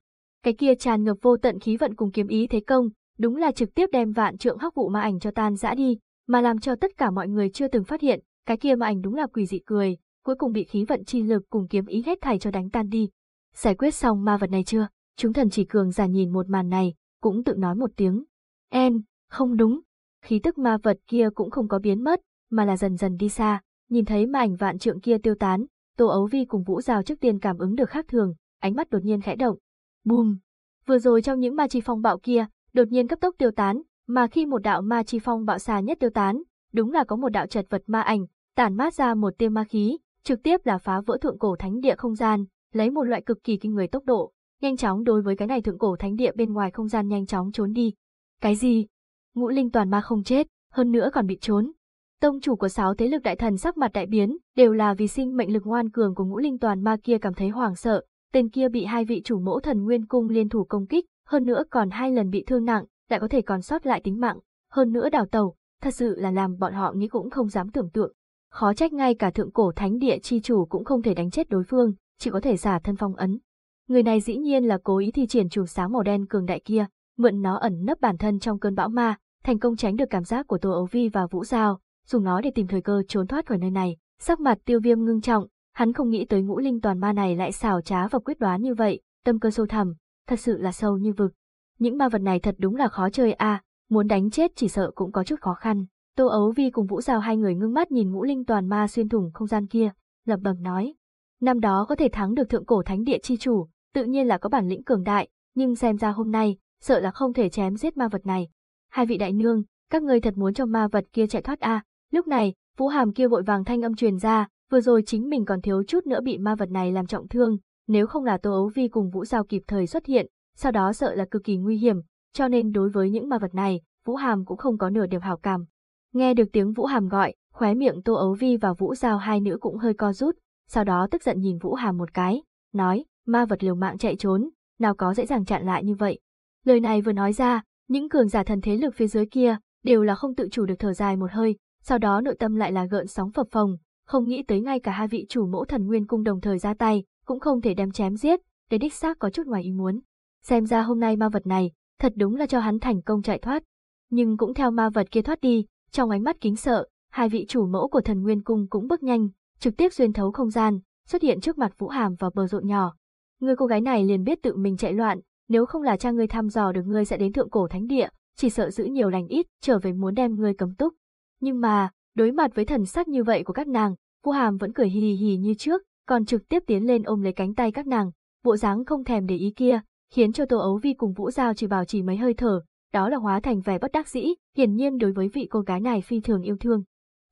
Cái kia tràn ngập vô tận khí vận cùng kiếm ý thế công, đúng là trực tiếp đem vạn trượng hắc vụ ma ảnh cho tan rã đi, mà làm cho tất cả mọi người chưa từng phát hiện, cái kia ma ảnh đúng là quỷ dị cười, cuối cùng bị khí vận chi lực cùng kiếm ý hết thảy cho đánh tan đi. Giải quyết xong ma vật này chưa? Chúng thần chỉ cường giả nhìn một màn này, cũng tự nói một tiếng. En, không đúng. Khí tức ma vật kia cũng không có biến mất, mà là dần dần đi xa, nhìn thấy ma ảnh vạn trượng kia tiêu tán, Tô Ấu Vi cùng Vũ Giao trước tiên cảm ứng được khác thường, ánh mắt đột nhiên khẽ động. Bùm! Vừa rồi trong những ma chi phong bạo kia, đột nhiên cấp tốc tiêu tán, mà khi một đạo ma chi phong bạo xa nhất tiêu tán, đúng là có một đạo chật vật ma ảnh, tản mát ra một tia ma khí, trực tiếp là phá vỡ thượng cổ thánh địa không gian, lấy một loại cực kỳ kinh người tốc độ, nhanh chóng đối với cái này thượng cổ thánh địa bên ngoài không gian nhanh chóng trốn đi. Cái gì? Ngũ linh toàn ma không chết, hơn nữa còn bị trốn. Tông chủ của sáu thế lực đại thần sắc mặt đại biến, đều là vì sinh mệnh lực ngoan cường của ngũ linh toàn ma kia cảm thấy hoảng sợ, tên kia bị hai vị chủ mẫu thần nguyên cung liên thủ công kích, hơn nữa còn hai lần bị thương nặng, lại có thể còn sót lại tính mạng, hơn nữa đào tàu, thật sự là làm bọn họ nghĩ cũng không dám tưởng tượng. Khó trách ngay cả thượng cổ thánh địa chi chủ cũng không thể đánh chết đối phương, chỉ có thể giả thân phong ấn. Người này dĩ nhiên là cố ý thi triển chùm sáng màu đen cường đại kia, mượn nó ẩn nấp bản thân trong cơn bão ma, thành công tránh được cảm giác của Tô Âu Vi và Vũ Giao, dùng nó để tìm thời cơ trốn thoát khỏi nơi này. Sắc mặt Tiêu Viêm ngưng trọng, hắn không nghĩ tới ngũ linh toàn ma này lại xảo trá và quyết đoán như vậy, tâm cơ sâu thẳm, thật sự là sâu như vực. Những ma vật này thật đúng là khó chơi a, muốn đánh chết chỉ sợ cũng có chút khó khăn. Tô Ấu Vi cùng Vũ Giao hai người ngưng mắt nhìn ngũ linh toàn ma xuyên thủng không gian kia, lẩm bẩm nói. Năm đó có thể thắng được thượng cổ thánh địa chi chủ, tự nhiên là có bản lĩnh cường đại, nhưng xem ra hôm nay, sợ là không thể chém giết ma vật này. Hai vị đại nương, các ngươi thật muốn cho ma vật kia chạy thoát a à. Lúc này, Vũ Hàm kia vội vàng thanh âm truyền ra, vừa rồi chính mình còn thiếu chút nữa bị ma vật này làm trọng thương, nếu không là Tô Ấu Vi cùng Vũ Giao kịp thời xuất hiện, sau đó sợ là cực kỳ nguy hiểm, cho nên đối với những ma vật này, Vũ Hàm cũng không có nửa điểm hảo cảm. Nghe được tiếng Vũ Hàm gọi, khóe miệng Tô Ấu Vi và Vũ Giao hai nữ cũng hơi co rút, sau đó tức giận nhìn Vũ Hàm một cái, nói, ma vật liều mạng chạy trốn, nào có dễ dàng chặn lại như vậy. Lời này vừa nói ra, những cường giả thần thế lực phía dưới kia đều là không tự chủ được thở dài một hơi, sau đó nội tâm lại là gợn sóng phập phồng, không nghĩ tới ngay cả hai vị chủ mẫu thần nguyên cung đồng thời ra tay, cũng không thể đem chém giết, để đích xác có chút ngoài ý muốn. Xem ra hôm nay ma vật này, thật đúng là cho hắn thành công chạy thoát, nhưng cũng theo ma vật kia thoát đi, trong ánh mắt kính sợ, hai vị chủ mẫu của thần nguyên cung cũng bước nhanh, trực tiếp xuyên thấu không gian, xuất hiện trước mặt Vũ Hàm và bờ rộn nhỏ. Người cô gái này liền biết tự mình chạy loạn, nếu không là cha ngươi thăm dò được ngươi sẽ đến thượng cổ thánh địa, chỉ sợ giữ nhiều lành ít, trở về muốn đem ngươi cấm túc. Nhưng mà, đối mặt với thần sắc như vậy của các nàng, Vũ Hàm vẫn cười hì hì như trước, còn trực tiếp tiến lên ôm lấy cánh tay các nàng, bộ dáng không thèm để ý kia, khiến cho Tô Ấu Vi cùng Vũ Giao chỉ bảo chỉ mấy hơi thở, đó là hóa thành vẻ bất đắc dĩ, hiển nhiên đối với vị cô gái này phi thường yêu thương.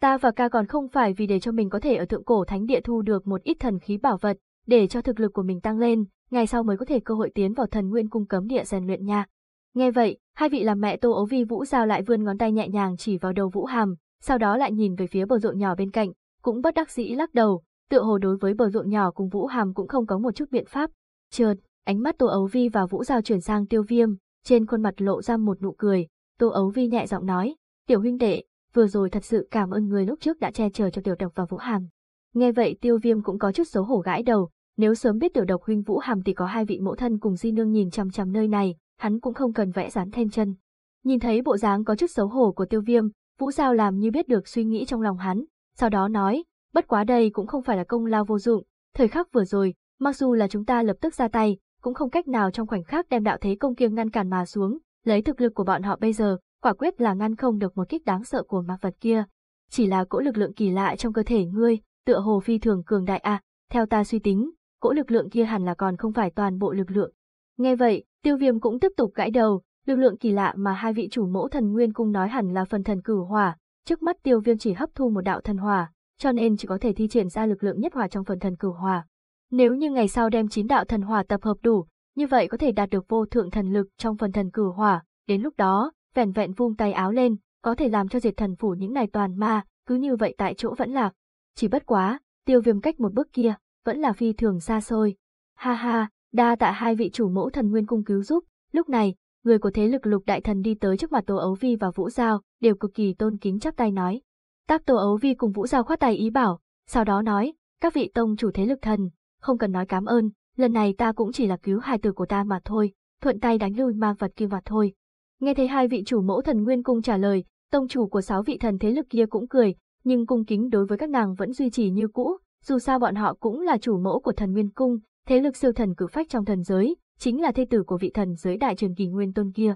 Ta và ca còn không phải vì để cho mình có thể ở thượng cổ thánh địa thu được một ít thần khí bảo vật, để cho thực lực của mình tăng lên, ngày sau mới có thể cơ hội tiến vào thần nguyên cung cấm địa rèn luyện nha. Nghe vậy, hai vị làm mẹ Tô Ấu Vi Vũ Giao lại vươn ngón tay nhẹ nhàng chỉ vào đầu Vũ Hàm, sau đó lại nhìn về phía bờ ruộng nhỏ bên cạnh, cũng bất đắc dĩ lắc đầu, tựa hồ đối với bờ ruộng nhỏ cùng Vũ Hàm cũng không có một chút biện pháp. Chợt, ánh mắt Tô Ấu Vi và Vũ Giao chuyển sang Tiêu Viêm, trên khuôn mặt lộ ra một nụ cười, Tô Ấu Vi nhẹ giọng nói, tiểu huynh đệ, vừa rồi thật sự cảm ơn người lúc trước đã che chở cho tiểu độc và Vũ Hàm. Nghe vậy tiêu viêm cũng có chút xấu hổ gãi đầu, nếu sớm biết tiểu độc huynh Vũ Hàm thì có hai vị mẫu thân cùng di nương nhìn chằm chằm nơi này, hắn cũng không cần vẽ dán thêm chân. Nhìn thấy bộ dáng có chút xấu hổ của tiêu viêm, Vũ Giao làm như biết được suy nghĩ trong lòng hắn, sau đó nói, bất quá đây cũng không phải là công lao vô dụng, thời khắc vừa rồi, mặc dù là chúng ta lập tức ra tay, cũng không cách nào trong khoảnh khắc đem đạo thế công kiêng ngăn cản mà xuống, lấy thực lực của bọn họ bây giờ, quả quyết là ngăn không được một kích đáng sợ của ma vật kia. Chỉ là cỗ lực lượng kỳ lạ trong cơ thể ngươi, tựa hồ phi thường cường đại a à, theo ta suy tính, cỗ lực lượng kia hẳn là còn không phải toàn bộ lực lượng. Nghe vậy, tiêu viêm cũng tiếp tục gãi đầu, lực lượng kỳ lạ mà hai vị chủ mẫu thần nguyên cung nói hẳn là phần thần cửu hỏa, trước mắt tiêu viêm chỉ hấp thu một đạo thần hỏa, cho nên chỉ có thể thi triển ra lực lượng nhất hỏa trong phần thần cửu hỏa. Nếu như ngày sau đem chín đạo thần hỏa tập hợp đủ, như vậy có thể đạt được vô thượng thần lực trong phần thần cử hỏa, đến lúc đó, vẹn vẹn vung tay áo lên, có thể làm cho diệt thần phủ những này toàn ma, cứ như vậy tại chỗ vẫn lạc. Chỉ bất quá, tiêu viêm cách một bước kia, vẫn là phi thường xa xôi. Ha ha, đa tạ hai vị chủ mẫu thần nguyên cung cứu giúp, lúc này, người của thế lực lục đại thần đi tới trước mặt Tô Ấu Vi và Vũ Giao, đều cực kỳ tôn kính chắp tay nói. Tác Tô Ấu Vi cùng Vũ Giao khoát tay ý bảo, sau đó nói, các vị tông chủ thế lực thần, không cần nói cảm ơn, lần này ta cũng chỉ là cứu hài tử của ta mà thôi, thuận tay đánh lui ma vật kia vặt thôi. Nghe thấy hai vị chủ mẫu thần nguyên cung trả lời, tông chủ của sáu vị thần thế lực kia cũng cười, nhưng cung kính đối với các nàng vẫn duy trì như cũ, dù sao bọn họ cũng là chủ mẫu của thần nguyên cung, thế lực siêu thần cử phách trong thần giới, chính là thê tử của vị thần giới đại truyền kỳ nguyên tôn kia.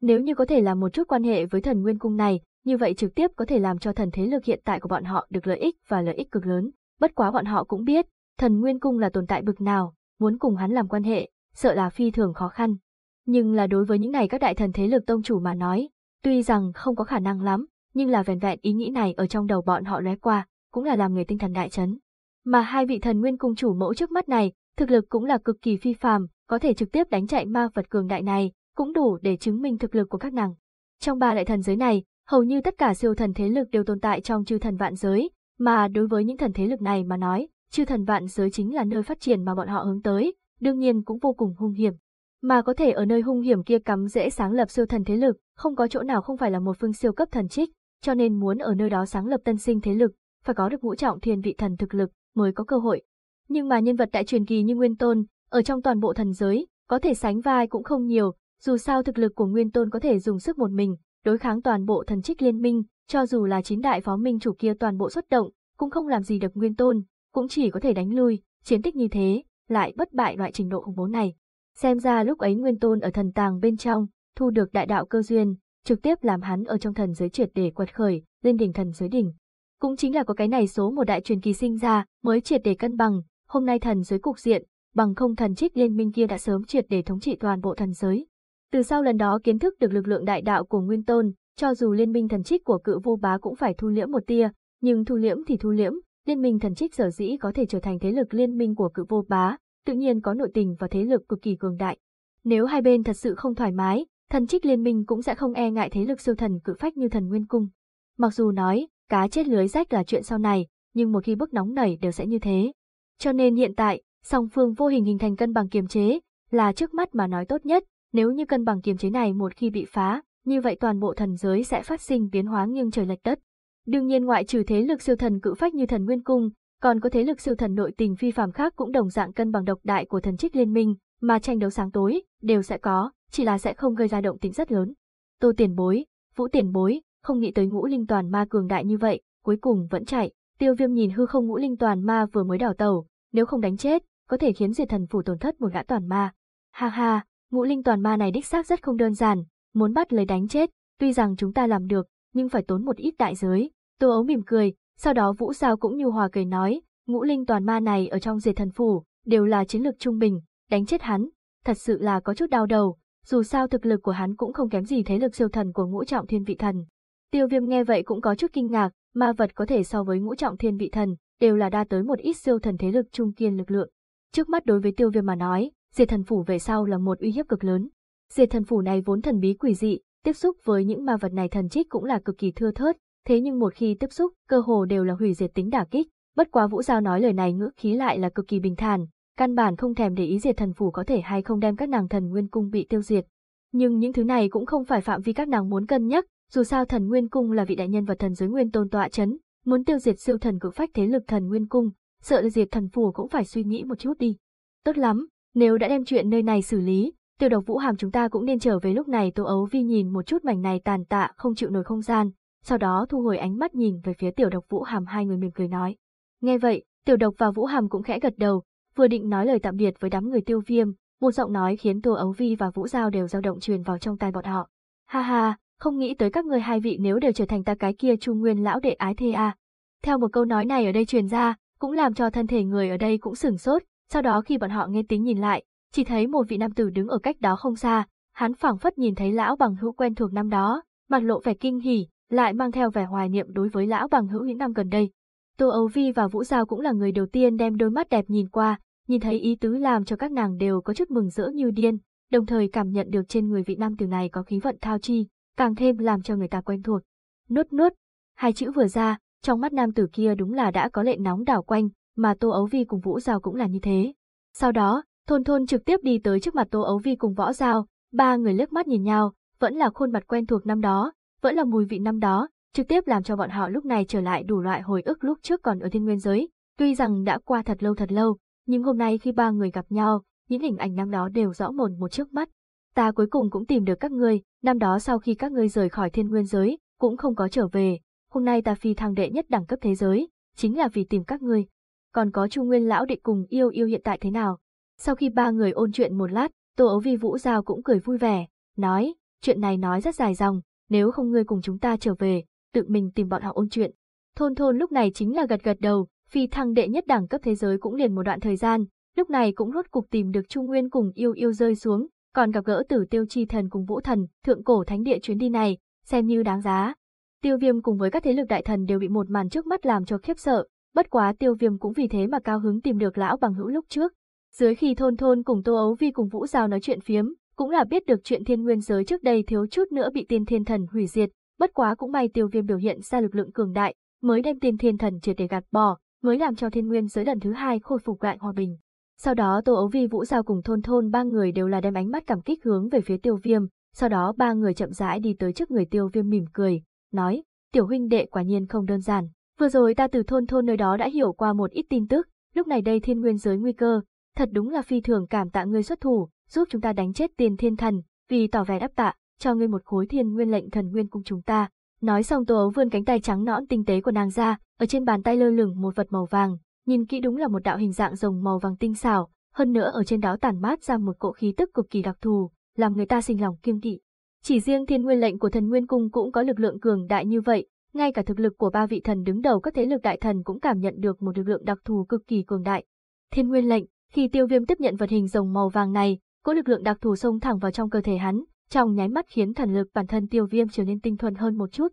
Nếu như có thể làm một chút quan hệ với thần nguyên cung này, như vậy trực tiếp có thể làm cho thần thế lực hiện tại của bọn họ được lợi ích và lợi ích cực lớn. Bất quá bọn họ cũng biết, Thần Nguyên Cung là tồn tại bực nào, muốn cùng hắn làm quan hệ, sợ là phi thường khó khăn. Nhưng là đối với những này các đại thần thế lực tông chủ mà nói, tuy rằng không có khả năng lắm, nhưng là vẻn vẹn ý nghĩ này ở trong đầu bọn họ lóe qua, cũng là làm người tinh thần đại chấn. Mà hai vị thần nguyên cung chủ mẫu trước mắt này, thực lực cũng là cực kỳ phi phàm, có thể trực tiếp đánh chạy ma vật cường đại này, cũng đủ để chứng minh thực lực của các nàng. Trong ba đại thần giới này, hầu như tất cả siêu thần thế lực đều tồn tại trong chư thần vạn giới, mà đối với những thần thế lực này mà nói, chư thần vạn giới chính là nơi phát triển mà bọn họ hướng tới, đương nhiên cũng vô cùng hung hiểm. Mà có thể ở nơi hung hiểm kia cắm dễ sáng lập siêu thần thế lực, không có chỗ nào không phải là một phương siêu cấp thần trích, cho nên muốn ở nơi đó sáng lập tân sinh thế lực, phải có được ngũ trọng thiên vị thần thực lực mới có cơ hội. Nhưng mà nhân vật đại truyền kỳ như Nguyên Tôn, ở trong toàn bộ thần giới, có thể sánh vai cũng không nhiều, dù sao thực lực của Nguyên Tôn có thể dùng sức một mình, đối kháng toàn bộ thần trích liên minh, cho dù là chín đại phó minh chủ kia toàn bộ xuất động, cũng không làm gì được Nguyên Tôn, cũng chỉ có thể đánh lui, chiến tích như thế, lại bất bại loại trình độ khủng bố này. Xem ra lúc ấy Nguyên Tôn ở thần tàng bên trong, thu được đại đạo cơ duyên, trực tiếp làm hắn ở trong thần giới triệt để quật khởi, lên đỉnh thần giới đỉnh. Cũng chính là có cái này số một đại truyền kỳ sinh ra, mới triệt để cân bằng, hôm nay thần giới cục diện, bằng không thần trích liên minh kia đã sớm triệt để thống trị toàn bộ thần giới. Từ sau lần đó kiến thức được lực lượng đại đạo của Nguyên Tôn, cho dù liên minh thần trích của cự vô bá cũng phải thu liễm một tia, nhưng thu liễm thì thu liễm, Liên minh thần trích sở dĩ có thể trở thành thế lực liên minh của cựu vô bá, tự nhiên có nội tình và thế lực cực kỳ cường đại. Nếu hai bên thật sự không thoải mái, thần trích liên minh cũng sẽ không e ngại thế lực siêu thần cự phách như thần nguyên cung. Mặc dù nói, cá chết lưới rách là chuyện sau này, nhưng một khi bức nóng nảy đều sẽ như thế. Cho nên hiện tại, song phương vô hình hình thành cân bằng kiềm chế, là trước mắt mà nói tốt nhất, nếu như cân bằng kiềm chế này một khi bị phá, như vậy toàn bộ thần giới sẽ phát sinh biến hóa nghiêng trời lệch đất. Đương nhiên ngoại trừ thế lực siêu thần cự phách như thần Nguyên Cung, còn có thế lực siêu thần nội tình phi phạm khác cũng đồng dạng cân bằng độc đại của thần trích liên minh, mà tranh đấu sáng tối đều sẽ có, chỉ là sẽ không gây ra động tĩnh rất lớn. Tô Tiền Bối, Vũ Tiền Bối, không nghĩ tới Ngũ Linh Toàn Ma cường đại như vậy, cuối cùng vẫn chạy. Tiêu Viêm nhìn hư không Ngũ Linh Toàn Ma vừa mới đảo tàu, nếu không đánh chết, có thể khiến Diệt Thần phủ tổn thất một gã toàn ma. Ha ha, Ngũ Linh Toàn Ma này đích xác rất không đơn giản, muốn bắt lấy đánh chết, tuy rằng chúng ta làm được, nhưng phải tốn một ít đại giới. Tô ấu mỉm cười, sau đó Vũ sao cũng như hòa cười nói, ngũ linh toàn ma này ở trong diệt thần phủ, đều là chiến lược trung bình, đánh chết hắn, thật sự là có chút đau đầu, dù sao thực lực của hắn cũng không kém gì thế lực siêu thần của ngũ trọng thiên vị thần. Tiêu viêm nghe vậy cũng có chút kinh ngạc, ma vật có thể so với ngũ trọng thiên vị thần, đều là đa tới một ít siêu thần thế lực trung kiên lực lượng. Trước mắt đối với tiêu viêm mà nói, diệt thần phủ về sau là một uy hiếp cực lớn. Diệt thần phủ này vốn thần bí quỷ dị, Tiếp xúc với những ma vật này thần trích cũng là cực kỳ thưa thớt, thế nhưng một khi tiếp xúc, cơ hồ đều là hủy diệt tính đả kích. Bất quá Vũ Giao nói lời này ngữ khí lại là cực kỳ bình thản, căn bản không thèm để ý diệt thần phủ có thể hay không đem các nàng thần nguyên cung bị tiêu diệt. Nhưng những thứ này cũng không phải phạm vi các nàng muốn cân nhắc, dù sao thần nguyên cung là vị đại nhân và thần giới nguyên tôn tọa chấn, muốn tiêu diệt siêu thần cự phách thế lực thần nguyên cung, sợ là diệt thần phủ cũng phải suy nghĩ một chút đi. Tốt lắm, nếu đã đem chuyện nơi này xử lý, tiêu độc vũ hàm chúng ta cũng nên trở về lúc này Tô Ấu Vi nhìn một chút mảnh này tàn tạ không chịu nổi không gian, sau đó thu hồi ánh mắt nhìn về phía tiểu độc vũ hàm hai người mỉm cười nói. Nghe vậy, tiểu độc và vũ hàm cũng khẽ gật đầu, vừa định nói lời tạm biệt với đám người tiêu viêm, một giọng nói khiến Tô Ấu Vi và Vũ Giao đều dao động truyền vào trong tai bọn họ. Ha ha, không nghĩ tới các người hai vị nếu đều trở thành ta cái kia Trung nguyên lão đệ ái thê à. Theo một câu nói này ở đây truyền ra, cũng làm cho thân thể người ở đây cũng sửng sốt, sau đó khi bọn họ nghe tính nhìn lại, chỉ thấy một vị nam tử đứng ở cách đó không xa, hắn phảng phất nhìn thấy lão bằng hữu quen thuộc năm đó, mặt lộ vẻ kinh hỉ, lại mang theo vẻ hoài niệm đối với lão bằng hữu những năm gần đây. Tô Âu Vi và Vũ Giao cũng là người đầu tiên đem đôi mắt đẹp nhìn qua, nhìn thấy ý tứ làm cho các nàng đều có chút mừng rỡ như điên, đồng thời cảm nhận được trên người vị nam tử này có khí vận thao chi, càng thêm làm cho người ta quen thuộc. Nuốt nuốt, hai chữ vừa ra, trong mắt nam tử kia đúng là đã có lệ nóng đảo quanh, mà Tô Ấu Vi cùng Vũ Giao cũng là như thế. Sau đó, Thôn thôn trực tiếp đi tới trước mặt Tô Ấu Vi cùng võ giao, ba người liếc mắt nhìn nhau, vẫn là khuôn mặt quen thuộc năm đó, vẫn là mùi vị năm đó, trực tiếp làm cho bọn họ lúc này trở lại đủ loại hồi ức lúc trước còn ở thiên nguyên giới. Tuy rằng đã qua thật lâu thật lâu, nhưng hôm nay khi ba người gặp nhau, những hình ảnh năm đó đều rõ mồn một trước mắt. Ta cuối cùng cũng tìm được các ngươi, năm đó sau khi các ngươi rời khỏi thiên nguyên giới, cũng không có trở về, hôm nay ta phi thăng đệ nhất đẳng cấp thế giới, chính là vì tìm các ngươi. Còn có Chu Nguyên lão đệ cùng yêu yêu hiện tại thế nào, sau khi ba người ôn chuyện một lát, Tô Ấu Vi Vũ Giao cũng cười vui vẻ, nói, chuyện này nói rất dài dòng, nếu không ngươi cùng chúng ta trở về, tự mình tìm bọn họ ôn chuyện. Thôn thôn lúc này chính là gật gật đầu, phi thăng đệ nhất đẳng cấp thế giới cũng liền một đoạn thời gian, lúc này cũng rốt cục tìm được Trung Nguyên cùng yêu yêu rơi xuống, còn gặp gỡ tử tiêu chi thần cùng vũ thần, thượng cổ thánh địa chuyến đi này, xem như đáng giá. Tiêu viêm cùng với các thế lực đại thần đều bị một màn trước mắt làm cho khiếp sợ, bất quá tiêu viêm cũng vì thế mà cao hứng tìm được lão bằng hữu lúc trước, dưới khi thôn thôn cùng Tô Ấu Vi cùng Vũ Giao nói chuyện phiếm, cũng là biết được chuyện thiên nguyên giới trước đây thiếu chút nữa bị tiên thiên thần hủy diệt, bất quá cũng may tiêu viêm biểu hiện ra lực lượng cường đại, mới đem tiên thiên thần triệt để gạt bỏ, mới làm cho thiên nguyên giới lần thứ hai khôi phục lại hòa bình. Sau đó Tô Ấu Vi Vũ Giao cùng thôn thôn ba người đều là đem ánh mắt cảm kích hướng về phía tiêu viêm, sau đó ba người chậm rãi đi tới trước người tiêu viêm mỉm cười, nói, tiểu huynh đệ quả nhiên không đơn giản. Vừa rồi ta từ thôn thôn nơi đó đã hiểu qua một ít tin tức, lúc này đây thiên nguyên giới nguy cơ, thật đúng là phi thường cảm tạ ngươi xuất thủ, giúp chúng ta đánh chết tiền thiên thần, vì tỏ vẻ đáp tạ, cho ngươi một khối thiên nguyên lệnh thần nguyên cung chúng ta. Nói xong Tô Ấu vươn cánh tay trắng nõn tinh tế của nàng ra, ở trên bàn tay lơ lửng một vật màu vàng, nhìn kỹ đúng là một đạo hình dạng rồng màu vàng tinh xảo, hơn nữa ở trên đó tản mát ra một cỗ khí tức cực kỳ đặc thù, làm người ta sinh lòng kiêng kỵ. Chỉ riêng thiên nguyên lệnh của thần nguyên cung cũng có lực lượng cường đại như vậy, ngay cả thực lực của ba vị thần đứng đầu các thế lực đại thần cũng cảm nhận được một lực lượng đặc thù cực kỳ cường đại. Thiên nguyên lệnh, khi tiêu viêm tiếp nhận vật hình rồng màu vàng này, cỗ lực lượng đặc thù xông thẳng vào trong cơ thể hắn, trong nháy mắt khiến thần lực bản thân tiêu viêm trở nên tinh thuần hơn một chút.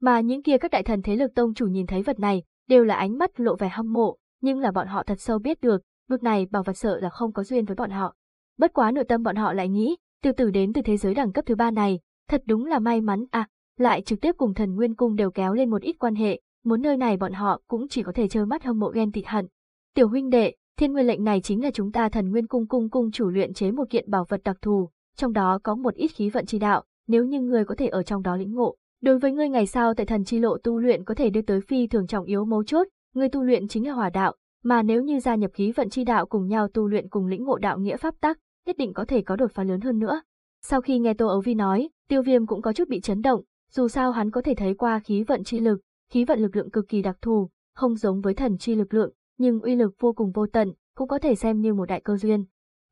Mà những kia các đại thần thế lực tông chủ nhìn thấy vật này, đều là ánh mắt lộ vẻ hâm mộ, nhưng là bọn họ thật sâu biết được, vực này bảo vật sợ là không có duyên với bọn họ. Bất quá nội tâm bọn họ lại nghĩ, tiêu tử đến từ thế giới đẳng cấp thứ ba này, thật đúng là may mắn à, lại trực tiếp cùng thần nguyên cung đều kéo lên một ít quan hệ, muốn nơi này bọn họ cũng chỉ có thể trơ mắt hâm mộ ghen tị hận. Tiểu huynh đệ, Thiên nguyên lệnh này chính là chúng ta thần nguyên cung cung cung chủ luyện chế một kiện bảo vật đặc thù, trong đó có một ít khí vận chi đạo, nếu như người có thể ở trong đó lĩnh ngộ. Đối với ngươi ngày sau tại thần chi lộ tu luyện có thể đưa tới phi thường trọng yếu mấu chốt, ngươi tu luyện chính là hỏa đạo, mà nếu như gia nhập khí vận chi đạo cùng nhau tu luyện cùng lĩnh ngộ đạo nghĩa pháp tắc, nhất định có thể có đột phá lớn hơn nữa. Sau khi nghe Tô Ấu Vi nói, Tiêu Viêm cũng có chút bị chấn động, dù sao hắn có thể thấy qua khí vận chi lực, khí vận lực lượng cực kỳ đặc thù, không giống với thần chi lực lượng, nhưng uy lực vô cùng vô tận, cũng có thể xem như một đại cơ duyên.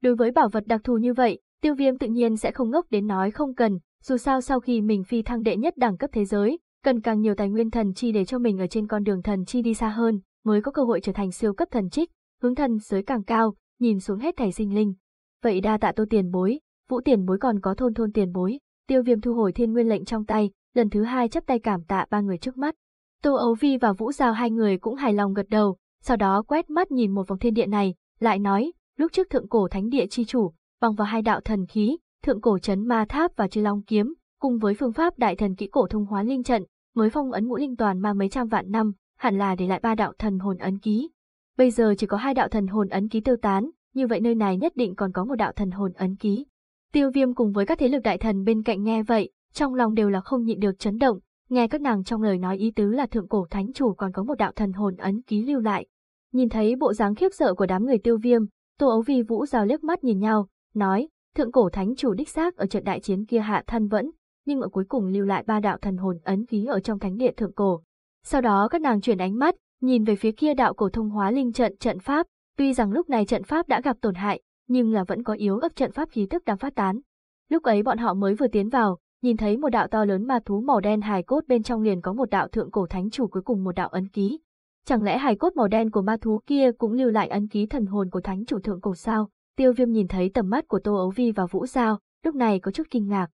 Đối với bảo vật đặc thù như vậy, tiêu viêm tự nhiên sẽ không ngốc đến nói không cần, dù sao sau khi mình phi thăng đệ nhất đẳng cấp thế giới, cần càng nhiều tài nguyên thần chi để cho mình ở trên con đường thần chi đi xa hơn, mới có cơ hội trở thành siêu cấp thần trích, hướng thần giới càng cao, nhìn xuống hết thảy sinh linh. Vậy đa tạ tô tiền bối, vũ tiền bối còn có thôn thôn tiền bối, tiêu viêm thu hồi thiên nguyên lệnh trong tay, lần thứ hai chấp tay cảm tạ ba người trước mắt. Tô Ấu Vi và Vũ Giao hai người cũng hài lòng gật đầu, sau đó quét mắt nhìn một vòng thiên địa này, lại nói, lúc trước thượng cổ thánh địa chi chủ, bằng vào hai đạo thần khí, thượng cổ chấn ma tháp và chư long kiếm, cùng với phương pháp đại thần kỹ cổ thông hóa linh trận, mới phong ấn ngũ linh toàn ma mấy trăm vạn năm, hẳn là để lại ba đạo thần hồn ấn ký. Bây giờ chỉ có hai đạo thần hồn ấn ký tiêu tán, như vậy nơi này nhất định còn có một đạo thần hồn ấn ký. Tiêu Viêm cùng với các thế lực đại thần bên cạnh nghe vậy, trong lòng đều là không nhịn được chấn động, Nghe các nàng trong lời nói ý tứ là thượng cổ thánh chủ còn có một đạo thần hồn ấn ký lưu lại. Nhìn thấy bộ dáng khiếp sợ của đám người tiêu viêm, Tô Ấu Vi Vũ Giao liếc mắt nhìn nhau, nói, thượng cổ thánh chủ đích xác ở trận đại chiến kia hạ thân vẫn, nhưng ở cuối cùng lưu lại ba đạo thần hồn ấn ký ở trong thánh địa thượng cổ. Sau đó các nàng chuyển ánh mắt, nhìn về phía kia đạo cổ thông hóa linh trận trận pháp, tuy rằng lúc này trận pháp đã gặp tổn hại, nhưng là vẫn có yếu ấp trận pháp khí tức đang phát tán. Lúc ấy bọn họ mới vừa tiến vào, nhìn thấy một đạo to lớn ma thú màu đen hài cốt bên trong liền có một đạo thượng cổ thánh chủ cuối cùng một đạo ấn ký. Chẳng lẽ hài cốt màu đen của ma thú kia cũng lưu lại ấn ký thần hồn của thánh chủ thượng cổ sao? Tiêu Viêm nhìn thấy tầm mắt của Tô Ấu Vi và Vũ Giao, lúc này có chút kinh ngạc.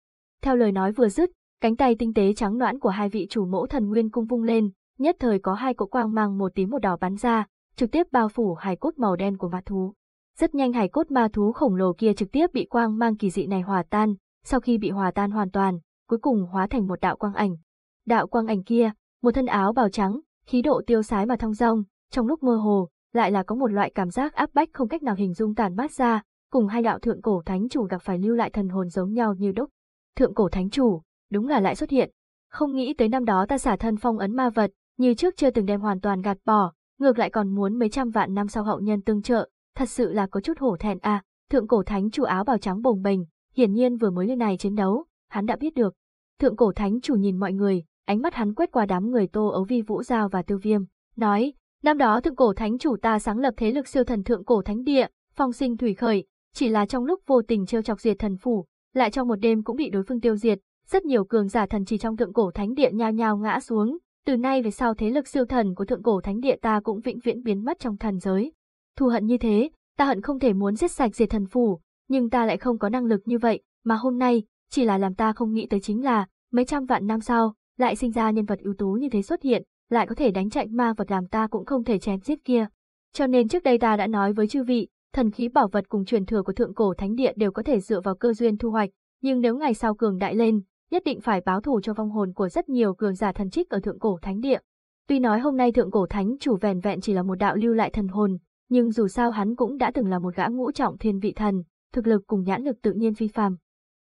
Theo lời nói vừa dứt, cánh tay tinh tế trắng loãn của hai vị chủ mẫu thần nguyên cung vung lên, nhất thời có hai cỗ quang mang một tím một đỏ bắn ra, trực tiếp bao phủ hài cốt màu đen của ma thú. Rất nhanh hài cốt ma thú khổng lồ kia trực tiếp bị quang mang kỳ dị này hòa tan, sau khi bị hòa tan hoàn toàn, cuối cùng hóa thành một đạo quang ảnh. Đạo quang ảnh kia, một thân áo bào trắng, khí độ tiêu sái mà thong dong, trong lúc mơ hồ, lại là có một loại cảm giác áp bách không cách nào hình dung tàn mát ra, cùng hai đạo thượng cổ thánh chủ gặp phải lưu lại thần hồn giống nhau như đúc. Thượng cổ thánh chủ, đúng là lại xuất hiện. Không nghĩ tới năm đó ta xả thân phong ấn ma vật, như trước chưa từng đem hoàn toàn gạt bỏ, ngược lại còn muốn mấy trăm vạn năm sau hậu nhân tương trợ, thật sự là có chút hổ thẹn a. À. thượng cổ thánh chủ áo bào trắng bồng bềnh, Hiển nhiên vừa mới lên này chiến đấu, hắn đã biết được. Thượng cổ thánh chủ nhìn mọi người, ánh mắt hắn quét qua đám người Tô Ấu Vi Vũ Giao và Tiêu Viêm, nói, năm đó thượng cổ thánh chủ ta sáng lập thế lực siêu thần thượng cổ thánh địa, phong sinh thủy khởi, chỉ là trong lúc vô tình trêu chọc diệt thần phủ, lại trong một đêm cũng bị đối phương tiêu diệt, rất nhiều cường giả thần chỉ trong thượng cổ thánh địa nhao nhao ngã xuống, từ nay về sau thế lực siêu thần của thượng cổ thánh địa ta cũng vĩnh viễn biến mất trong thần giới. Thù hận như thế, ta hận không thể muốn giết sạch diệt thần phủ, nhưng ta lại không có năng lực như vậy, mà hôm nay, chỉ là làm ta không nghĩ tới chính là, mấy trăm vạn năm sau, lại sinh ra nhân vật ưu tú như thế xuất hiện, lại có thể đánh chạy ma vật làm ta cũng không thể chém giết kia. Cho nên trước đây ta đã nói với chư vị, thần khí bảo vật cùng truyền thừa của thượng cổ thánh địa đều có thể dựa vào cơ duyên thu hoạch, nhưng nếu ngày sau cường đại lên, nhất định phải báo thù cho vong hồn của rất nhiều cường giả thần trích ở thượng cổ thánh địa. Tuy nói hôm nay thượng cổ thánh chủ vẻn vẹn chỉ là một đạo lưu lại thần hồn, nhưng dù sao hắn cũng đã từng là một gã ngũ trọng thiên vị thần, thực lực cùng nhãn lực tự nhiên phi phàm.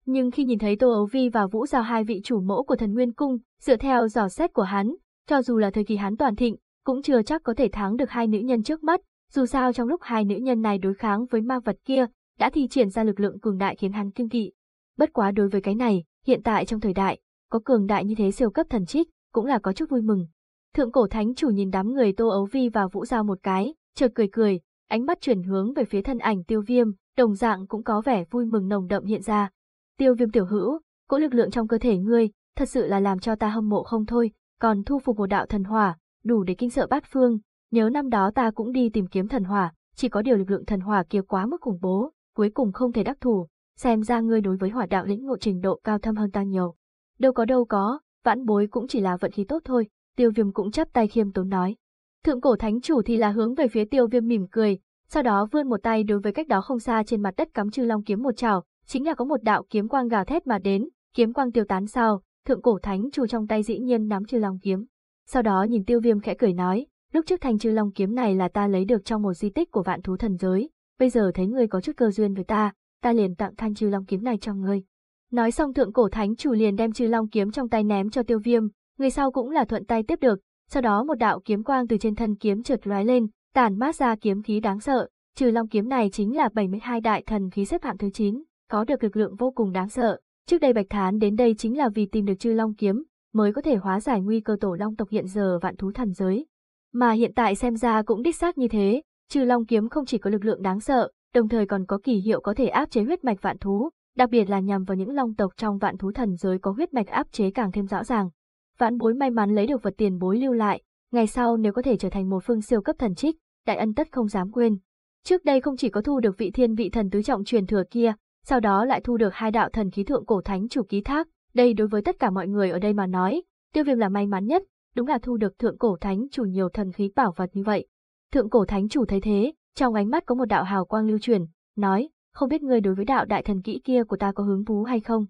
Nhưng khi nhìn thấy Tô Ấu Vi và Vũ Giao hai vị chủ mẫu của thần Nguyên Cung, dựa theo dò xét của hắn, cho dù là thời kỳ hắn toàn thịnh, cũng chưa chắc có thể thắng được hai nữ nhân trước mắt, dù sao trong lúc hai nữ nhân này đối kháng với ma vật kia, đã thi triển ra lực lượng cường đại khiến hắn kinh kỵ. Bất quá đối với cái này, hiện tại trong thời đại, có cường đại như thế siêu cấp thần trích, cũng là có chút vui mừng. Thượng cổ thánh chủ nhìn đám người Tô Ấu Vi và Vũ Giao một cái, chợt cười cười, ánh mắt chuyển hướng về phía thân ảnh Tiêu Viêm, đồng dạng cũng có vẻ vui mừng nồng đậm hiện ra. Tiêu viêm tiểu hữu, cỗ lực lượng trong cơ thể ngươi, thật sự là làm cho ta hâm mộ không thôi, còn thu phục một đạo thần hỏa, đủ để kinh sợ bát phương, nhớ năm đó ta cũng đi tìm kiếm thần hỏa, chỉ có điều lực lượng thần hỏa kia quá mức khủng bố, cuối cùng không thể đắc thủ, xem ra ngươi đối với hỏa đạo lĩnh ngộ trình độ cao thâm hơn ta nhiều. Đâu có đâu có, vãn bối cũng chỉ là vận khí tốt thôi, tiêu viêm cũng chắp tay khiêm tốn nói. Thượng cổ thánh chủ thì là hướng về phía tiêu viêm mỉm cười, sau đó vươn một tay đối với cách đó không xa trên mặt đất cắm chư long kiếm một chảo, chính là có một đạo kiếm quang gào thét mà đến, kiếm quang tiêu tán sau, thượng cổ thánh chủ trong tay dĩ nhiên nắm chư long kiếm. Sau đó nhìn Tiêu Viêm khẽ cười nói, lúc trước thanh chư long kiếm này là ta lấy được trong một di tích của vạn thú thần giới, bây giờ thấy ngươi có chút cơ duyên với ta, ta liền tặng thanh chư long kiếm này cho ngươi. Nói xong thượng cổ thánh chủ liền đem chư long kiếm trong tay ném cho Tiêu Viêm, người sau cũng là thuận tay tiếp được, sau đó một đạo kiếm quang từ trên thân kiếm trượt lóe lên, Tản mát ra kiếm khí đáng sợ, trừ long kiếm này chính là 72 đại thần khí xếp hạng thứ 9, có được lực lượng vô cùng đáng sợ. Trước đây Bạch Thán đến đây chính là vì tìm được chư long kiếm, mới có thể hóa giải nguy cơ tổ long tộc hiện giờ vạn thú thần giới. Mà hiện tại xem ra cũng đích xác như thế, trừ long kiếm không chỉ có lực lượng đáng sợ, đồng thời còn có kỳ hiệu có thể áp chế huyết mạch vạn thú, đặc biệt là nhằm vào những long tộc trong vạn thú thần giới có huyết mạch áp chế càng thêm rõ ràng. Vãn bối may mắn lấy được vật tiền bối lưu lại, ngày sau nếu có thể trở thành một phương siêu cấp thần trích, đại ân tất không dám quên. Trước đây không chỉ có thu được vị thiên vị thần tứ trọng truyền thừa kia, sau đó lại thu được hai đạo thần khí thượng cổ thánh chủ ký thác, đây đối với tất cả mọi người ở đây mà nói, tiêu viêm là may mắn nhất, đúng là thu được thượng cổ thánh chủ nhiều thần khí bảo vật như vậy. Thượng cổ thánh chủ thấy thế, trong ánh mắt có một đạo hào quang lưu truyền, nói, không biết ngươi đối với đạo đại thần kỹ kia của ta có hứng thú hay không?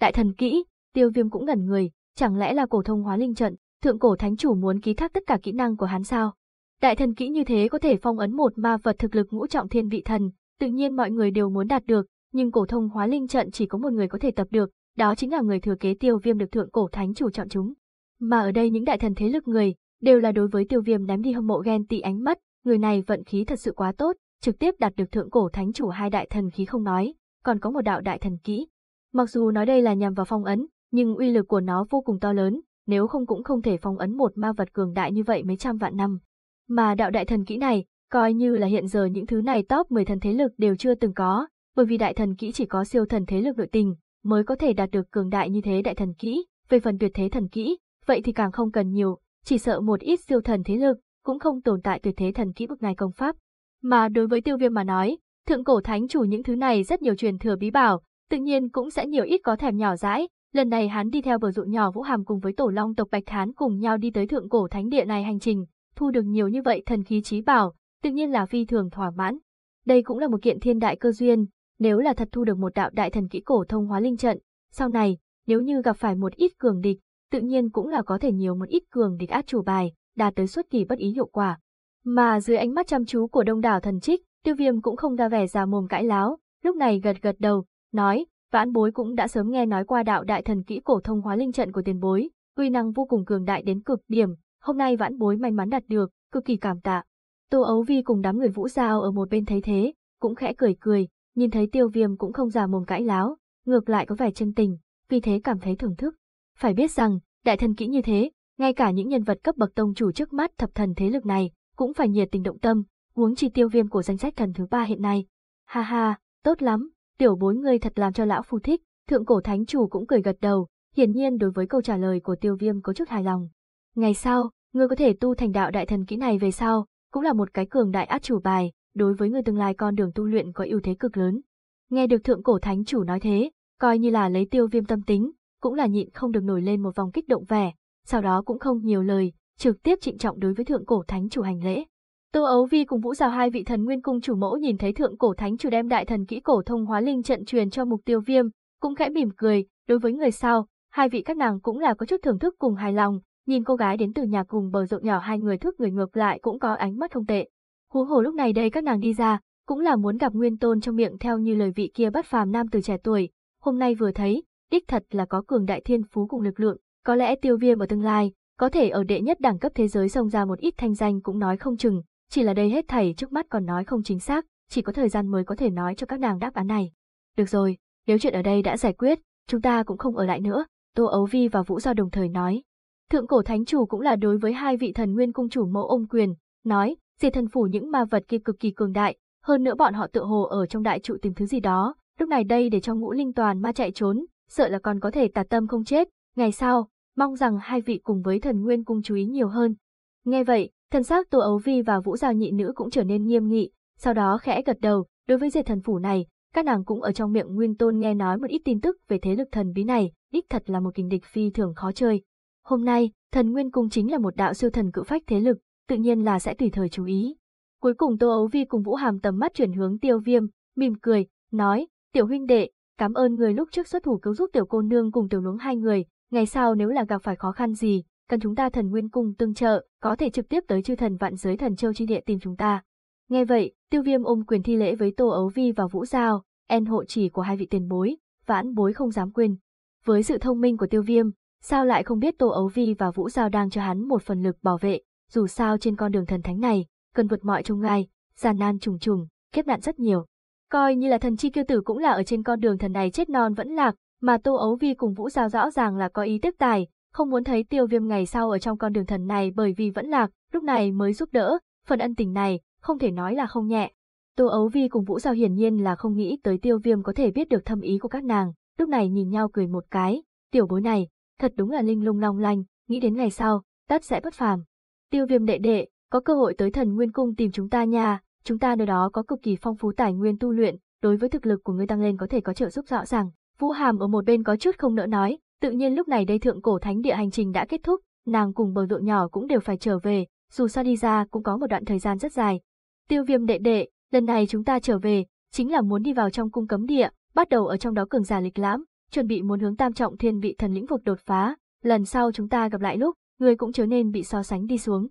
Đại thần kỹ, tiêu viêm cũng ngẩn người, chẳng lẽ là cổ thông hóa linh trận, thượng cổ thánh chủ muốn ký thác tất cả kỹ năng của hắn sao? Đại thần kỹ như thế có thể phong ấn một ma vật thực lực ngũ trọng thiên vị thần, tự nhiên mọi người đều muốn đạt được, nhưng cổ thông hóa linh trận chỉ có một người có thể tập được, đó chính là người thừa kế Tiêu Viêm được thượng cổ thánh chủ chọn chúng. Mà ở đây những đại thần thế lực người đều là đối với Tiêu Viêm ném đi hâm mộ ghen tị ánh mắt, người này vận khí thật sự quá tốt, trực tiếp đạt được thượng cổ thánh chủ hai đại thần khí không nói, còn có một đạo đại thần kỹ. Mặc dù nói đây là nhằm vào phong ấn, nhưng uy lực của nó vô cùng to lớn, nếu không cũng không thể phong ấn một ma vật cường đại như vậy mấy trăm vạn năm. Mà đạo đại thần kỹ này, coi như là hiện giờ những thứ này top 10 thần thế lực đều chưa từng có, bởi vì đại thần kỹ chỉ có siêu thần thế lực nội tình, mới có thể đạt được cường đại như thế đại thần kỹ, về phần tuyệt thế thần kỹ, vậy thì càng không cần nhiều, chỉ sợ một ít siêu thần thế lực, cũng không tồn tại tuyệt thế thần kỹ bực này công pháp. Mà đối với tiêu viêm mà nói, thượng cổ thánh chủ những thứ này rất nhiều truyền thừa bí bảo, tự nhiên cũng sẽ nhiều ít có thèm nhỏ dãi. Lần này hắn đi theo bờ dụ nhỏ Vũ Hàm cùng với tổ long tộc Bạch Hán cùng nhau đi tới thượng cổ thánh địa này hành trình, thu được nhiều như vậy thần khí trí bảo, tự nhiên là phi thường thỏa mãn. Đây cũng là một kiện thiên đại cơ duyên, nếu là thật thu được một đạo đại thần kỹ cổ thông hóa linh trận, sau này, nếu như gặp phải một ít cường địch, tự nhiên cũng là có thể nhiều một ít cường địch át chủ bài, đạt tới xuất kỳ bất ý hiệu quả. Mà dưới ánh mắt chăm chú của đông đảo thần trích, tiêu viêm cũng không ra vẻ già mồm cãi láo, lúc này gật gật đầu, nói, vãn bối cũng đã sớm nghe nói qua đạo đại thần kỹ cổ thông hóa linh trận của tiền bối, uy năng vô cùng cường đại đến cực điểm, hôm nay vãn bối may mắn đạt được, cực kỳ cảm tạ. Tô Ấu Vi cùng đám người vũ giao ở một bên thấy thế, cũng khẽ cười cười, nhìn thấy tiêu viêm cũng không già mồm cãi láo, ngược lại có vẻ chân tình, vì thế cảm thấy thưởng thức. Phải biết rằng, đại thần kỹ như thế, ngay cả những nhân vật cấp bậc tông chủ trước mắt thập thần thế lực này, cũng phải nhiệt tình động tâm, huống chi tiêu viêm của danh sách thần thứ ba hiện nay. Ha ha, tốt lắm, tiểu bối ngươi thật làm cho lão phu thích, thượng cổ thánh chủ cũng cười gật đầu, hiển nhiên đối với câu trả lời của tiêu viêm có chút hài lòng. Ngày sau, ngươi có thể tu thành đạo đại thần kỹ này về sau, cũng là một cái cường đại át chủ bài, đối với người tương lai con đường tu luyện có ưu thế cực lớn. Nghe được thượng cổ thánh chủ nói thế, coi như là lấy tiêu viêm tâm tính, cũng là nhịn không được nổi lên một vòng kích động vẻ, sau đó cũng không nhiều lời, trực tiếp trịnh trọng đối với thượng cổ thánh chủ hành lễ. Tô Ấu Vi cùng Vũ Giao hai vị thần nguyên cung chủ mẫu nhìn thấy thượng cổ thánh chủ đem đại thần kỹ cổ thông hóa linh trận truyền cho mục tiêu viêm, cũng khẽ mỉm cười, đối với người sau, hai vị các nàng cũng là có chút thưởng thức cùng hài lòng, Nhìn cô gái đến từ nhà cùng bờ rộng nhỏ hai người thước người ngược lại cũng có ánh mắt không tệ. Hú hồ lúc này đây các nàng đi ra, cũng là muốn gặp Nguyên Tôn trong miệng theo như lời vị kia bắt phàm nam từ trẻ tuổi, hôm nay vừa thấy, đích thật là có cường đại thiên phú cùng lực lượng, có lẽ Tiêu Viêm ở tương lai có thể ở đệ nhất đẳng cấp thế giới xông ra một ít thanh danh cũng nói không chừng, chỉ là đây hết thảy trước mắt còn nói không chính xác, chỉ có thời gian mới có thể nói cho các nàng đáp án này. Được rồi, nếu chuyện ở đây đã giải quyết, chúng ta cũng không ở lại nữa, Tô Ấu Vi và Vũ Do đồng thời nói, Thượng cổ thánh chủ cũng là đối với hai vị thần nguyên cung chủ mẫu ôm quyền, nói, diệt thần phủ những ma vật kia cực kỳ cường đại, hơn nữa bọn họ tự hồ ở trong đại trụ tìm thứ gì đó, lúc này đây để cho ngũ linh toàn ma chạy trốn, sợ là còn có thể tạt tâm không chết, ngày sau, mong rằng hai vị cùng với thần nguyên cung chú ý nhiều hơn. Nghe vậy, thần xác Tô Ấu Vi và Vũ Giao nhị nữ cũng trở nên nghiêm nghị, sau đó khẽ gật đầu, đối với diệt thần phủ này, các nàng cũng ở trong miệng Nguyên Tôn nghe nói một ít tin tức về thế lực thần bí này, đích thật là một kình địch phi thường khó chơi. Hôm nay, thần Nguyên Cung chính là một đạo siêu thần cự phách thế lực, tự nhiên là sẽ tùy thời chú ý. Cuối cùng Tô Ấu Vi cùng Vũ Hàm tầm mắt chuyển hướng Tiêu Viêm, mỉm cười, nói, tiểu huynh đệ, cảm ơn người lúc trước xuất thủ cứu giúp tiểu cô nương cùng tiểu nướng hai người, ngày sau nếu là gặp phải khó khăn gì, cần chúng ta thần Nguyên Cung tương trợ, có thể trực tiếp tới chư thần vạn giới thần châu chi địa tìm chúng ta. Nghe vậy, Tiêu Viêm ôm quyền thi lễ với Tô Ấu Vi và Vũ Giao, en hộ chỉ của hai vị tiền bối, vãn bối không dám quên. Với sự thông minh của Tiêu Viêm, Sao lại không biết Tô Ấu Vi và Vũ Giao đang cho hắn một phần lực bảo vệ, dù sao trên con đường thần thánh này, cần vượt mọi trông gai, gian nan trùng trùng, kiếp nạn rất nhiều. Coi như là thần chi kiêu tử cũng là ở trên con đường thần này chết non vẫn lạc, mà Tô Ấu Vi cùng Vũ Giao rõ ràng là có ý tiếp tài, không muốn thấy tiêu viêm ngày sau ở trong con đường thần này bởi vì vẫn lạc, lúc này mới giúp đỡ, phần ân tình này, không thể nói là không nhẹ. Tô Ấu Vi cùng Vũ Giao hiển nhiên là không nghĩ tới tiêu viêm có thể biết được thâm ý của các nàng, lúc này nhìn nhau cười một cái, tiểu bối này, thật đúng là linh lung long lanh, nghĩ đến ngày sau, tất sẽ bất phàm. Tiêu viêm đệ đệ, có cơ hội tới thần nguyên cung tìm chúng ta nha, chúng ta nơi đó có cực kỳ phong phú tài nguyên tu luyện, đối với thực lực của người tăng lên có thể có trợ giúp rõ ràng. Vũ Hàm ở một bên có chút không nỡ nói, tự nhiên lúc này đây thượng cổ thánh địa hành trình đã kết thúc, nàng cùng bờ độ nhỏ cũng đều phải trở về, dù sao đi ra cũng có một đoạn thời gian rất dài. Tiêu viêm đệ đệ, lần này chúng ta trở về, chính là muốn đi vào trong cung cấm địa, bắt đầu ở trong đó cường giả lịch lãm, chuẩn bị muốn hướng tam trọng thiên vị thần lĩnh vực đột phá, lần sau chúng ta gặp lại lúc, ngươi cũng chớ nên bị so sánh đi xuống.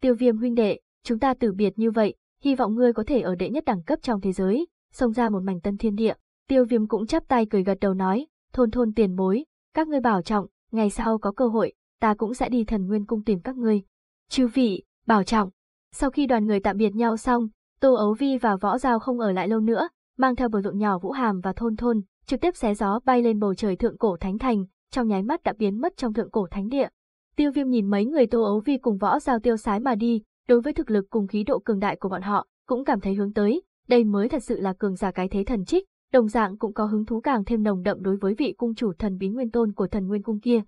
Tiêu viêm huynh đệ, chúng ta tử biệt như vậy, hy vọng ngươi có thể ở đệ nhất đẳng cấp trong thế giới, xông ra một mảnh tân thiên địa. Tiêu viêm cũng chắp tay cười gật đầu nói, thôn thôn tiền bối, các ngươi bảo trọng, ngày sau có cơ hội, ta cũng sẽ đi thần nguyên cung tìm các ngươi. Chư vị, bảo trọng. Sau khi đoàn người tạm biệt nhau xong, Tô Ấu Vi và Võ Giao không ở lại lâu nữa, mang theo bờ rộn nhỏ Vũ Hàm và thôn thôn, trực tiếp xé gió bay lên bầu trời thượng cổ thánh thành, trong nháy mắt đã biến mất trong thượng cổ thánh địa. Tiêu Viêm nhìn mấy người Tô Ấu Vi cùng võ giao tiêu sái mà đi, đối với thực lực cùng khí độ cường đại của bọn họ, cũng cảm thấy hướng tới, đây mới thật sự là cường giả cái thế thần trích, đồng dạng cũng có hứng thú càng thêm nồng đậm đối với vị cung chủ thần bí nguyên tôn của thần nguyên cung kia.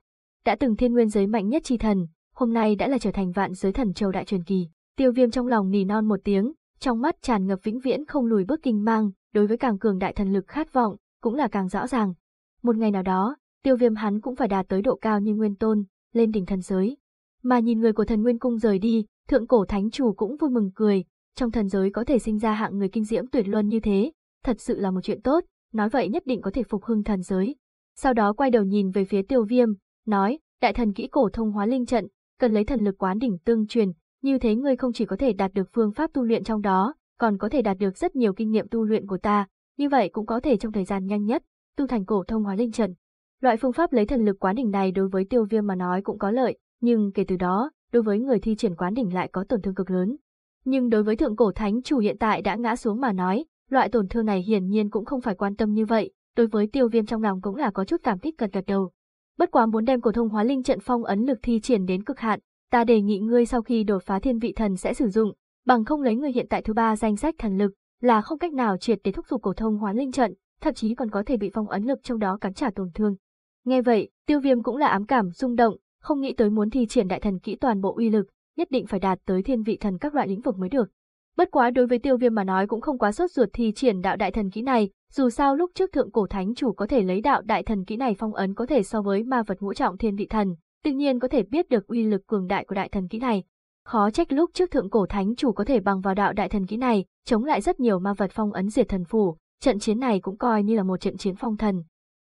Đã từng thiên nguyên giới mạnh nhất chi thần, hôm nay đã là trở thành vạn giới thần châu đại truyền kỳ. Tiêu Viêm trong lòng nỉ non một tiếng, trong mắt tràn ngập vĩnh viễn không lùi bước kinh mang, đối với càng cường đại thần lực khát vọng, cũng là càng rõ ràng. Một ngày nào đó, tiêu viêm hắn cũng phải đạt tới độ cao như nguyên tôn, lên đỉnh thần giới. Mà nhìn người của thần nguyên cung rời đi, thượng cổ thánh chủ cũng vui mừng cười, trong thần giới có thể sinh ra hạng người kinh diễm tuyệt luân như thế, thật sự là một chuyện tốt, nói vậy nhất định có thể phục hưng thần giới. Sau đó quay đầu nhìn về phía tiêu viêm, nói, đại thần kỹ cổ thông hóa linh trận, cần lấy thần lực quán đỉnh tương truyền, như thế ngươi không chỉ có thể đạt được phương pháp tu luyện trong đó, còn có thể đạt được rất nhiều kinh nghiệm tu luyện của ta, như vậy cũng có thể trong thời gian nhanh nhất, tu thành cổ thông hóa linh trận Loại phương pháp lấy thần lực quán đỉnh này đối với tiêu viêm mà nói cũng có lợi, nhưng kể từ đó, đối với người thi triển quán đỉnh lại có tổn thương cực lớn. Nhưng đối với thượng cổ thánh chủ hiện tại đã ngã xuống mà nói, loại tổn thương này hiển nhiên cũng không phải quan tâm như vậy, đối với tiêu viêm trong lòng cũng là có chút cảm kích cần gật đầu. Bất quá muốn đem cổ thông hóa linh trận phong ấn lực thi triển đến cực hạn, ta đề nghị ngươi sau khi đột phá thiên vị thần sẽ sử dụng, bằng không lấy người hiện tại thứ ba danh sách thần lực, là không cách nào triệt để thúc giục cổ thông hóa linh trận, thậm chí còn có thể bị phong ấn lực trong đó cắn trả tổn thương. Nghe vậy, Tiêu Viêm cũng là ám cảm rung động, không nghĩ tới muốn thi triển đại thần kỹ toàn bộ uy lực, nhất định phải đạt tới thiên vị thần các loại lĩnh vực mới được. Bất quá đối với Tiêu Viêm mà nói cũng không quá sốt ruột thi triển đạo đại thần kỹ này, dù sao lúc trước thượng cổ thánh chủ có thể lấy đạo đại thần kỹ này phong ấn có thể so với ma vật ngũ trọng thiên vị thần, tự nhiên có thể biết được uy lực cường đại của đại thần kỹ này. Khó trách lúc trước thượng cổ thánh chủ có thể bằng vào đạo đại thần kỹ này, chống lại rất nhiều ma vật phong ấn diệt thần phủ, trận chiến này cũng coi như là một trận chiến phong thần.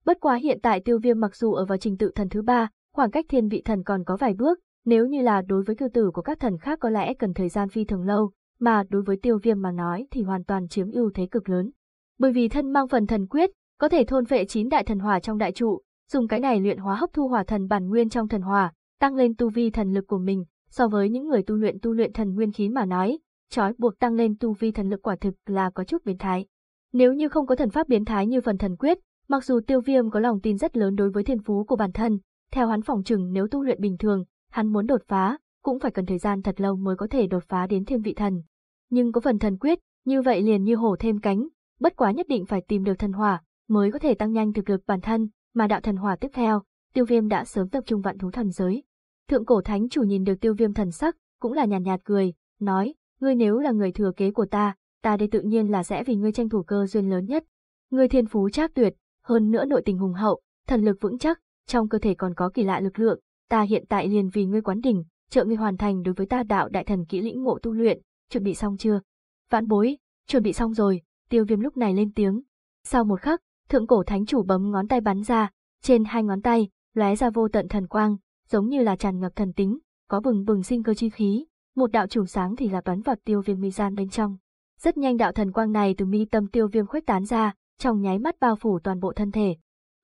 Bất quá hiện tại tiêu viêm mặc dù ở vào trình tự thần thứ ba, khoảng cách thiên vị thần còn có vài bước, nếu như là đối với cư tử của các thần khác có lẽ cần thời gian phi thường lâu, mà đối với tiêu viêm mà nói thì hoàn toàn chiếm ưu thế cực lớn. Bởi vì thân mang phần thần quyết, có thể thôn vệ chín đại thần hòa trong đại trụ, dùng cái này luyện hóa hấp thu hỏa thần bản nguyên trong thần hòa tăng lên tu vi thần lực của mình, so với những người tu luyện tu luyện thần nguyên khí mà nói, trói buộc tăng lên tu vi thần lực quả thực là có chút biến thái. Nếu như không có thần pháp biến thái như phần thần quyết, mặc dù tiêu viêm có lòng tin rất lớn đối với thiên phú của bản thân, theo hắn phỏng chừng nếu tu luyện bình thường, hắn muốn đột phá, cũng phải cần thời gian thật lâu mới có thể đột phá đến thiên vị thần. Nhưng có phần thần quyết, như vậy liền như hổ thêm cánh, bất quá nhất định phải tìm được thần hỏa, mới có thể tăng nhanh thực lực bản thân, mà đạo thần hỏa tiếp theo, tiêu viêm đã sớm tập trung vạn thú thần giới. Thượng cổ thánh chủ nhìn được tiêu viêm thần sắc, cũng là nhàn nhạt, nhạt cười, nói, ngươi nếu là người thừa kế của ta, ta đây tự nhiên là sẽ vì ngươi tranh thủ cơ duyên lớn nhất. Ngươi thiên phú chắc tuyệt, hơn nữa nội tình hùng hậu, thần lực vững chắc, trong cơ thể còn có kỳ lạ lực lượng, ta hiện tại liền vì ngươi quán đỉnh, trợ ngươi hoàn thành đối với ta đạo đại thần kỹ lĩnh ngộ tu luyện, chuẩn bị xong chưa? Vãn bối, chuẩn bị xong rồi, tiêu viêm lúc này lên tiếng. Sau một khắc, thượng cổ thánh chủ bấm ngón tay bắn ra, trên hai ngón tay, lóe ra vô tận thần quang, giống như là tràn ngập thần tính, có bừng bừng sinh cơ chi khí, một đạo chùm sáng thì là bắn vào tiêu viêm mi gian bên trong. Rất nhanh đạo thần quang này từ mi tâm tiêu viêm khuếch tán ra, trong nháy mắt bao phủ toàn bộ thân thể.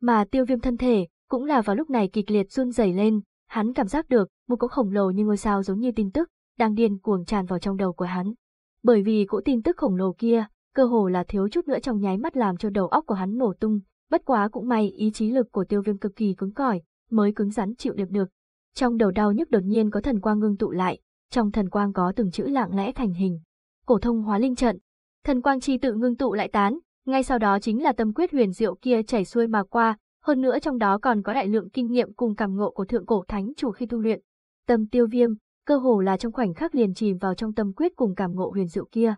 Mà tiêu viêm thân thể, cũng là vào lúc này kịch liệt run rẩy lên, hắn cảm giác được một cỗ khổng lồ như ngôi sao giống như tin tức, đang điên cuồng tràn vào trong đầu của hắn. Bởi vì cỗ tin tức khổng lồ kia, cơ hồ là thiếu chút nữa trong nháy mắt làm cho đầu óc của hắn nổ tung, bất quá cũng may ý chí lực của tiêu viêm cực kỳ cứng cỏi, mới cứng rắn chịu được được. Trong đầu đau nhức đột nhiên có thần quang ngưng tụ lại, trong thần quang có từng chữ lặng lẽ thành hình. Cổ thông hóa linh trận, thần quang chi tự ngưng tụ lại tán, ngay sau đó chính là tâm quyết huyền diệu kia chảy xuôi mà qua, hơn nữa trong đó còn có đại lượng kinh nghiệm cùng cảm ngộ của thượng cổ thánh chủ khi tu luyện. Tâm Tiêu Viêm, cơ hồ là trong khoảnh khắc liền chìm vào trong tâm quyết cùng cảm ngộ huyền diệu kia.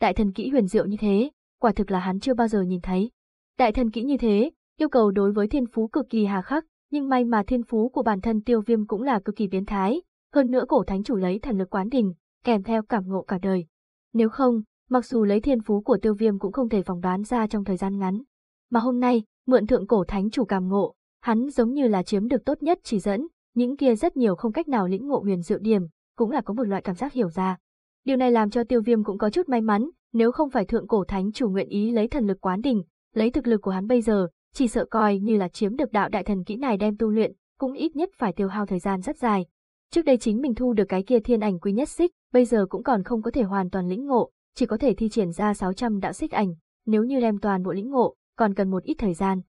Đại thần kỹ huyền diệu như thế, quả thực là hắn chưa bao giờ nhìn thấy. Đại thần kỹ như thế, yêu cầu đối với thiên phú cực kỳ hà khắc, nhưng may mà thiên phú của bản thân Tiêu Viêm cũng là cực kỳ biến thái, hơn nữa cổ thánh chủ lấy thần lực quán đỉnh, kèm theo cảm ngộ cả đời. Nếu không, mặc dù lấy thiên phú của tiêu viêm cũng không thể phỏng đoán ra trong thời gian ngắn. Mà hôm nay, mượn thượng cổ thánh chủ cảm ngộ, hắn giống như là chiếm được tốt nhất chỉ dẫn, những kia rất nhiều không cách nào lĩnh ngộ huyền diệu điểm, cũng là có một loại cảm giác hiểu ra. Điều này làm cho tiêu viêm cũng có chút may mắn, nếu không phải thượng cổ thánh chủ nguyện ý lấy thần lực quán đỉnh, lấy thực lực của hắn bây giờ, chỉ sợ coi như là chiếm được đạo đại thần kỹ này đem tu luyện, cũng ít nhất phải tiêu hao thời gian rất dài, Trước đây chính mình thu được cái kia thiên ảnh quý nhất xích, bây giờ cũng còn không có thể hoàn toàn lĩnh ngộ, chỉ có thể thi triển ra 600 đạo xích ảnh, nếu như đem toàn bộ lĩnh ngộ, còn cần một ít thời gian.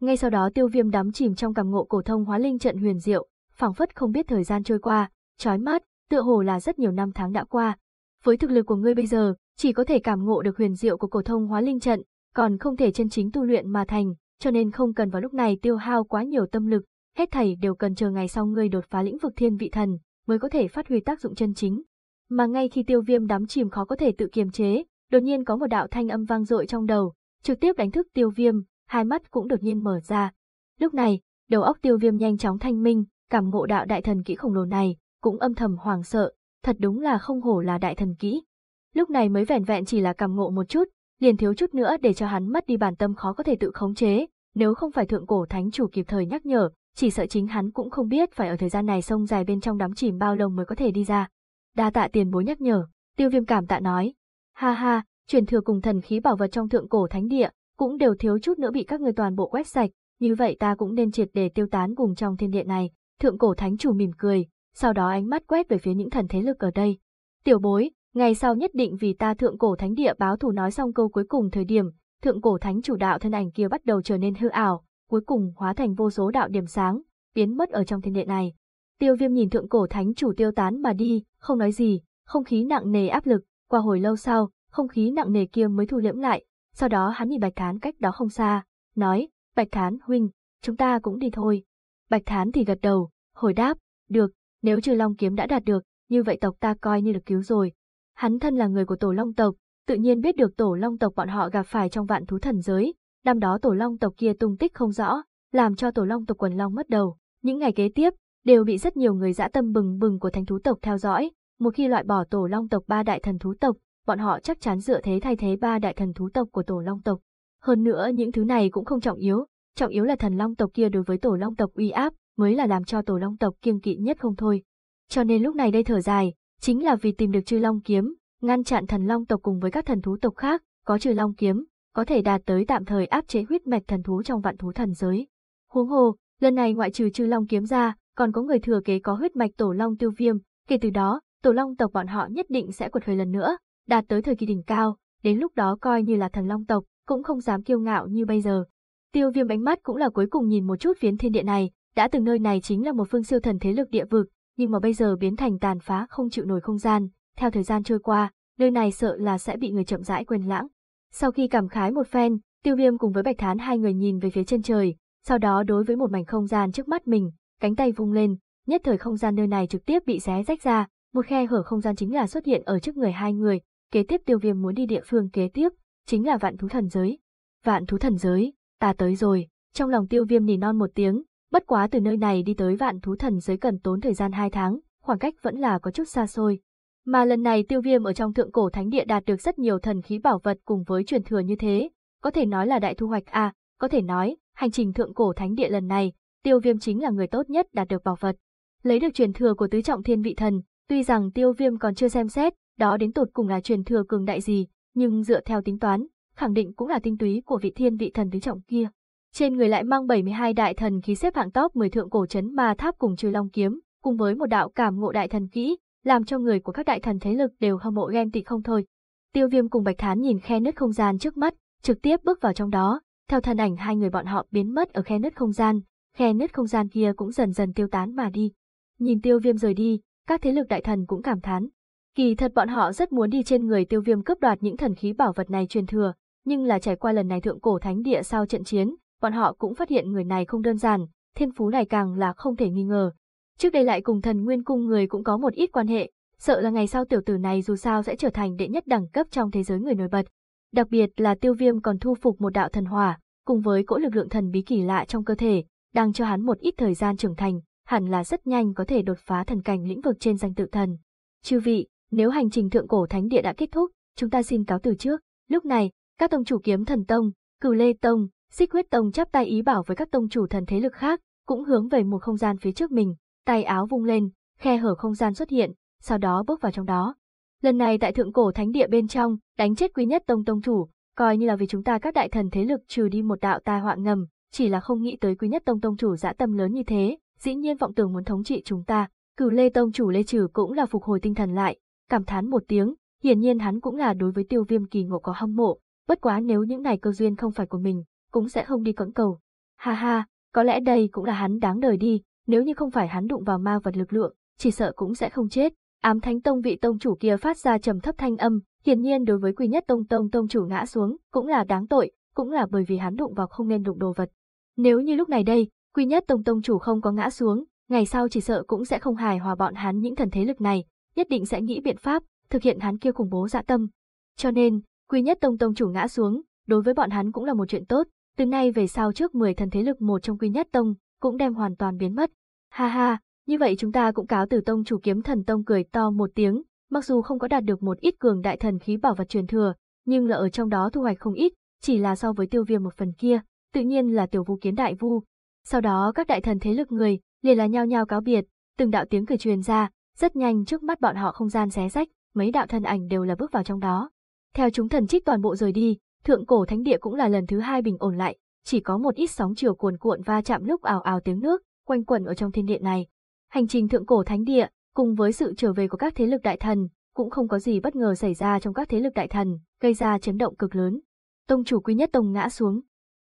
Ngay sau đó tiêu viêm đắm chìm trong cảm ngộ cổ thông hóa linh trận huyền diệu, phảng phất không biết thời gian trôi qua, trói mắt, tựa hồ là rất nhiều năm tháng đã qua. Với thực lực của ngươi bây giờ, chỉ có thể cảm ngộ được huyền diệu của cổ thông hóa linh trận, còn không thể chân chính tu luyện mà thành, cho nên không cần vào lúc này tiêu hao quá nhiều tâm lực, hết thảy đều cần chờ ngày sau ngươi đột phá lĩnh vực thiên vị thần, mới có thể phát huy tác dụng chân chính. Mà ngay khi tiêu viêm đắm chìm khó có thể tự kiềm chế, đột nhiên có một đạo thanh âm vang dội trong đầu, trực tiếp đánh thức tiêu viêm, hai mắt cũng đột nhiên mở ra. Lúc này, đầu óc tiêu viêm nhanh chóng thanh minh, cảm ngộ đạo đại thần kỹ khổng lồ này, cũng âm thầm hoảng sợ, thật đúng là không hổ là đại thần kỹ. Lúc này mới vẻn vẹn chỉ là cảm ngộ một chút, liền thiếu chút nữa để cho hắn mất đi bản tâm khó có thể tự khống chế, nếu không phải thượng cổ thánh chủ kịp thời nhắc nhở, chỉ sợ chính hắn cũng không biết phải ở thời gian này sông dài bên trong đám chìm bao lâu mới có thể đi ra. Đa tạ tiền bối nhắc nhở, tiêu viêm cảm tạ nói. Ha ha, truyền thừa cùng thần khí bảo vật trong thượng cổ thánh địa, cũng đều thiếu chút nữa bị các người toàn bộ quét sạch, như vậy ta cũng nên triệt để tiêu tán cùng trong thiên địa này. Thượng cổ thánh chủ mỉm cười, sau đó ánh mắt quét về phía những thần thế lực ở đây. Tiểu bối, ngày sau nhất định vì ta thượng cổ thánh địa báo thù nói xong câu cuối cùng thời điểm, thượng cổ thánh chủ đạo thân ảnh kia bắt đầu trở nên hư ảo, cuối cùng hóa thành vô số đạo điểm sáng, biến mất ở trong thiên địa này. Tiêu viêm nhìn thượng cổ thánh chủ tiêu tán mà đi, không nói gì, không khí nặng nề áp lực, qua hồi lâu sau, không khí nặng nề kia mới thu liễm lại, sau đó hắn nhìn bạch thán cách đó không xa, nói, bạch thán huynh, chúng ta cũng đi thôi. Bạch thán thì gật đầu, hồi đáp, được, nếu trừ long kiếm đã đạt được, như vậy tộc ta coi như được cứu rồi. Hắn thân là người của tổ long tộc, tự nhiên biết được tổ long tộc bọn họ gặp phải trong vạn thú thần giới, năm đó tổ long tộc kia tung tích không rõ, làm cho tổ long tộc quần long mất đầu. Những ngày kế tiếp, đều bị rất nhiều người dã tâm bừng bừng của thánh thú tộc theo dõi, một khi loại bỏ tổ long tộc ba đại thần thú tộc, bọn họ chắc chắn dựa thế thay thế ba đại thần thú tộc của tổ long tộc. Hơn nữa những thứ này cũng không trọng yếu, trọng yếu là thần long tộc kia đối với tổ long tộc uy áp, mới là làm cho tổ long tộc kiêng kỵ nhất không thôi. Cho nên lúc này đây thở dài, chính là vì tìm được chư long kiếm, ngăn chặn thần long tộc cùng với các thần thú tộc khác, có trừ long kiếm, có thể đạt tới tạm thời áp chế huyết mạch thần thú trong vạn thú thần giới. Huống hồ, lần này ngoại trừ Trư Long kiếm ra, còn có người thừa kế có huyết mạch Tổ Long Tiêu Viêm, kể từ đó, Tổ Long tộc bọn họ nhất định sẽ quật khởi lần nữa, đạt tới thời kỳ đỉnh cao, đến lúc đó coi như là thần Long tộc, cũng không dám kiêu ngạo như bây giờ. Tiêu Viêm ánh mắt cũng là cuối cùng nhìn một chút phiến thiên địa này, đã từng nơi này chính là một phương siêu thần thế lực địa vực, nhưng mà bây giờ biến thành tàn phá không chịu nổi không gian, theo thời gian trôi qua, nơi này sợ là sẽ bị người chậm rãi quên lãng. Sau khi cảm khái một phen, tiêu viêm cùng với bạch thán hai người nhìn về phía chân trời, sau đó đối với một mảnh không gian trước mắt mình, cánh tay vung lên, nhất thời không gian nơi này trực tiếp bị xé rách ra, một khe hở không gian chính là xuất hiện ở trước người hai người, kế tiếp tiêu viêm muốn đi địa phương kế tiếp, chính là vạn thú thần giới. Vạn thú thần giới, ta tới rồi, trong lòng tiêu viêm nỉ non một tiếng, bất quá từ nơi này đi tới vạn thú thần giới cần tốn thời gian hai tháng, khoảng cách vẫn là có chút xa xôi, mà lần này tiêu viêm ở trong thượng cổ thánh địa đạt được rất nhiều thần khí bảo vật cùng với truyền thừa như thế, có thể nói là đại thu hoạch à, có thể nói, hành trình thượng cổ thánh địa lần này, tiêu viêm chính là người tốt nhất đạt được bảo vật. Lấy được truyền thừa của tứ trọng thiên vị thần, tuy rằng tiêu viêm còn chưa xem xét, đó đến tột cùng là truyền thừa cường đại gì, nhưng dựa theo tính toán, khẳng định cũng là tinh túy của vị thiên vị thần tứ trọng kia. Trên người lại mang 72 đại thần khí xếp hạng top 10 thượng cổ chấn ma tháp cùng trừ long kiếm, cùng với một đạo cảm ngộ đại thần kỹ, làm cho người của các đại thần thế lực đều hâm mộ ghen tị không thôi. Tiêu Viêm cùng Bạch Thán nhìn khe nứt không gian trước mắt, trực tiếp bước vào trong đó, theo thân ảnh hai người bọn họ biến mất ở khe nứt không gian, khe nứt không gian kia cũng dần dần tiêu tán mà đi. Nhìn Tiêu Viêm rời đi, các thế lực đại thần cũng cảm thán. Kỳ thật bọn họ rất muốn đi trên người Tiêu Viêm cướp đoạt những thần khí bảo vật này truyền thừa, nhưng là trải qua lần này thượng cổ thánh địa sau trận chiến, bọn họ cũng phát hiện người này không đơn giản, thiên phú này càng là không thể nghi ngờ, trước đây lại cùng thần nguyên cung người cũng có một ít quan hệ, sợ là ngày sau tiểu tử này dù sao sẽ trở thành đệ nhất đẳng cấp trong thế giới người nổi bật. Đặc biệt là tiêu viêm còn thu phục một đạo thần hỏa, cùng với cỗ lực lượng thần bí kỳ lạ trong cơ thể, đang cho hắn một ít thời gian trưởng thành, hẳn là rất nhanh có thể đột phá thần cảnh lĩnh vực trên danh tự thần. Chư vị, nếu hành trình thượng cổ thánh địa đã kết thúc, chúng ta xin cáo từ trước. Lúc này, các tông chủ kiếm thần tông, cửu lê tông, xích huyết tông chắp tay ý bảo với các tông chủ thần thế lực khác, cũng hướng về một không gian phía trước mình, tay áo vung lên, khe hở không gian xuất hiện, sau đó bước vào trong đó. Lần này tại thượng cổ thánh địa bên trong, đánh chết quý nhất tông tông chủ, coi như là vì chúng ta các đại thần thế lực trừ đi một đạo tai họa ngầm, chỉ là không nghĩ tới quý nhất tông tông chủ dã tâm lớn như thế, dĩ nhiên vọng tưởng muốn thống trị chúng ta. Cử Lê tông chủ Lê Trừ cũng là phục hồi tinh thần lại, cảm thán một tiếng, hiển nhiên hắn cũng là đối với Tiêu Viêm kỳ ngộ có hâm mộ, bất quá nếu những này cơ duyên không phải của mình, cũng sẽ không đi cưỡng cầu. Ha ha, có lẽ đây cũng là hắn đáng đời đi, nếu như không phải hắn đụng vào ma vật lực lượng, chỉ sợ cũng sẽ không chết. Ám Thánh Tông vị tông chủ kia phát ra trầm thấp thanh âm, hiển nhiên đối với Quy Nhất Tông Tông tông chủ ngã xuống, cũng là đáng tội, cũng là bởi vì hắn đụng vào không nên đụng đồ vật. Nếu như lúc này đây, Quy Nhất Tông Tông chủ không có ngã xuống, ngày sau chỉ sợ cũng sẽ không hài hòa bọn hắn những thần thế lực này, nhất định sẽ nghĩ biện pháp, thực hiện hắn kia khủng bố dạ tâm. Cho nên, Quy Nhất Tông Tông chủ ngã xuống, đối với bọn hắn cũng là một chuyện tốt, từ nay về sau trước 10 thần thế lực một trong Quy Nhất Tông, cũng đem hoàn toàn biến mất. Ha ha, như vậy chúng ta cũng cáo từ tông chủ kiếm thần tông cười to một tiếng, mặc dù không có đạt được một ít cường đại thần khí bảo vật truyền thừa, nhưng là ở trong đó thu hoạch không ít, chỉ là so với tiêu viêm một phần kia, tự nhiên là tiểu vu kiến đại vu. Sau đó các đại thần thế lực người, liền là nhao nhao cáo biệt, từng đạo tiếng cười truyền ra, rất nhanh trước mắt bọn họ không gian xé rách, mấy đạo thân ảnh đều là bước vào trong đó. Theo chúng thần trích toàn bộ rời đi, thượng cổ thánh địa cũng là lần thứ hai bình ổn lại, chỉ có một ít sóng chiều cuồn cuộn va chạm lúc ào ào tiếng nước, quanh quẩn ở trong thiên địa này. Hành trình thượng cổ thánh địa, cùng với sự trở về của các thế lực đại thần, cũng không có gì bất ngờ xảy ra trong các thế lực đại thần, gây ra chấn động cực lớn. Tông chủ quý nhất tông ngã xuống.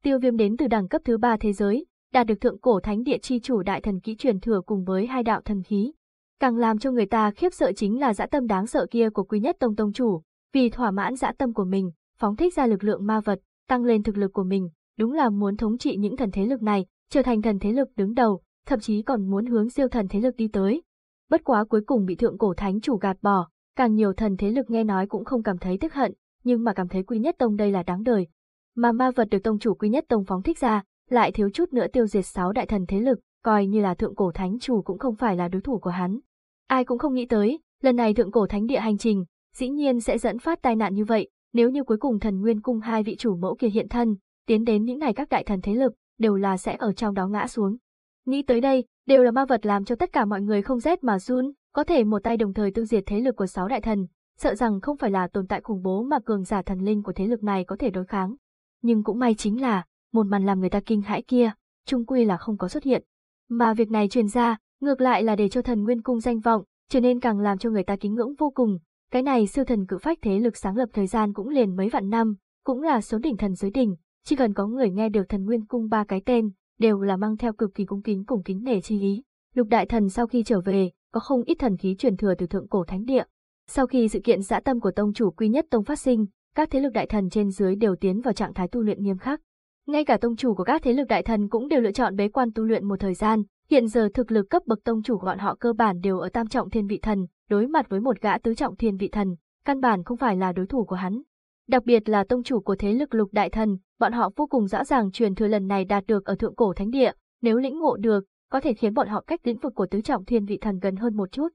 Tiêu viêm đến từ đẳng cấp thứ ba thế giới, đạt được thượng cổ thánh địa chi chủ đại thần kỹ truyền thừa cùng với hai đạo thần khí. Càng làm cho người ta khiếp sợ chính là dã tâm đáng sợ kia của quý nhất tông tông chủ, vì thỏa mãn dã tâm của mình, phóng thích ra lực lượng ma vật, tăng lên thực lực của mình, đúng là muốn thống trị những thần thế lực này, trở thành thần thế lực đứng đầu, thậm chí còn muốn hướng siêu thần thế lực đi tới. Bất quá cuối cùng bị thượng cổ thánh chủ gạt bỏ, càng nhiều thần thế lực nghe nói cũng không cảm thấy tức hận, nhưng mà cảm thấy Quy Nhất Tông đây là đáng đời. Mà ma vật được tông chủ Quy Nhất Tông phóng thích ra, lại thiếu chút nữa tiêu diệt sáu đại thần thế lực, coi như là thượng cổ thánh chủ cũng không phải là đối thủ của hắn. Ai cũng không nghĩ tới, lần này thượng cổ thánh địa hành trình, dĩ nhiên sẽ dẫn phát tai nạn như vậy, nếu như cuối cùng thần nguyên cung hai vị chủ mẫu kia hiện thân, tiến đến những ngày các đại thần thế lực, đều là sẽ ở trong đó ngã xuống. Nghĩ tới đây, đều là ma vật làm cho tất cả mọi người không rét mà run, có thể một tay đồng thời tiêu diệt thế lực của sáu đại thần, sợ rằng không phải là tồn tại khủng bố mà cường giả thần linh của thế lực này có thể đối kháng. Nhưng cũng may chính là, một màn làm người ta kinh hãi kia, trung quy là không có xuất hiện. Mà việc này truyền ra, ngược lại là để cho thần nguyên cung danh vọng, trở nên càng làm cho người ta kính ngưỡng vô cùng. Cái này siêu thần cự phách thế lực sáng lập thời gian cũng liền mấy vạn năm, cũng là số đỉnh thần dưới đỉnh, chỉ cần có người nghe được thần nguyên cung ba cái tên, đều là mang theo cực kỳ cung kính cùng kính nể chi lý. Lục đại thần sau khi trở về, có không ít thần khí truyền thừa từ thượng cổ thánh địa. Sau khi sự kiện dã tâm của tông chủ quy nhất tông phát sinh, các thế lực đại thần trên dưới đều tiến vào trạng thái tu luyện nghiêm khắc. Ngay cả tông chủ của các thế lực đại thần cũng đều lựa chọn bế quan tu luyện một thời gian, hiện giờ thực lực cấp bậc tông chủ của bọn họ cơ bản đều ở tam trọng thiên vị thần, đối mặt với một gã tứ trọng thiên vị thần, căn bản không phải là đối thủ của hắn đặc biệt là tông chủ của thế lực lục đại thần, bọn họ vô cùng rõ ràng truyền thừa lần này đạt được ở thượng cổ thánh địa, nếu lĩnh ngộ được, có thể khiến bọn họ cách lĩnh vực của tứ trọng thiên vị thần gần hơn một chút.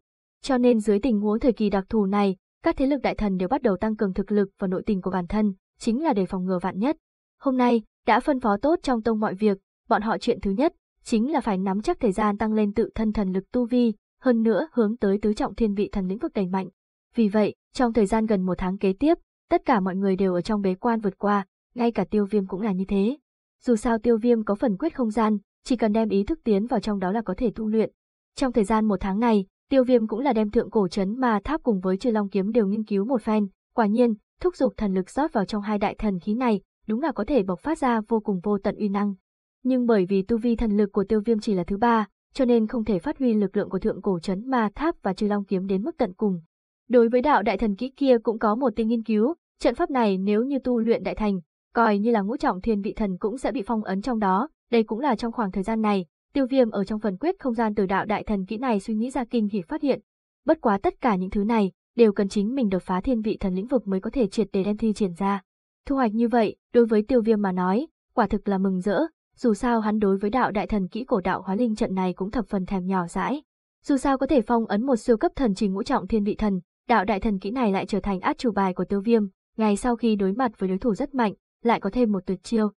Cho nên dưới tình huống thời kỳ đặc thù này, các thế lực đại thần đều bắt đầu tăng cường thực lực và nội tình của bản thân, chính là để phòng ngừa vạn nhất. Hôm nay, đã phân phó tốt trong tông mọi việc, bọn họ chuyện thứ nhất, chính là phải nắm chắc thời gian tăng lên tự thân thần lực tu vi, hơn nữa hướng tới tứ trọng thiên vị thần lĩnh vực đẩy mạnh. Vì vậy, trong thời gian gần một tháng kế tiếp, Tất cả mọi người đều ở trong bế quan vượt qua, ngay cả tiêu viêm cũng là như thế. Dù sao tiêu viêm có phần quyết không gian, chỉ cần đem ý thức tiến vào trong đó là có thể tu luyện. Trong thời gian một tháng này, tiêu viêm cũng là đem thượng cổ chấn mà tháp cùng với trừ long kiếm đều nghiên cứu một phen, quả nhiên, thúc giục thần lực rót vào trong hai đại thần khí này, đúng là có thể bộc phát ra vô cùng vô tận uy năng. Nhưng bởi vì tu vi thần lực của tiêu viêm chỉ là thứ ba, cho nên không thể phát huy lực lượng của thượng cổ chấn ma tháp và trừ long kiếm đến mức tận cùng. Đối với đạo đại thần kỹ kia cũng có một tên nghiên cứu, Trận pháp này nếu như tu luyện đại thành, coi như là ngũ trọng thiên vị thần cũng sẽ bị phong ấn trong đó, đây cũng là trong khoảng thời gian này, tiêu viêm ở trong phần quyết không gian từ đạo đại thần kỹ này suy nghĩ ra kinh hỉ phát hiện. Bất quá tất cả những thứ này, đều cần chính mình đột phá thiên vị thần lĩnh vực mới có thể triệt để đem thi triển ra. Thu hoạch như vậy, đối với tiêu viêm mà nói, quả thực là mừng rỡ, dù sao hắn đối với đạo đại thần kỹ cổ đạo hóa linh trận này cũng thập phần thèm nhỏ dãi. Dù sao có thể phong ấn một siêu cấp thần trình ngũ trọng thiên vị thần, đạo đại thần kỹ này lại trở thành át chủ bài của tiêu viêm, ngay sau khi đối mặt với đối thủ rất mạnh, lại có thêm một tuyệt chiêu.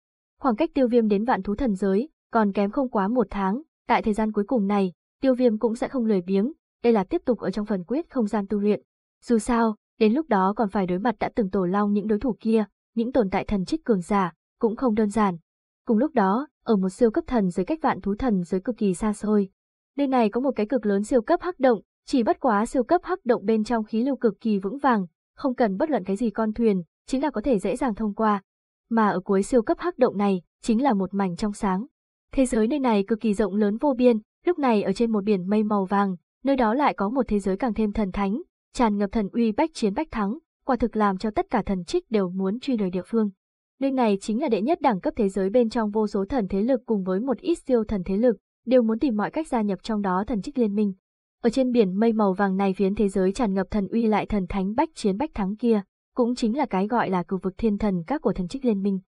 Khoảng cách tiêu viêm đến vạn thú thần giới, còn kém không quá một tháng, tại thời gian cuối cùng này, tiêu viêm cũng sẽ không lười biếng, đây là tiếp tục ở trong phần quyết không gian tu luyện. Dù sao, đến lúc đó còn phải đối mặt đã từng tổ long những đối thủ kia, những tồn tại thần trích cường giả, cũng không đơn giản. Cùng lúc đó, ở một siêu cấp thần giới cách vạn thú thần giới cực kỳ xa xôi. Nơi này có một cái cực lớn siêu cấp hắc động, chỉ bất quá siêu cấp hắc động bên trong khí lưu cực kỳ vững vàng, không cần bất luận cái gì con thuyền, chính là có thể dễ dàng thông qua. Mà ở cuối siêu cấp hắc động này, chính là một mảnh trong sáng. Thế giới nơi này cực kỳ rộng lớn vô biên, lúc này ở trên một biển mây màu vàng, nơi đó lại có một thế giới càng thêm thần thánh, tràn ngập thần uy bách chiến bách thắng, quả thực làm cho tất cả thần trích đều muốn truy đuổi địa phương. Nơi này chính là đệ nhất đẳng cấp thế giới bên trong vô số thần thế lực cùng với một ít siêu thần thế lực, đều muốn tìm mọi cách gia nhập trong đó thần trích liên minh. Ở trên biển mây màu vàng này phiến thế giới tràn ngập thần uy lại thần thánh bách chiến bách thắng kia, cũng chính là cái gọi là cửu vực thiên thần các của thần trích liên minh.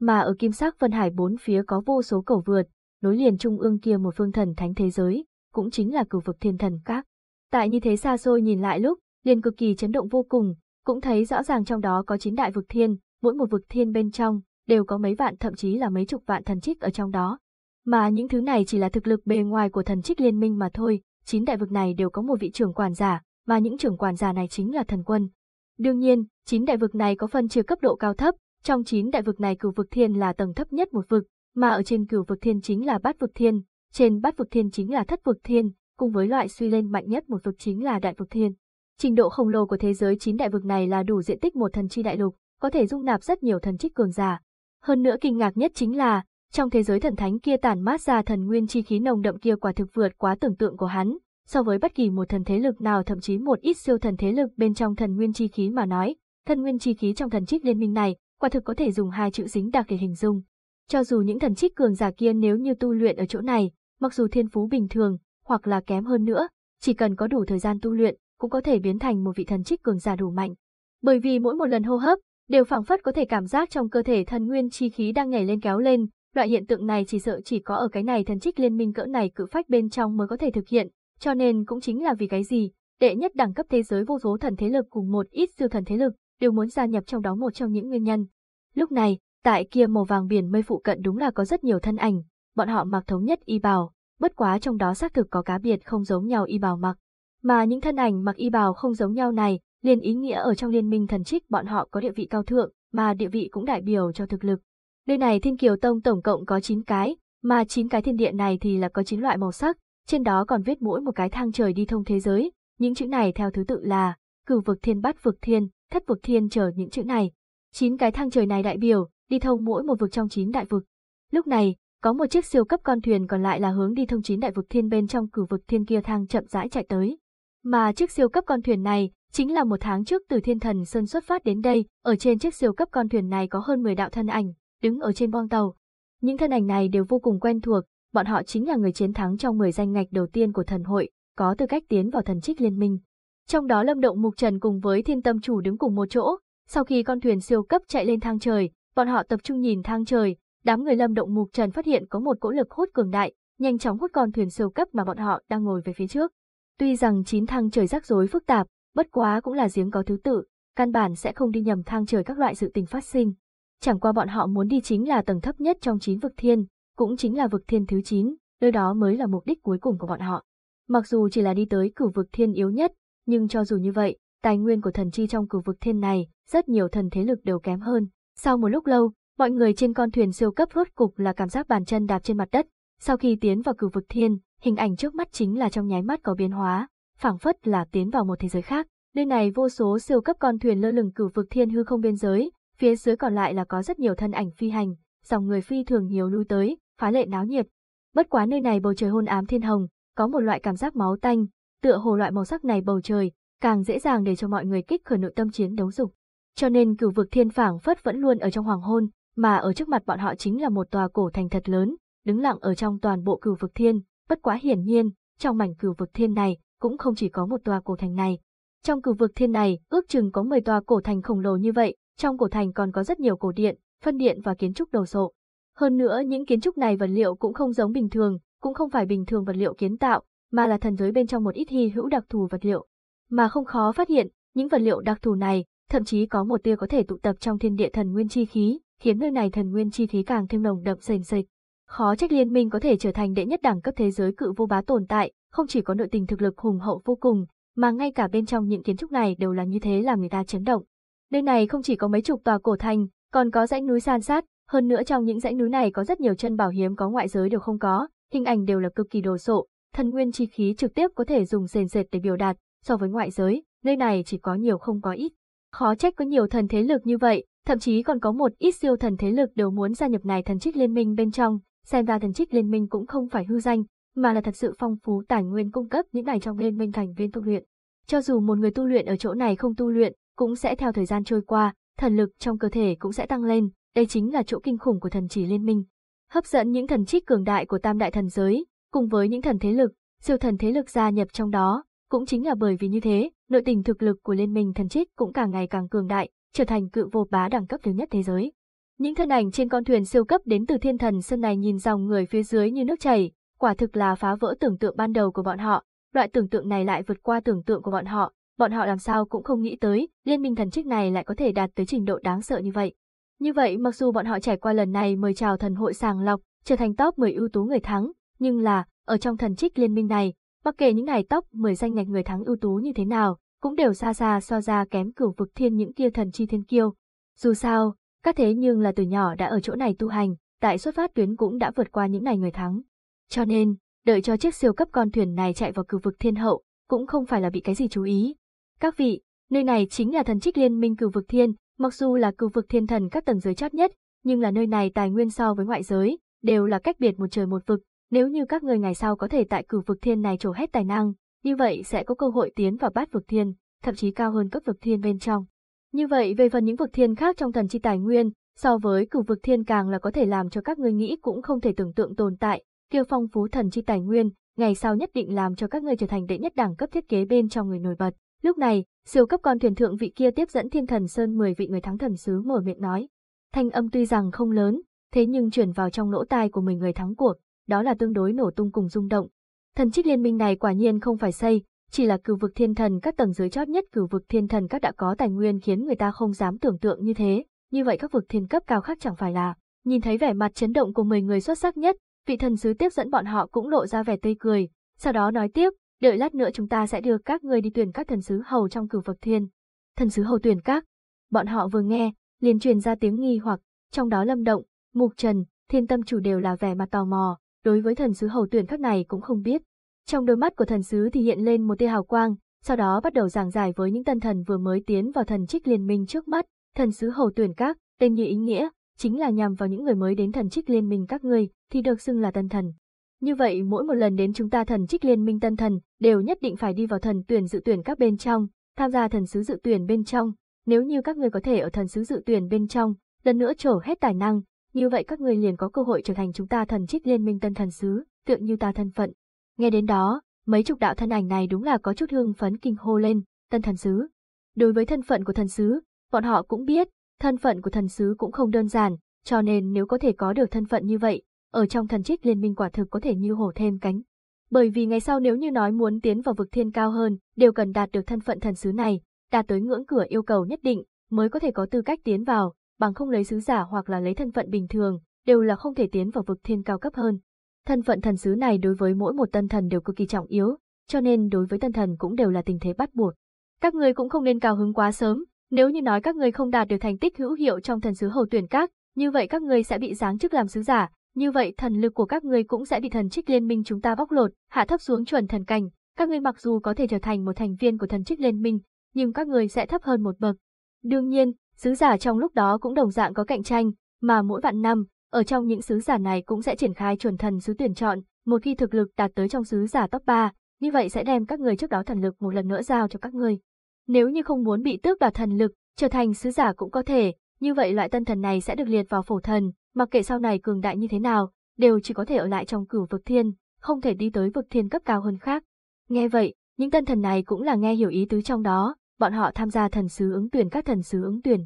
Mà ở kim sắc vân hải bốn phía có vô số cầu vượt, nối liền trung ương kia một phương thần thánh thế giới, cũng chính là cửu vực thiên thần các. Tại như thế xa xôi nhìn lại lúc, liền cực kỳ chấn động vô cùng, cũng thấy rõ ràng trong đó có chín đại vực thiên, mỗi một vực thiên bên trong đều có mấy vạn thậm chí là mấy chục vạn thần trích ở trong đó. Mà những thứ này chỉ là thực lực bề ngoài của thần trích liên minh mà thôi, chín đại vực này đều có một vị trưởng quản giả, mà những trưởng quản giả này chính là thần quân. Đương nhiên, chín đại vực này có phân chia cấp độ cao thấp, trong chín đại vực này cửu vực thiên là tầng thấp nhất một vực, mà ở trên cửu vực thiên chính là bát vực thiên, trên bát vực thiên chính là thất vực thiên, cùng với loại suy lên mạnh nhất một vực chính là đại vực thiên. Trình độ khổng lồ của thế giới chín đại vực này là đủ diện tích một thần chi đại lục, có thể dung nạp rất nhiều thần trích cường giả. Hơn nữa kinh ngạc nhất chính là, trong thế giới thần thánh kia tản mát ra thần nguyên chi khí nồng đậm kia quả thực vượt quá tưởng tượng của hắn, so với bất kỳ một thần thế lực nào thậm chí một ít siêu thần thế lực bên trong thần nguyên chi khí mà nói, thần nguyên chi khí trong thần trích liên minh này, quả thực có thể dùng hai chữ dính đặc để hình dung. Cho dù những thần trích cường giả kia nếu như tu luyện ở chỗ này, mặc dù thiên phú bình thường, hoặc là kém hơn nữa, chỉ cần có đủ thời gian tu luyện, cũng có thể biến thành một vị thần trích cường giả đủ mạnh. Bởi vì mỗi một lần hô hấp, đều phảng phất có thể cảm giác trong cơ thể thần nguyên chi khí đang nhảy lên kéo lên, Loại hiện tượng này chỉ sợ chỉ có ở cái này thần trích liên minh cỡ này cự phách bên trong mới có thể thực hiện, cho nên cũng chính là vì cái gì, đệ nhất đẳng cấp thế giới vô số thần thế lực cùng một ít siêu thần thế lực đều muốn gia nhập trong đó một trong những nguyên nhân. Lúc này, tại kia màu vàng biển mây phụ cận đúng là có rất nhiều thân ảnh, bọn họ mặc thống nhất y bào, bất quá trong đó xác thực có cá biệt không giống nhau y bào mặc. Mà những thân ảnh mặc y bào không giống nhau này, liền ý nghĩa ở trong liên minh thần trích bọn họ có địa vị cao thượng, mà địa vị cũng đại biểu cho thực lực. Nơi này Thiên Kiều Tông tổng cộng có 9 cái, mà 9 cái thiên địa này thì là có 9 loại màu sắc, trên đó còn viết mỗi một cái thang trời đi thông thế giới, những chữ này theo thứ tự là cửu vực thiên bát vực thiên, thất vực thiên trở những chữ này. 9 cái thang trời này đại biểu, đi thông mỗi một vực trong 9 đại vực. Lúc này, có một chiếc siêu cấp con thuyền còn lại là hướng đi thông chín đại vực thiên bên trong cửu vực thiên kia thang chậm rãi chạy tới. Mà chiếc siêu cấp con thuyền này chính là một tháng trước từ thiên thần Sơn xuất phát đến đây, ở trên chiếc siêu cấp con thuyền này có hơn 10 đạo thân ảnh, đứng ở trên boong tàu. Những thân ảnh này đều vô cùng quen thuộc, bọn họ chính là người chiến thắng trong 10 danh ngạch đầu tiên của thần hội, có tư cách tiến vào thần trích liên minh. Trong đó Lâm Động Mục Trần cùng với Thiên Tâm Chủ đứng cùng một chỗ, sau khi con thuyền siêu cấp chạy lên thang trời, bọn họ tập trung nhìn thang trời, đám người Lâm Động Mục Trần phát hiện có một cỗ lực hút cường đại, nhanh chóng hút con thuyền siêu cấp mà bọn họ đang ngồi về phía trước. Tuy rằng chín thang trời rắc rối phức tạp, bất quá cũng là giếng có thứ tự, căn bản sẽ không đi nhầm thang trời các loại sự tình phát sinh chẳng qua bọn họ muốn đi chính là tầng thấp nhất trong chín vực thiên, cũng chính là vực thiên thứ 9, nơi đó mới là mục đích cuối cùng của bọn họ. Mặc dù chỉ là đi tới cửu vực thiên yếu nhất, nhưng cho dù như vậy, tài nguyên của thần chi trong cửu vực thiên này, rất nhiều thần thế lực đều kém hơn. Sau một lúc lâu, mọi người trên con thuyền siêu cấp rốt cục là cảm giác bàn chân đạp trên mặt đất. Sau khi tiến vào cửu vực thiên, hình ảnh trước mắt chính là trong nháy mắt có biến hóa, phảng phất là tiến vào một thế giới khác. Nơi này vô số siêu cấp con thuyền lơ lửng cửu vực thiên hư không biên giới, Phía dưới còn lại là có rất nhiều thân ảnh phi hành, dòng người phi thường nhiều lui tới, phá lệ náo nhiệt. Bất quá nơi này bầu trời hôn ám thiên hồng, có một loại cảm giác máu tanh, tựa hồ loại màu sắc này bầu trời, càng dễ dàng để cho mọi người kích khởi nội tâm chiến đấu dục. Cho nên cửu vực thiên phảng phất vẫn luôn ở trong hoàng hôn, mà ở trước mặt bọn họ chính là một tòa cổ thành thật lớn, đứng lặng ở trong toàn bộ cửu vực thiên, bất quá hiển nhiên, trong mảnh cửu vực thiên này cũng không chỉ có một tòa cổ thành này. Trong cửu vực thiên này, ước chừng có 10 tòa cổ thành khổng lồ như vậy, trong cổ thành còn có rất nhiều cổ điện, phân điện và kiến trúc đồ sộ. Hơn nữa những kiến trúc này vật liệu cũng không giống bình thường, cũng không phải bình thường vật liệu kiến tạo, mà là thần giới bên trong một ít hy hữu đặc thù vật liệu. Mà không khó phát hiện, những vật liệu đặc thù này, thậm chí có một tia có thể tụ tập trong thiên địa thần nguyên chi khí, khiến nơi này thần nguyên chi khí càng thêm nồng đậm sền sệt. Khó trách liên minh có thể trở thành đệ nhất đẳng cấp thế giới cự vô bá tồn tại, không chỉ có nội tình thực lực hùng hậu vô cùng, mà ngay cả bên trong những kiến trúc này đều là như thế làm người ta chấn động. Nơi này không chỉ có mấy chục tòa cổ thành, còn có dãy núi san sát, hơn nữa trong những dãy núi này có rất nhiều chân bảo hiếm có ngoại giới đều không có, hình ảnh đều là cực kỳ đồ sộ, thần nguyên chi khí trực tiếp có thể dùng sền sệt để biểu đạt, so với ngoại giới, nơi này chỉ có nhiều không có ít. Khó trách có nhiều thần thế lực như vậy, thậm chí còn có một ít siêu thần thế lực đều muốn gia nhập này thần trích liên minh bên trong, xem ra thần trích liên minh cũng không phải hư danh, mà là thật sự phong phú tài nguyên cung cấp những này trong liên minh thành viên tu luyện. Cho dù một người tu luyện ở chỗ này không tu luyện, cũng sẽ theo thời gian trôi qua, thần lực trong cơ thể cũng sẽ tăng lên, đây chính là chỗ kinh khủng của thần chỉ liên minh. Hấp dẫn những thần trích cường đại của tam đại thần giới, cùng với những thần thế lực, siêu thần thế lực gia nhập trong đó, cũng chính là bởi vì như thế, nội tình thực lực của liên minh thần trích cũng càng ngày càng cường đại, trở thành cự vô bá đẳng cấp thứ nhất thế giới. Những thân ảnh trên con thuyền siêu cấp đến từ thiên thần sân này nhìn dòng người phía dưới như nước chảy, quả thực là phá vỡ tưởng tượng ban đầu của bọn họ, loại tưởng tượng này lại vượt qua tưởng tượng của bọn họ, bọn họ làm sao cũng không nghĩ tới, liên minh thần trích này lại có thể đạt tới trình độ đáng sợ như vậy. Như vậy mặc dù bọn họ trải qua lần này mời chào thần hội sàng lọc, trở thành top 10 ưu tú người thắng, nhưng là, ở trong thần trích liên minh này, mặc kệ những ngày top 10 danh ngạch người thắng ưu tú như thế nào, cũng đều xa xa so ra kém cửu vực thiên những kia thần chi thiên kiêu. Dù sao, các thế nhưng là từ nhỏ đã ở chỗ này tu hành, tại xuất phát tuyến cũng đã vượt qua những ngày người thắng. Cho nên, đợi cho chiếc siêu cấp con thuyền này chạy vào cửu vực thiên hậu, cũng không phải là bị cái gì chú ý, các vị, nơi này chính là thần trích liên minh cửu vực thiên, mặc dù là cửu vực thiên thần các tầng giới chót nhất, nhưng là nơi này tài nguyên so với ngoại giới, đều là cách biệt một trời một vực, nếu như các người ngày sau có thể tại cửu vực thiên này trổ hết tài năng, như vậy sẽ có cơ hội tiến vào bát vực thiên, thậm chí cao hơn cấp vực thiên bên trong. Như vậy về phần những vực thiên khác trong thần chi tài nguyên, so với cửu vực thiên càng là có thể làm cho các người nghĩ cũng không thể tưởng tượng tồn tại, kêu phong phú thần chi tài nguyên, ngày sau nhất định làm cho các người trở thành đệ nhất đẳng cấp thiết kế bên trong người nổi bật. Lúc này, siêu cấp con thuyền thượng vị kia tiếp dẫn thiên thần sơn 10 vị người thắng thần sứ mở miệng nói. Thanh âm tuy rằng không lớn, thế nhưng chuyển vào trong lỗ tai của 10 người thắng cuộc, đó là tương đối nổ tung cùng rung động. Thần trích liên minh này quả nhiên không phải xây, chỉ là cửu vực thiên thần các tầng dưới chót nhất cửu vực thiên thần các đã có tài nguyên khiến người ta không dám tưởng tượng như thế, như vậy các vực thiên cấp cao khác chẳng phải là. Nhìn thấy vẻ mặt chấn động của 10 người xuất sắc nhất, vị thần sứ tiếp dẫn bọn họ cũng lộ ra vẻ tươi cười, sau đó nói tiếp, Đợi lát nữa chúng ta sẽ đưa các người đi tuyển các thần sứ hầu trong cửu vực thiên. Thần sứ hầu tuyển các. Bọn họ vừa nghe, liền truyền ra tiếng nghi hoặc, trong đó Lâm Động, Mục Trần, Thiên Tâm chủ đều là vẻ mặt tò mò, đối với thần sứ hầu tuyển các này cũng không biết. Trong đôi mắt của thần sứ thì hiện lên một tia hào quang, sau đó bắt đầu giảng giải với những tân thần vừa mới tiến vào thần trích liên minh trước mắt, thần sứ hầu tuyển các, tên như ý nghĩa, chính là nhằm vào những người mới đến thần trích liên minh các ngươi thì được xưng là tân thần. Như vậy mỗi một lần đến chúng ta thần trích liên minh tân thần, đều nhất định phải đi vào thần tuyển dự tuyển các bên trong, tham gia thần sứ dự tuyển bên trong. Nếu như các người có thể ở thần sứ dự tuyển bên trong, lần nữa trổ hết tài năng, như vậy các người liền có cơ hội trở thành chúng ta thần trích liên minh tân thần sứ, tượng như ta thân phận. Nghe đến đó, mấy chục đạo thân ảnh này đúng là có chút hương phấn kinh hô lên, tân thần sứ. Đối với thân phận của thần sứ, bọn họ cũng biết, thân phận của thần sứ cũng không đơn giản, cho nên nếu có thể có được thân phận như vậy, ở trong thần trích liên minh quả thực có thể như hổ thêm cánh. Bởi vì ngày sau nếu như nói muốn tiến vào vực thiên cao hơn, đều cần đạt được thân phận thần sứ này, đạt tới ngưỡng cửa yêu cầu nhất định, mới có thể có tư cách tiến vào, bằng không lấy sứ giả hoặc là lấy thân phận bình thường, đều là không thể tiến vào vực thiên cao cấp hơn. Thân phận thần sứ này đối với mỗi một tân thần đều cực kỳ trọng yếu, cho nên đối với tân thần cũng đều là tình thế bắt buộc. Các người cũng không nên cao hứng quá sớm, nếu như nói các người không đạt được thành tích hữu hiệu trong thần sứ hầu tuyển các, như vậy các người sẽ bị giáng chức làm sứ giả, như vậy thần lực của các ngươi cũng sẽ bị thần trích liên minh chúng ta bóc lột, hạ thấp xuống chuẩn thần cảnh, các ngươi mặc dù có thể trở thành một thành viên của thần trích liên minh, nhưng các ngươi sẽ thấp hơn một bậc. Đương nhiên, sứ giả trong lúc đó cũng đồng dạng có cạnh tranh, mà mỗi vạn năm, ở trong những sứ giả này cũng sẽ triển khai chuẩn thần sứ tuyển chọn, một khi thực lực đạt tới trong sứ giả top 3, như vậy sẽ đem các người trước đó thần lực một lần nữa giao cho các người. Nếu như không muốn bị tước đoạt thần lực, trở thành sứ giả cũng có thể, như vậy loại tân thần này sẽ được liệt vào phổ thần, mặc kệ sau này cường đại như thế nào, đều chỉ có thể ở lại trong cửu vực thiên, không thể đi tới vực thiên cấp cao hơn khác. Nghe vậy, những tân thần này cũng là nghe hiểu ý tứ trong đó, bọn họ tham gia thần sứ ứng tuyển các thần sứ ứng tuyển.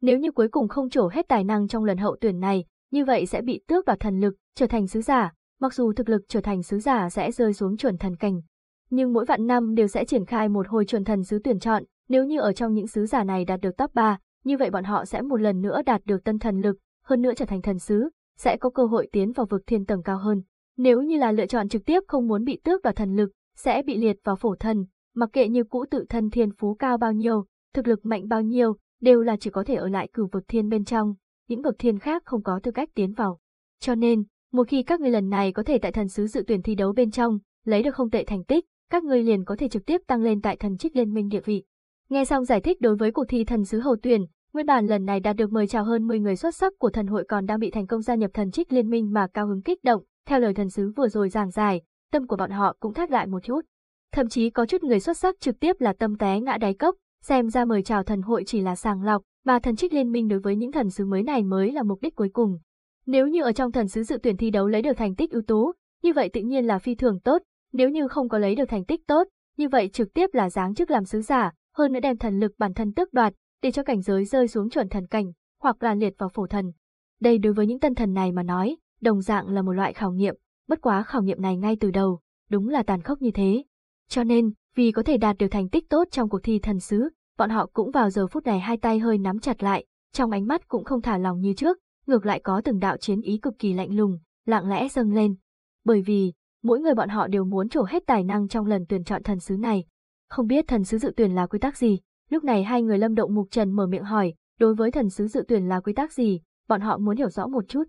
Nếu như cuối cùng không trổ hết tài năng trong lần hậu tuyển này, như vậy sẽ bị tước đoạt thần lực, trở thành sứ giả, mặc dù thực lực trở thành sứ giả sẽ rơi xuống chuẩn thần cảnh. Nhưng mỗi vạn năm đều sẽ triển khai một hồi chuẩn thần sứ tuyển chọn, nếu như ở trong những sứ giả này đạt được top 3, như vậy bọn họ sẽ một lần nữa đạt được tân thần lực, hơn nữa trở thành thần sứ, sẽ có cơ hội tiến vào vực thiên tầng cao hơn. Nếu như là lựa chọn trực tiếp không muốn bị tước đoạt thần lực, sẽ bị liệt vào phổ thần, mặc kệ như cũ tự thân thiên phú cao bao nhiêu, thực lực mạnh bao nhiêu, đều là chỉ có thể ở lại cửu vực thiên bên trong, những vực thiên khác không có tư cách tiến vào. Cho nên, một khi các ngươi lần này có thể tại thần sứ dự tuyển thi đấu bên trong, lấy được không tệ thành tích, các ngươi liền có thể trực tiếp tăng lên tại thần trích liên minh địa vị. Nghe xong giải thích đối với cuộc thi thần sứ hầu tuyển, Nguyên bản lần này đã được mời chào hơn 10 người xuất sắc của thần hội còn đang bị thành công gia nhập thần trích liên minh mà cao hứng kích động, theo lời thần sứ vừa rồi giảng giải, tâm của bọn họ cũng thắt lại một chút. Thậm chí có chút người xuất sắc trực tiếp là tâm té ngã đáy cốc, xem ra mời chào thần hội chỉ là sàng lọc, mà thần trích liên minh đối với những thần sứ mới này mới là mục đích cuối cùng. Nếu như ở trong thần sứ dự tuyển thi đấu lấy được thành tích ưu tú, như vậy tự nhiên là phi thường tốt, nếu như không có lấy được thành tích tốt, như vậy trực tiếp là giáng chức làm sứ giả, hơn nữa đem thần lực bản thân tước đoạt, để cho cảnh giới rơi xuống chuẩn thần cảnh, hoặc là liệt vào phổ thần. Đây đối với những tân thần này mà nói, đồng dạng là một loại khảo nghiệm, bất quá khảo nghiệm này ngay từ đầu, đúng là tàn khốc như thế. Cho nên, vì có thể đạt được thành tích tốt trong cuộc thi thần sứ, bọn họ cũng vào giờ phút này hai tay hơi nắm chặt lại, trong ánh mắt cũng không thả lòng như trước, ngược lại có từng đạo chiến ý cực kỳ lạnh lùng, lặng lẽ dâng lên. Bởi vì, mỗi người bọn họ đều muốn trổ hết tài năng trong lần tuyển chọn thần sứ này. Không biết thần sứ dự tuyển là quy tắc gì, Lúc này hai người Lâm Động Mục Trần mở miệng hỏi, đối với thần sứ dự tuyển là quy tắc gì, bọn họ muốn hiểu rõ một chút.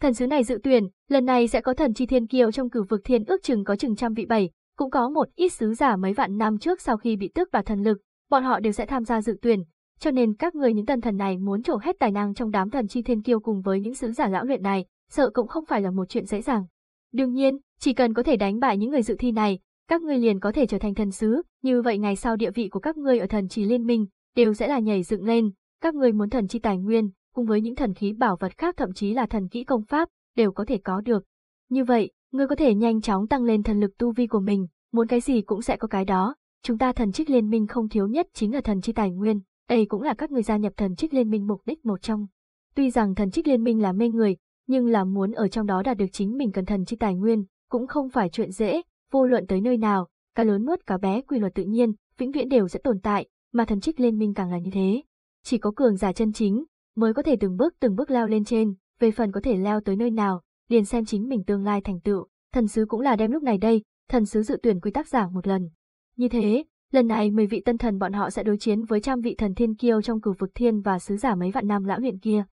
Thần sứ này dự tuyển, lần này sẽ có thần chi thiên kiều trong cử vực thiên ước chừng có chừng trăm vị bảy, cũng có một ít sứ giả mấy vạn năm trước sau khi bị tước và thần lực, bọn họ đều sẽ tham gia dự tuyển, cho nên các người những tần thần này muốn trổ hết tài năng trong đám thần chi thiên kiêu cùng với những sứ giả lão luyện này, sợ cũng không phải là một chuyện dễ dàng. Đương nhiên, chỉ cần có thể đánh bại những người dự thi này, các ngươi liền có thể trở thành thần sứ, như vậy ngày sau địa vị của các ngươi ở thần trì liên minh đều sẽ là nhảy dựng lên, các ngươi muốn thần chi tài nguyên, cùng với những thần khí bảo vật khác thậm chí là thần kỹ công pháp, đều có thể có được. Như vậy, ngươi có thể nhanh chóng tăng lên thần lực tu vi của mình, muốn cái gì cũng sẽ có cái đó. Chúng ta thần trích liên minh không thiếu nhất chính là thần chi tài nguyên, đây cũng là các ngươi gia nhập thần trích liên minh mục đích một trong. Tuy rằng thần trích liên minh là mê người, nhưng là muốn ở trong đó đạt được chính mình cần thần chi tài nguyên, cũng không phải chuyện dễ, vô luận tới nơi nào, cả lớn nuốt cả bé quy luật tự nhiên, vĩnh viễn đều sẽ tồn tại, mà thần trích liên minh càng là như thế. Chỉ có cường giả chân chính, mới có thể từng bước từng bước leo lên trên, về phần có thể leo tới nơi nào, liền xem chính mình tương lai thành tựu, thần sứ cũng là đem lúc này đây, thần sứ dự tuyển quy tắc giảng một lần. Như thế, lần này 10 vị tân thần bọn họ sẽ đối chiến với trăm vị thần thiên kiêu trong cửu vực thiên và sứ giả mấy vạn nam lão luyện kia.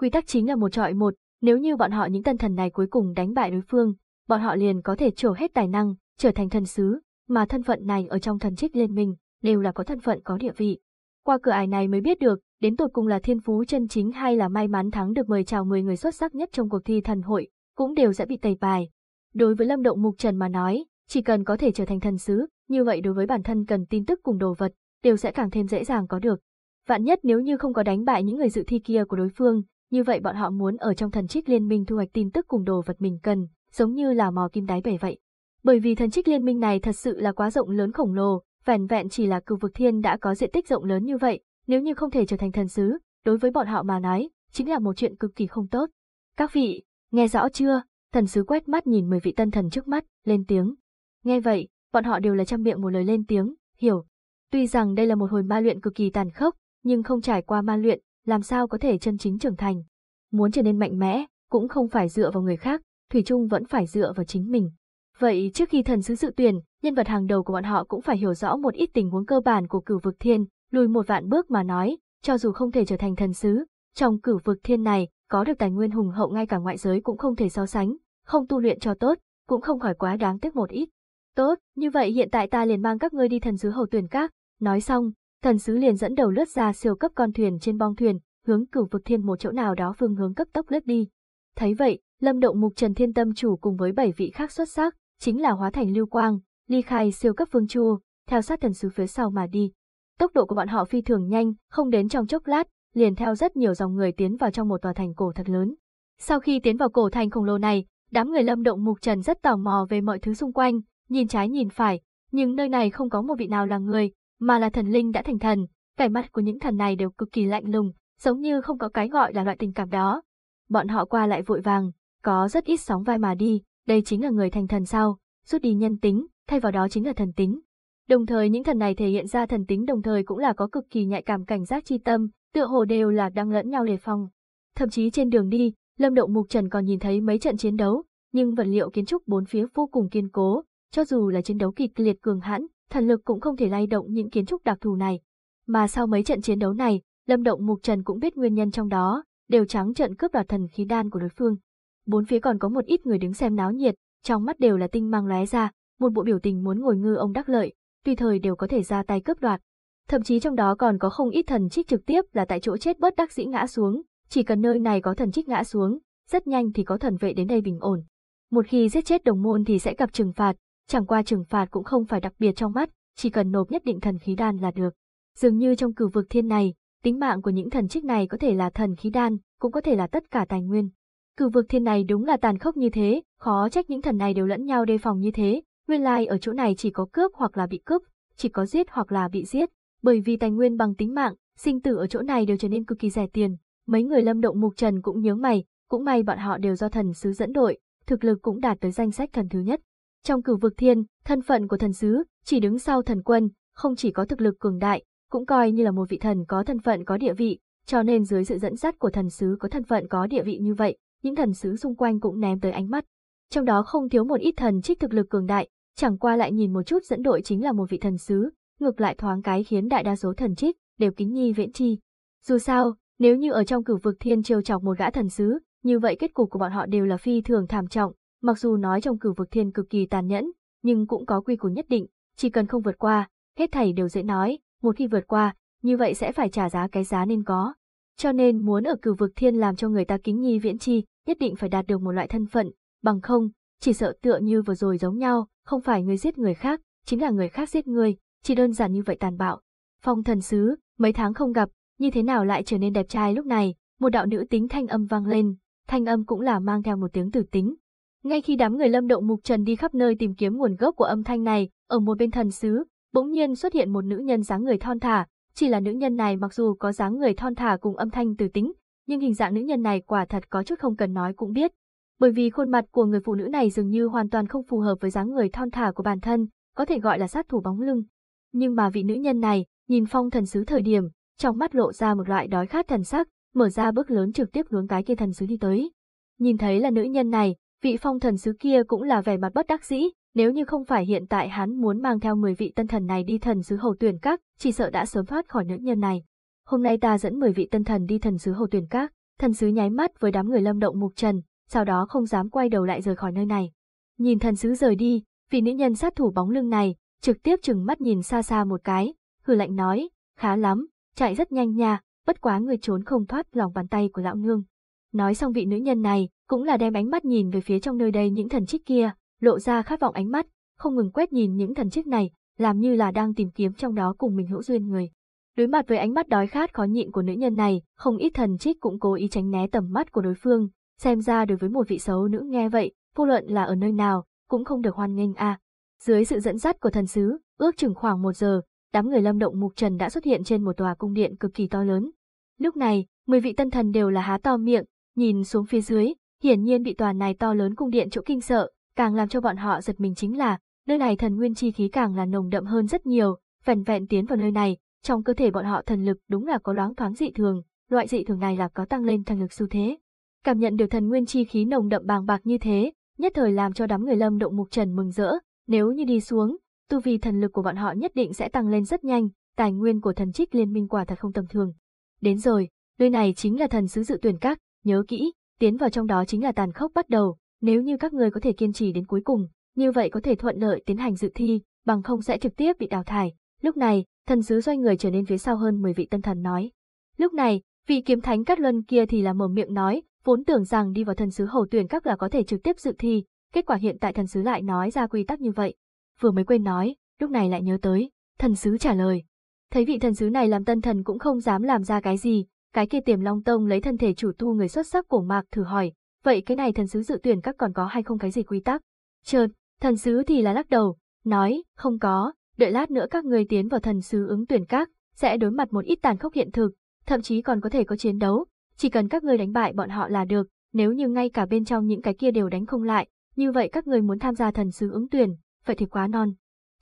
Quy tắc chính là một trọi một, nếu như bọn họ những tân thần này cuối cùng đánh bại đối phương, bọn họ liền có thể trổ hết tài năng, trở thành thần sứ, mà thân phận này ở trong thần trích liên minh, đều là có thân phận có địa vị. Qua cửa ải này mới biết được, đến tột cùng là thiên phú chân chính hay là may mắn thắng được mời chào 10 người xuất sắc nhất trong cuộc thi thần hội, cũng đều sẽ bị tẩy bài. Đối với Lâm Động Mục Trần mà nói, chỉ cần có thể trở thành thần sứ, như vậy đối với bản thân cần tin tức cùng đồ vật, đều sẽ càng thêm dễ dàng có được. Vạn nhất nếu như không có đánh bại những người dự thi kia của đối phương, như vậy bọn họ muốn ở trong thần trích liên minh thu hoạch tin tức cùng đồ vật mình cần, giống như là mò kim đáy bể vậy. Bởi vì thần trích liên minh này thật sự là quá rộng lớn khổng lồ, vẻn vẹn chỉ là cựu vực thiên đã có diện tích rộng lớn như vậy, nếu như không thể trở thành thần sứ, đối với bọn họ mà nói, chính là một chuyện cực kỳ không tốt. Các vị, nghe rõ chưa? Thần sứ quét mắt nhìn 10 vị tân thần trước mắt, lên tiếng. Nghe vậy, bọn họ đều là trăm miệng một lời lên tiếng, hiểu. Tuy rằng đây là một hồi ma luyện cực kỳ tàn khốc, nhưng không trải qua ma luyện, làm sao có thể chân chính trưởng thành. Muốn trở nên mạnh mẽ, cũng không phải dựa vào người khác, Thủy chung vẫn phải dựa vào chính mình. Vậy trước khi thần sứ dự tuyển, nhân vật hàng đầu của bọn họ cũng phải hiểu rõ một ít tình huống cơ bản của cửu vực thiên, lùi một vạn bước mà nói, cho dù không thể trở thành thần sứ, trong cửu vực thiên này, có được tài nguyên hùng hậu ngay cả ngoại giới cũng không thể so sánh, không tu luyện cho tốt, cũng không khỏi quá đáng tiếc một ít. Tốt, như vậy hiện tại ta liền mang các ngươi đi thần sứ hầu tuyển các, nói xong, thần sứ liền dẫn đầu lướt ra siêu cấp con thuyền trên bong thuyền, hướng cửu vực thiên một chỗ nào đó phương hướng cấp tốc lướt đi. Thấy vậy, Lâm Động Mục Trần Thiên Tâm chủ cùng với bảy vị khác xuất sắc, chính là hóa thành lưu quang, ly khai siêu cấp vương chu, theo sát thần sứ phía sau mà đi. Tốc độ của bọn họ phi thường nhanh, không đến trong chốc lát, liền theo rất nhiều dòng người tiến vào trong một tòa thành cổ thật lớn. Sau khi tiến vào cổ thành khổng lồ này, đám người lâm động mục trần rất tò mò về mọi thứ xung quanh, nhìn trái nhìn phải, nhưng nơi này không có một vị nào là người, mà là thần linh đã thành thần, vẻ mặt của những thần này đều cực kỳ lạnh lùng, giống như không có cái gọi là loại tình cảm đó. Bọn họ qua lại vội vàng, có rất ít sóng vai mà đi, đây chính là người thành thần sao, rút đi nhân tính, thay vào đó chính là thần tính. Đồng thời những thần này thể hiện ra thần tính đồng thời cũng là có cực kỳ nhạy cảm cảnh giác chi tâm, tựa hồ đều là đang lẫn nhau đề phòng. Thậm chí trên đường đi, Lâm động Mục Trần còn nhìn thấy mấy trận chiến đấu, nhưng vật liệu kiến trúc bốn phía vô cùng kiên cố, cho dù là chiến đấu kịch liệt cường hãn, thần lực cũng không thể lay động những kiến trúc đặc thù này. Mà sau mấy trận chiến đấu này, Lâm Động Mục Trần cũng biết nguyên nhân trong đó, đều trắng trận cướp đoạt thần khí đan của đối phương bốn phía còn có một ít người đứng xem náo nhiệt, trong mắt đều là tinh mang lóe ra, một bộ biểu tình muốn ngồi ngư ông đắc lợi, tùy thời đều có thể ra tay cướp đoạt. Thậm chí trong đó còn có không ít thần trích trực tiếp là tại chỗ chết bất đắc dĩ ngã xuống, chỉ cần nơi này có thần trích ngã xuống, rất nhanh thì có thần vệ đến đây bình ổn. Một khi giết chết đồng môn thì sẽ gặp trừng phạt, chẳng qua trừng phạt cũng không phải đặc biệt trong mắt, chỉ cần nộp nhất định thần khí đan là được. Dường như trong cửu vực thiên này, tính mạng của những thần trích này có thể là thần khí đan, cũng có thể là tất cả tài nguyên. Cử vực thiên này đúng là tàn khốc như thế, khó trách những thần này đều lẫn nhau đề phòng như thế, nguyên lai like ở chỗ này chỉ có cướp hoặc là bị cướp, chỉ có giết hoặc là bị giết, bởi vì tài nguyên bằng tính mạng, sinh tử ở chỗ này đều trở nên cực kỳ rẻ tiền. Mấy người lâm động mục trần cũng nhớ mày, cũng may bọn họ đều do thần sứ dẫn đội, thực lực cũng đạt tới danh sách thần thứ nhất. Trong cử vực thiên, thân phận của thần sứ chỉ đứng sau thần quân, không chỉ có thực lực cường đại, cũng coi như là một vị thần có thân phận có địa vị, cho nên dưới sự dẫn dắt của thần sứ có thân phận có địa vị như vậy, những thần sứ xung quanh cũng ném tới ánh mắt. Trong đó không thiếu một ít thần trích thực lực cường đại, chẳng qua lại nhìn một chút dẫn đội chính là một vị thần sứ, ngược lại thoáng cái khiến đại đa số thần trích đều kính nhi viễn chi. Dù sao, nếu như ở trong cửu vực thiên trêu chọc một gã thần sứ, như vậy kết cục của bọn họ đều là phi thường thảm trọng, mặc dù nói trong cửu vực thiên cực kỳ tàn nhẫn, nhưng cũng có quy củ nhất định, chỉ cần không vượt qua, hết thảy đều dễ nói, một khi vượt qua, như vậy sẽ phải trả giá cái giá nên có. Cho nên muốn ở cửu vực thiên làm cho người ta kính nhi viễn chi, nhất định phải đạt được một loại thân phận, bằng không, chỉ sợ tựa như vừa rồi giống nhau, không phải người giết người khác, chính là người khác giết người, chỉ đơn giản như vậy tàn bạo. Phong thần sứ, mấy tháng không gặp, như thế nào lại trở nên đẹp trai lúc này, một đạo nữ tính thanh âm vang lên, thanh âm cũng là mang theo một tiếng tử tính. Ngay khi đám người lâm động mục trần đi khắp nơi tìm kiếm nguồn gốc của âm thanh này, ở một bên thần sứ, bỗng nhiên xuất hiện một nữ nhân dáng người thon thả, chỉ là nữ nhân này mặc dù có dáng người thon thả cùng âm thanh từ tính, nhưng hình dạng nữ nhân này quả thật có chút không cần nói cũng biết. Bởi vì khuôn mặt của người phụ nữ này dường như hoàn toàn không phù hợp với dáng người thon thả của bản thân, có thể gọi là sát thủ bóng lưng. Nhưng mà vị nữ nhân này, nhìn phong thần sứ thời điểm, trong mắt lộ ra một loại đói khát thần sắc, mở ra bước lớn trực tiếp hướng cái kia thần sứ đi tới. Nhìn thấy là nữ nhân này, vị phong thần sứ kia cũng là vẻ mặt bất đắc dĩ, nếu như không phải hiện tại hắn muốn mang theo 10 vị tân thần này đi thần sứ hầu tuyển các, chỉ sợ đã sớm thoát khỏi nữ nhân này. Hôm nay ta dẫn 10 vị tân thần đi thần sứ hầu tuyển các, thần sứ nháy mắt với đám người lâm động mục trần, sau đó không dám quay đầu lại rời khỏi nơi này. Nhìn thần sứ rời đi, vị nữ nhân sát thủ bóng lưng này, trực tiếp chừng mắt nhìn xa xa một cái, hừ lạnh nói, khá lắm, chạy rất nhanh nha, bất quá người trốn không thoát lòng bàn tay của lão ngương Nói xong vị nữ nhân này, cũng là đem ánh mắt nhìn về phía trong nơi đây những thần trích kia, lộ ra khát vọng ánh mắt, không ngừng quét nhìn những thần chiếc này, làm như là đang tìm kiếm trong đó cùng mình hữu duyên người. Đối mặt với ánh mắt đói khát khó nhịn của nữ nhân này, không ít thần trích cũng cố ý tránh né tầm mắt của đối phương, xem ra đối với một vị xấu nữ nghe vậy, vô luận là ở nơi nào, cũng không được hoan nghênh a. Dưới sự dẫn dắt của thần sứ, ước chừng khoảng một giờ, đám người lâm động mục trần đã xuất hiện trên một tòa cung điện cực kỳ to lớn. Lúc này, mười vị tân thần đều là há to miệng, nhìn xuống phía dưới, hiển nhiên bị tòa này to lớn cung điện chỗ kinh sợ, càng làm cho bọn họ giật mình chính là, nơi này thần nguyên chi khí càng là nồng đậm hơn rất nhiều, vẹn vẹn tiến vào nơi này, trong cơ thể bọn họ thần lực đúng là có loáng thoáng dị thường, loại dị thường này là có tăng lên thần lực xu thế. Cảm nhận được thần nguyên chi khí nồng đậm bàng bạc như thế, nhất thời làm cho đám người Lâm Động Mục Trần mừng rỡ, nếu như đi xuống, tu vi thần lực của bọn họ nhất định sẽ tăng lên rất nhanh, tài nguyên của thần trích liên minh quả thật không tầm thường. Đến rồi, nơi này chính là thần sứ dự tuyển các, nhớ kỹ, tiến vào trong đó chính là tàn khốc bắt đầu, nếu như các người có thể kiên trì đến cuối cùng, như vậy có thể thuận lợi tiến hành dự thi, bằng không sẽ trực tiếp bị đào thải. Lúc này, thần sứ doanh người trở nên phía sau hơn 10 vị tân thần nói. Lúc này, vị kiếm thánh cát luân kia thì là mở miệng nói, vốn tưởng rằng đi vào thần sứ hầu tuyển các là có thể trực tiếp dự thi, kết quả hiện tại thần sứ lại nói ra quy tắc như vậy. Vừa mới quên nói, lúc này lại nhớ tới, thần sứ trả lời. Thấy vị thần sứ này làm tân thần cũng không dám làm ra cái gì, cái kia tiềm long tông lấy thân thể chủ tu người xuất sắc của mạc thử hỏi, Vậy cái này thần sứ dự tuyển các còn có hay không cái gì quy tắc? Chợt, thần sứ thì là lắc đầu, nói, không có, đợi lát nữa các người tiến vào thần sứ ứng tuyển các, sẽ đối mặt một ít tàn khốc hiện thực, thậm chí còn có thể có chiến đấu, chỉ cần các người đánh bại bọn họ là được, nếu như ngay cả bên trong những cái kia đều đánh không lại, như vậy các người muốn tham gia thần sứ ứng tuyển, vậy thì quá non.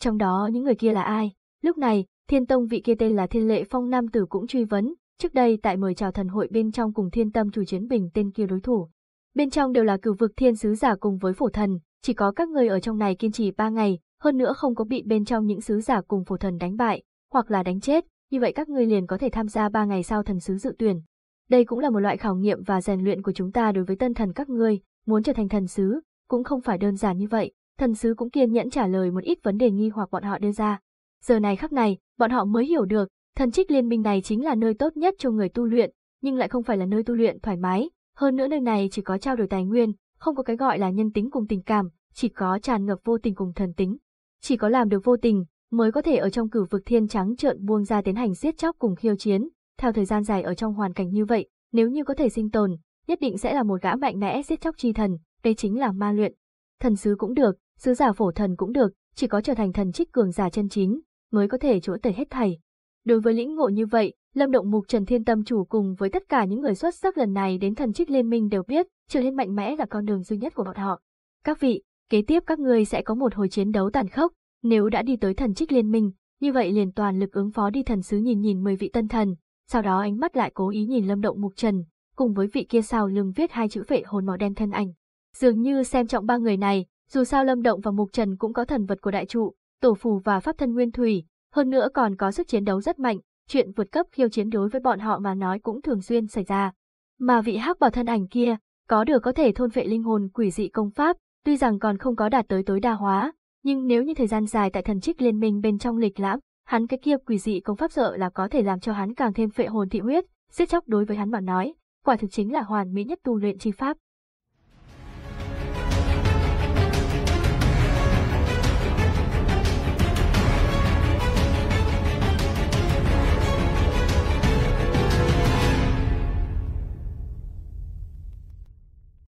Trong đó những người kia là ai? Lúc này, thiên tông vị kia tên là Thiên Lệ Phong Nam Tử cũng truy vấn, trước đây tại mời chào thần hội bên trong cùng thiên tâm chủ chiến bình tên kia đối thủ. Bên trong đều là cửu vực thiên sứ giả cùng với phổ thần, chỉ có các người ở trong này kiên trì 3 ngày, hơn nữa không có bị bên trong những sứ giả cùng phổ thần đánh bại, hoặc là đánh chết, như vậy các người liền có thể tham gia 3 ngày sau thần sứ dự tuyển. Đây cũng là một loại khảo nghiệm và rèn luyện của chúng ta đối với tân thần các ngươi, muốn trở thành thần sứ, cũng không phải đơn giản như vậy. Thần sứ cũng kiên nhẫn trả lời một ít vấn đề nghi hoặc bọn họ đưa ra. Giờ này khắc này, bọn họ mới hiểu được, thần trích liên minh này chính là nơi tốt nhất cho người tu luyện, nhưng lại không phải là nơi tu luyện thoải mái, hơn nữa nơi này chỉ có trao đổi tài nguyên, không có cái gọi là nhân tính cùng tình cảm, chỉ có tràn ngập vô tình cùng thần tính. Chỉ có làm được vô tình, mới có thể ở trong cửu vực thiên trắng trợn buông ra tiến hành giết chóc cùng khiêu chiến. Theo thời gian dài ở trong hoàn cảnh như vậy, nếu như có thể sinh tồn, nhất định sẽ là một gã mạnh mẽ giết chóc chi thần, đây chính là ma luyện. Thần sứ cũng được, sứ giả phổ thần cũng được, chỉ có trở thành thần trích cường giả chân chính, mới có thể chỗ tẩy hết thảy. Đối với lĩnh ngộ như vậy, Lâm Động Mục Trần Thiên Tâm chủ cùng với tất cả những người xuất sắc lần này đến thần trích liên minh đều biết, trở nên mạnh mẽ là con đường duy nhất của bọn họ. Các vị, kế tiếp các ngươi sẽ có một hồi chiến đấu tàn khốc, nếu đã đi tới thần trích liên minh, như vậy liền toàn lực ứng phó đi thần sứ nhìn nhìn 10 vị tân thần, sau đó ánh mắt lại cố ý nhìn Lâm Động Mục Trần, cùng với vị kia sau lưng viết hai chữ vệ hồn màu đen thân ảnh. Dường như xem trọng ba người này, dù sao Lâm Động và Mục Trần cũng có thần vật của đại trụ, tổ phù và pháp thân nguyên thủy, hơn nữa còn có sức chiến đấu rất mạnh, chuyện vượt cấp khiêu chiến đối với bọn họ mà nói cũng thường xuyên xảy ra. Mà vị hắc bảo thân ảnh kia, có được có thể thôn vệ linh hồn quỷ dị công pháp, tuy rằng còn không có đạt tới tối đa hóa, nhưng nếu như thời gian dài tại thần trích liên minh bên trong lịch lãm, hắn cái kia quỷ dị công pháp sợ là có thể làm cho hắn càng thêm phệ hồn thị huyết, giết chóc đối với hắn mà nói, quả thực chính là hoàn mỹ nhất tu luyện chi pháp.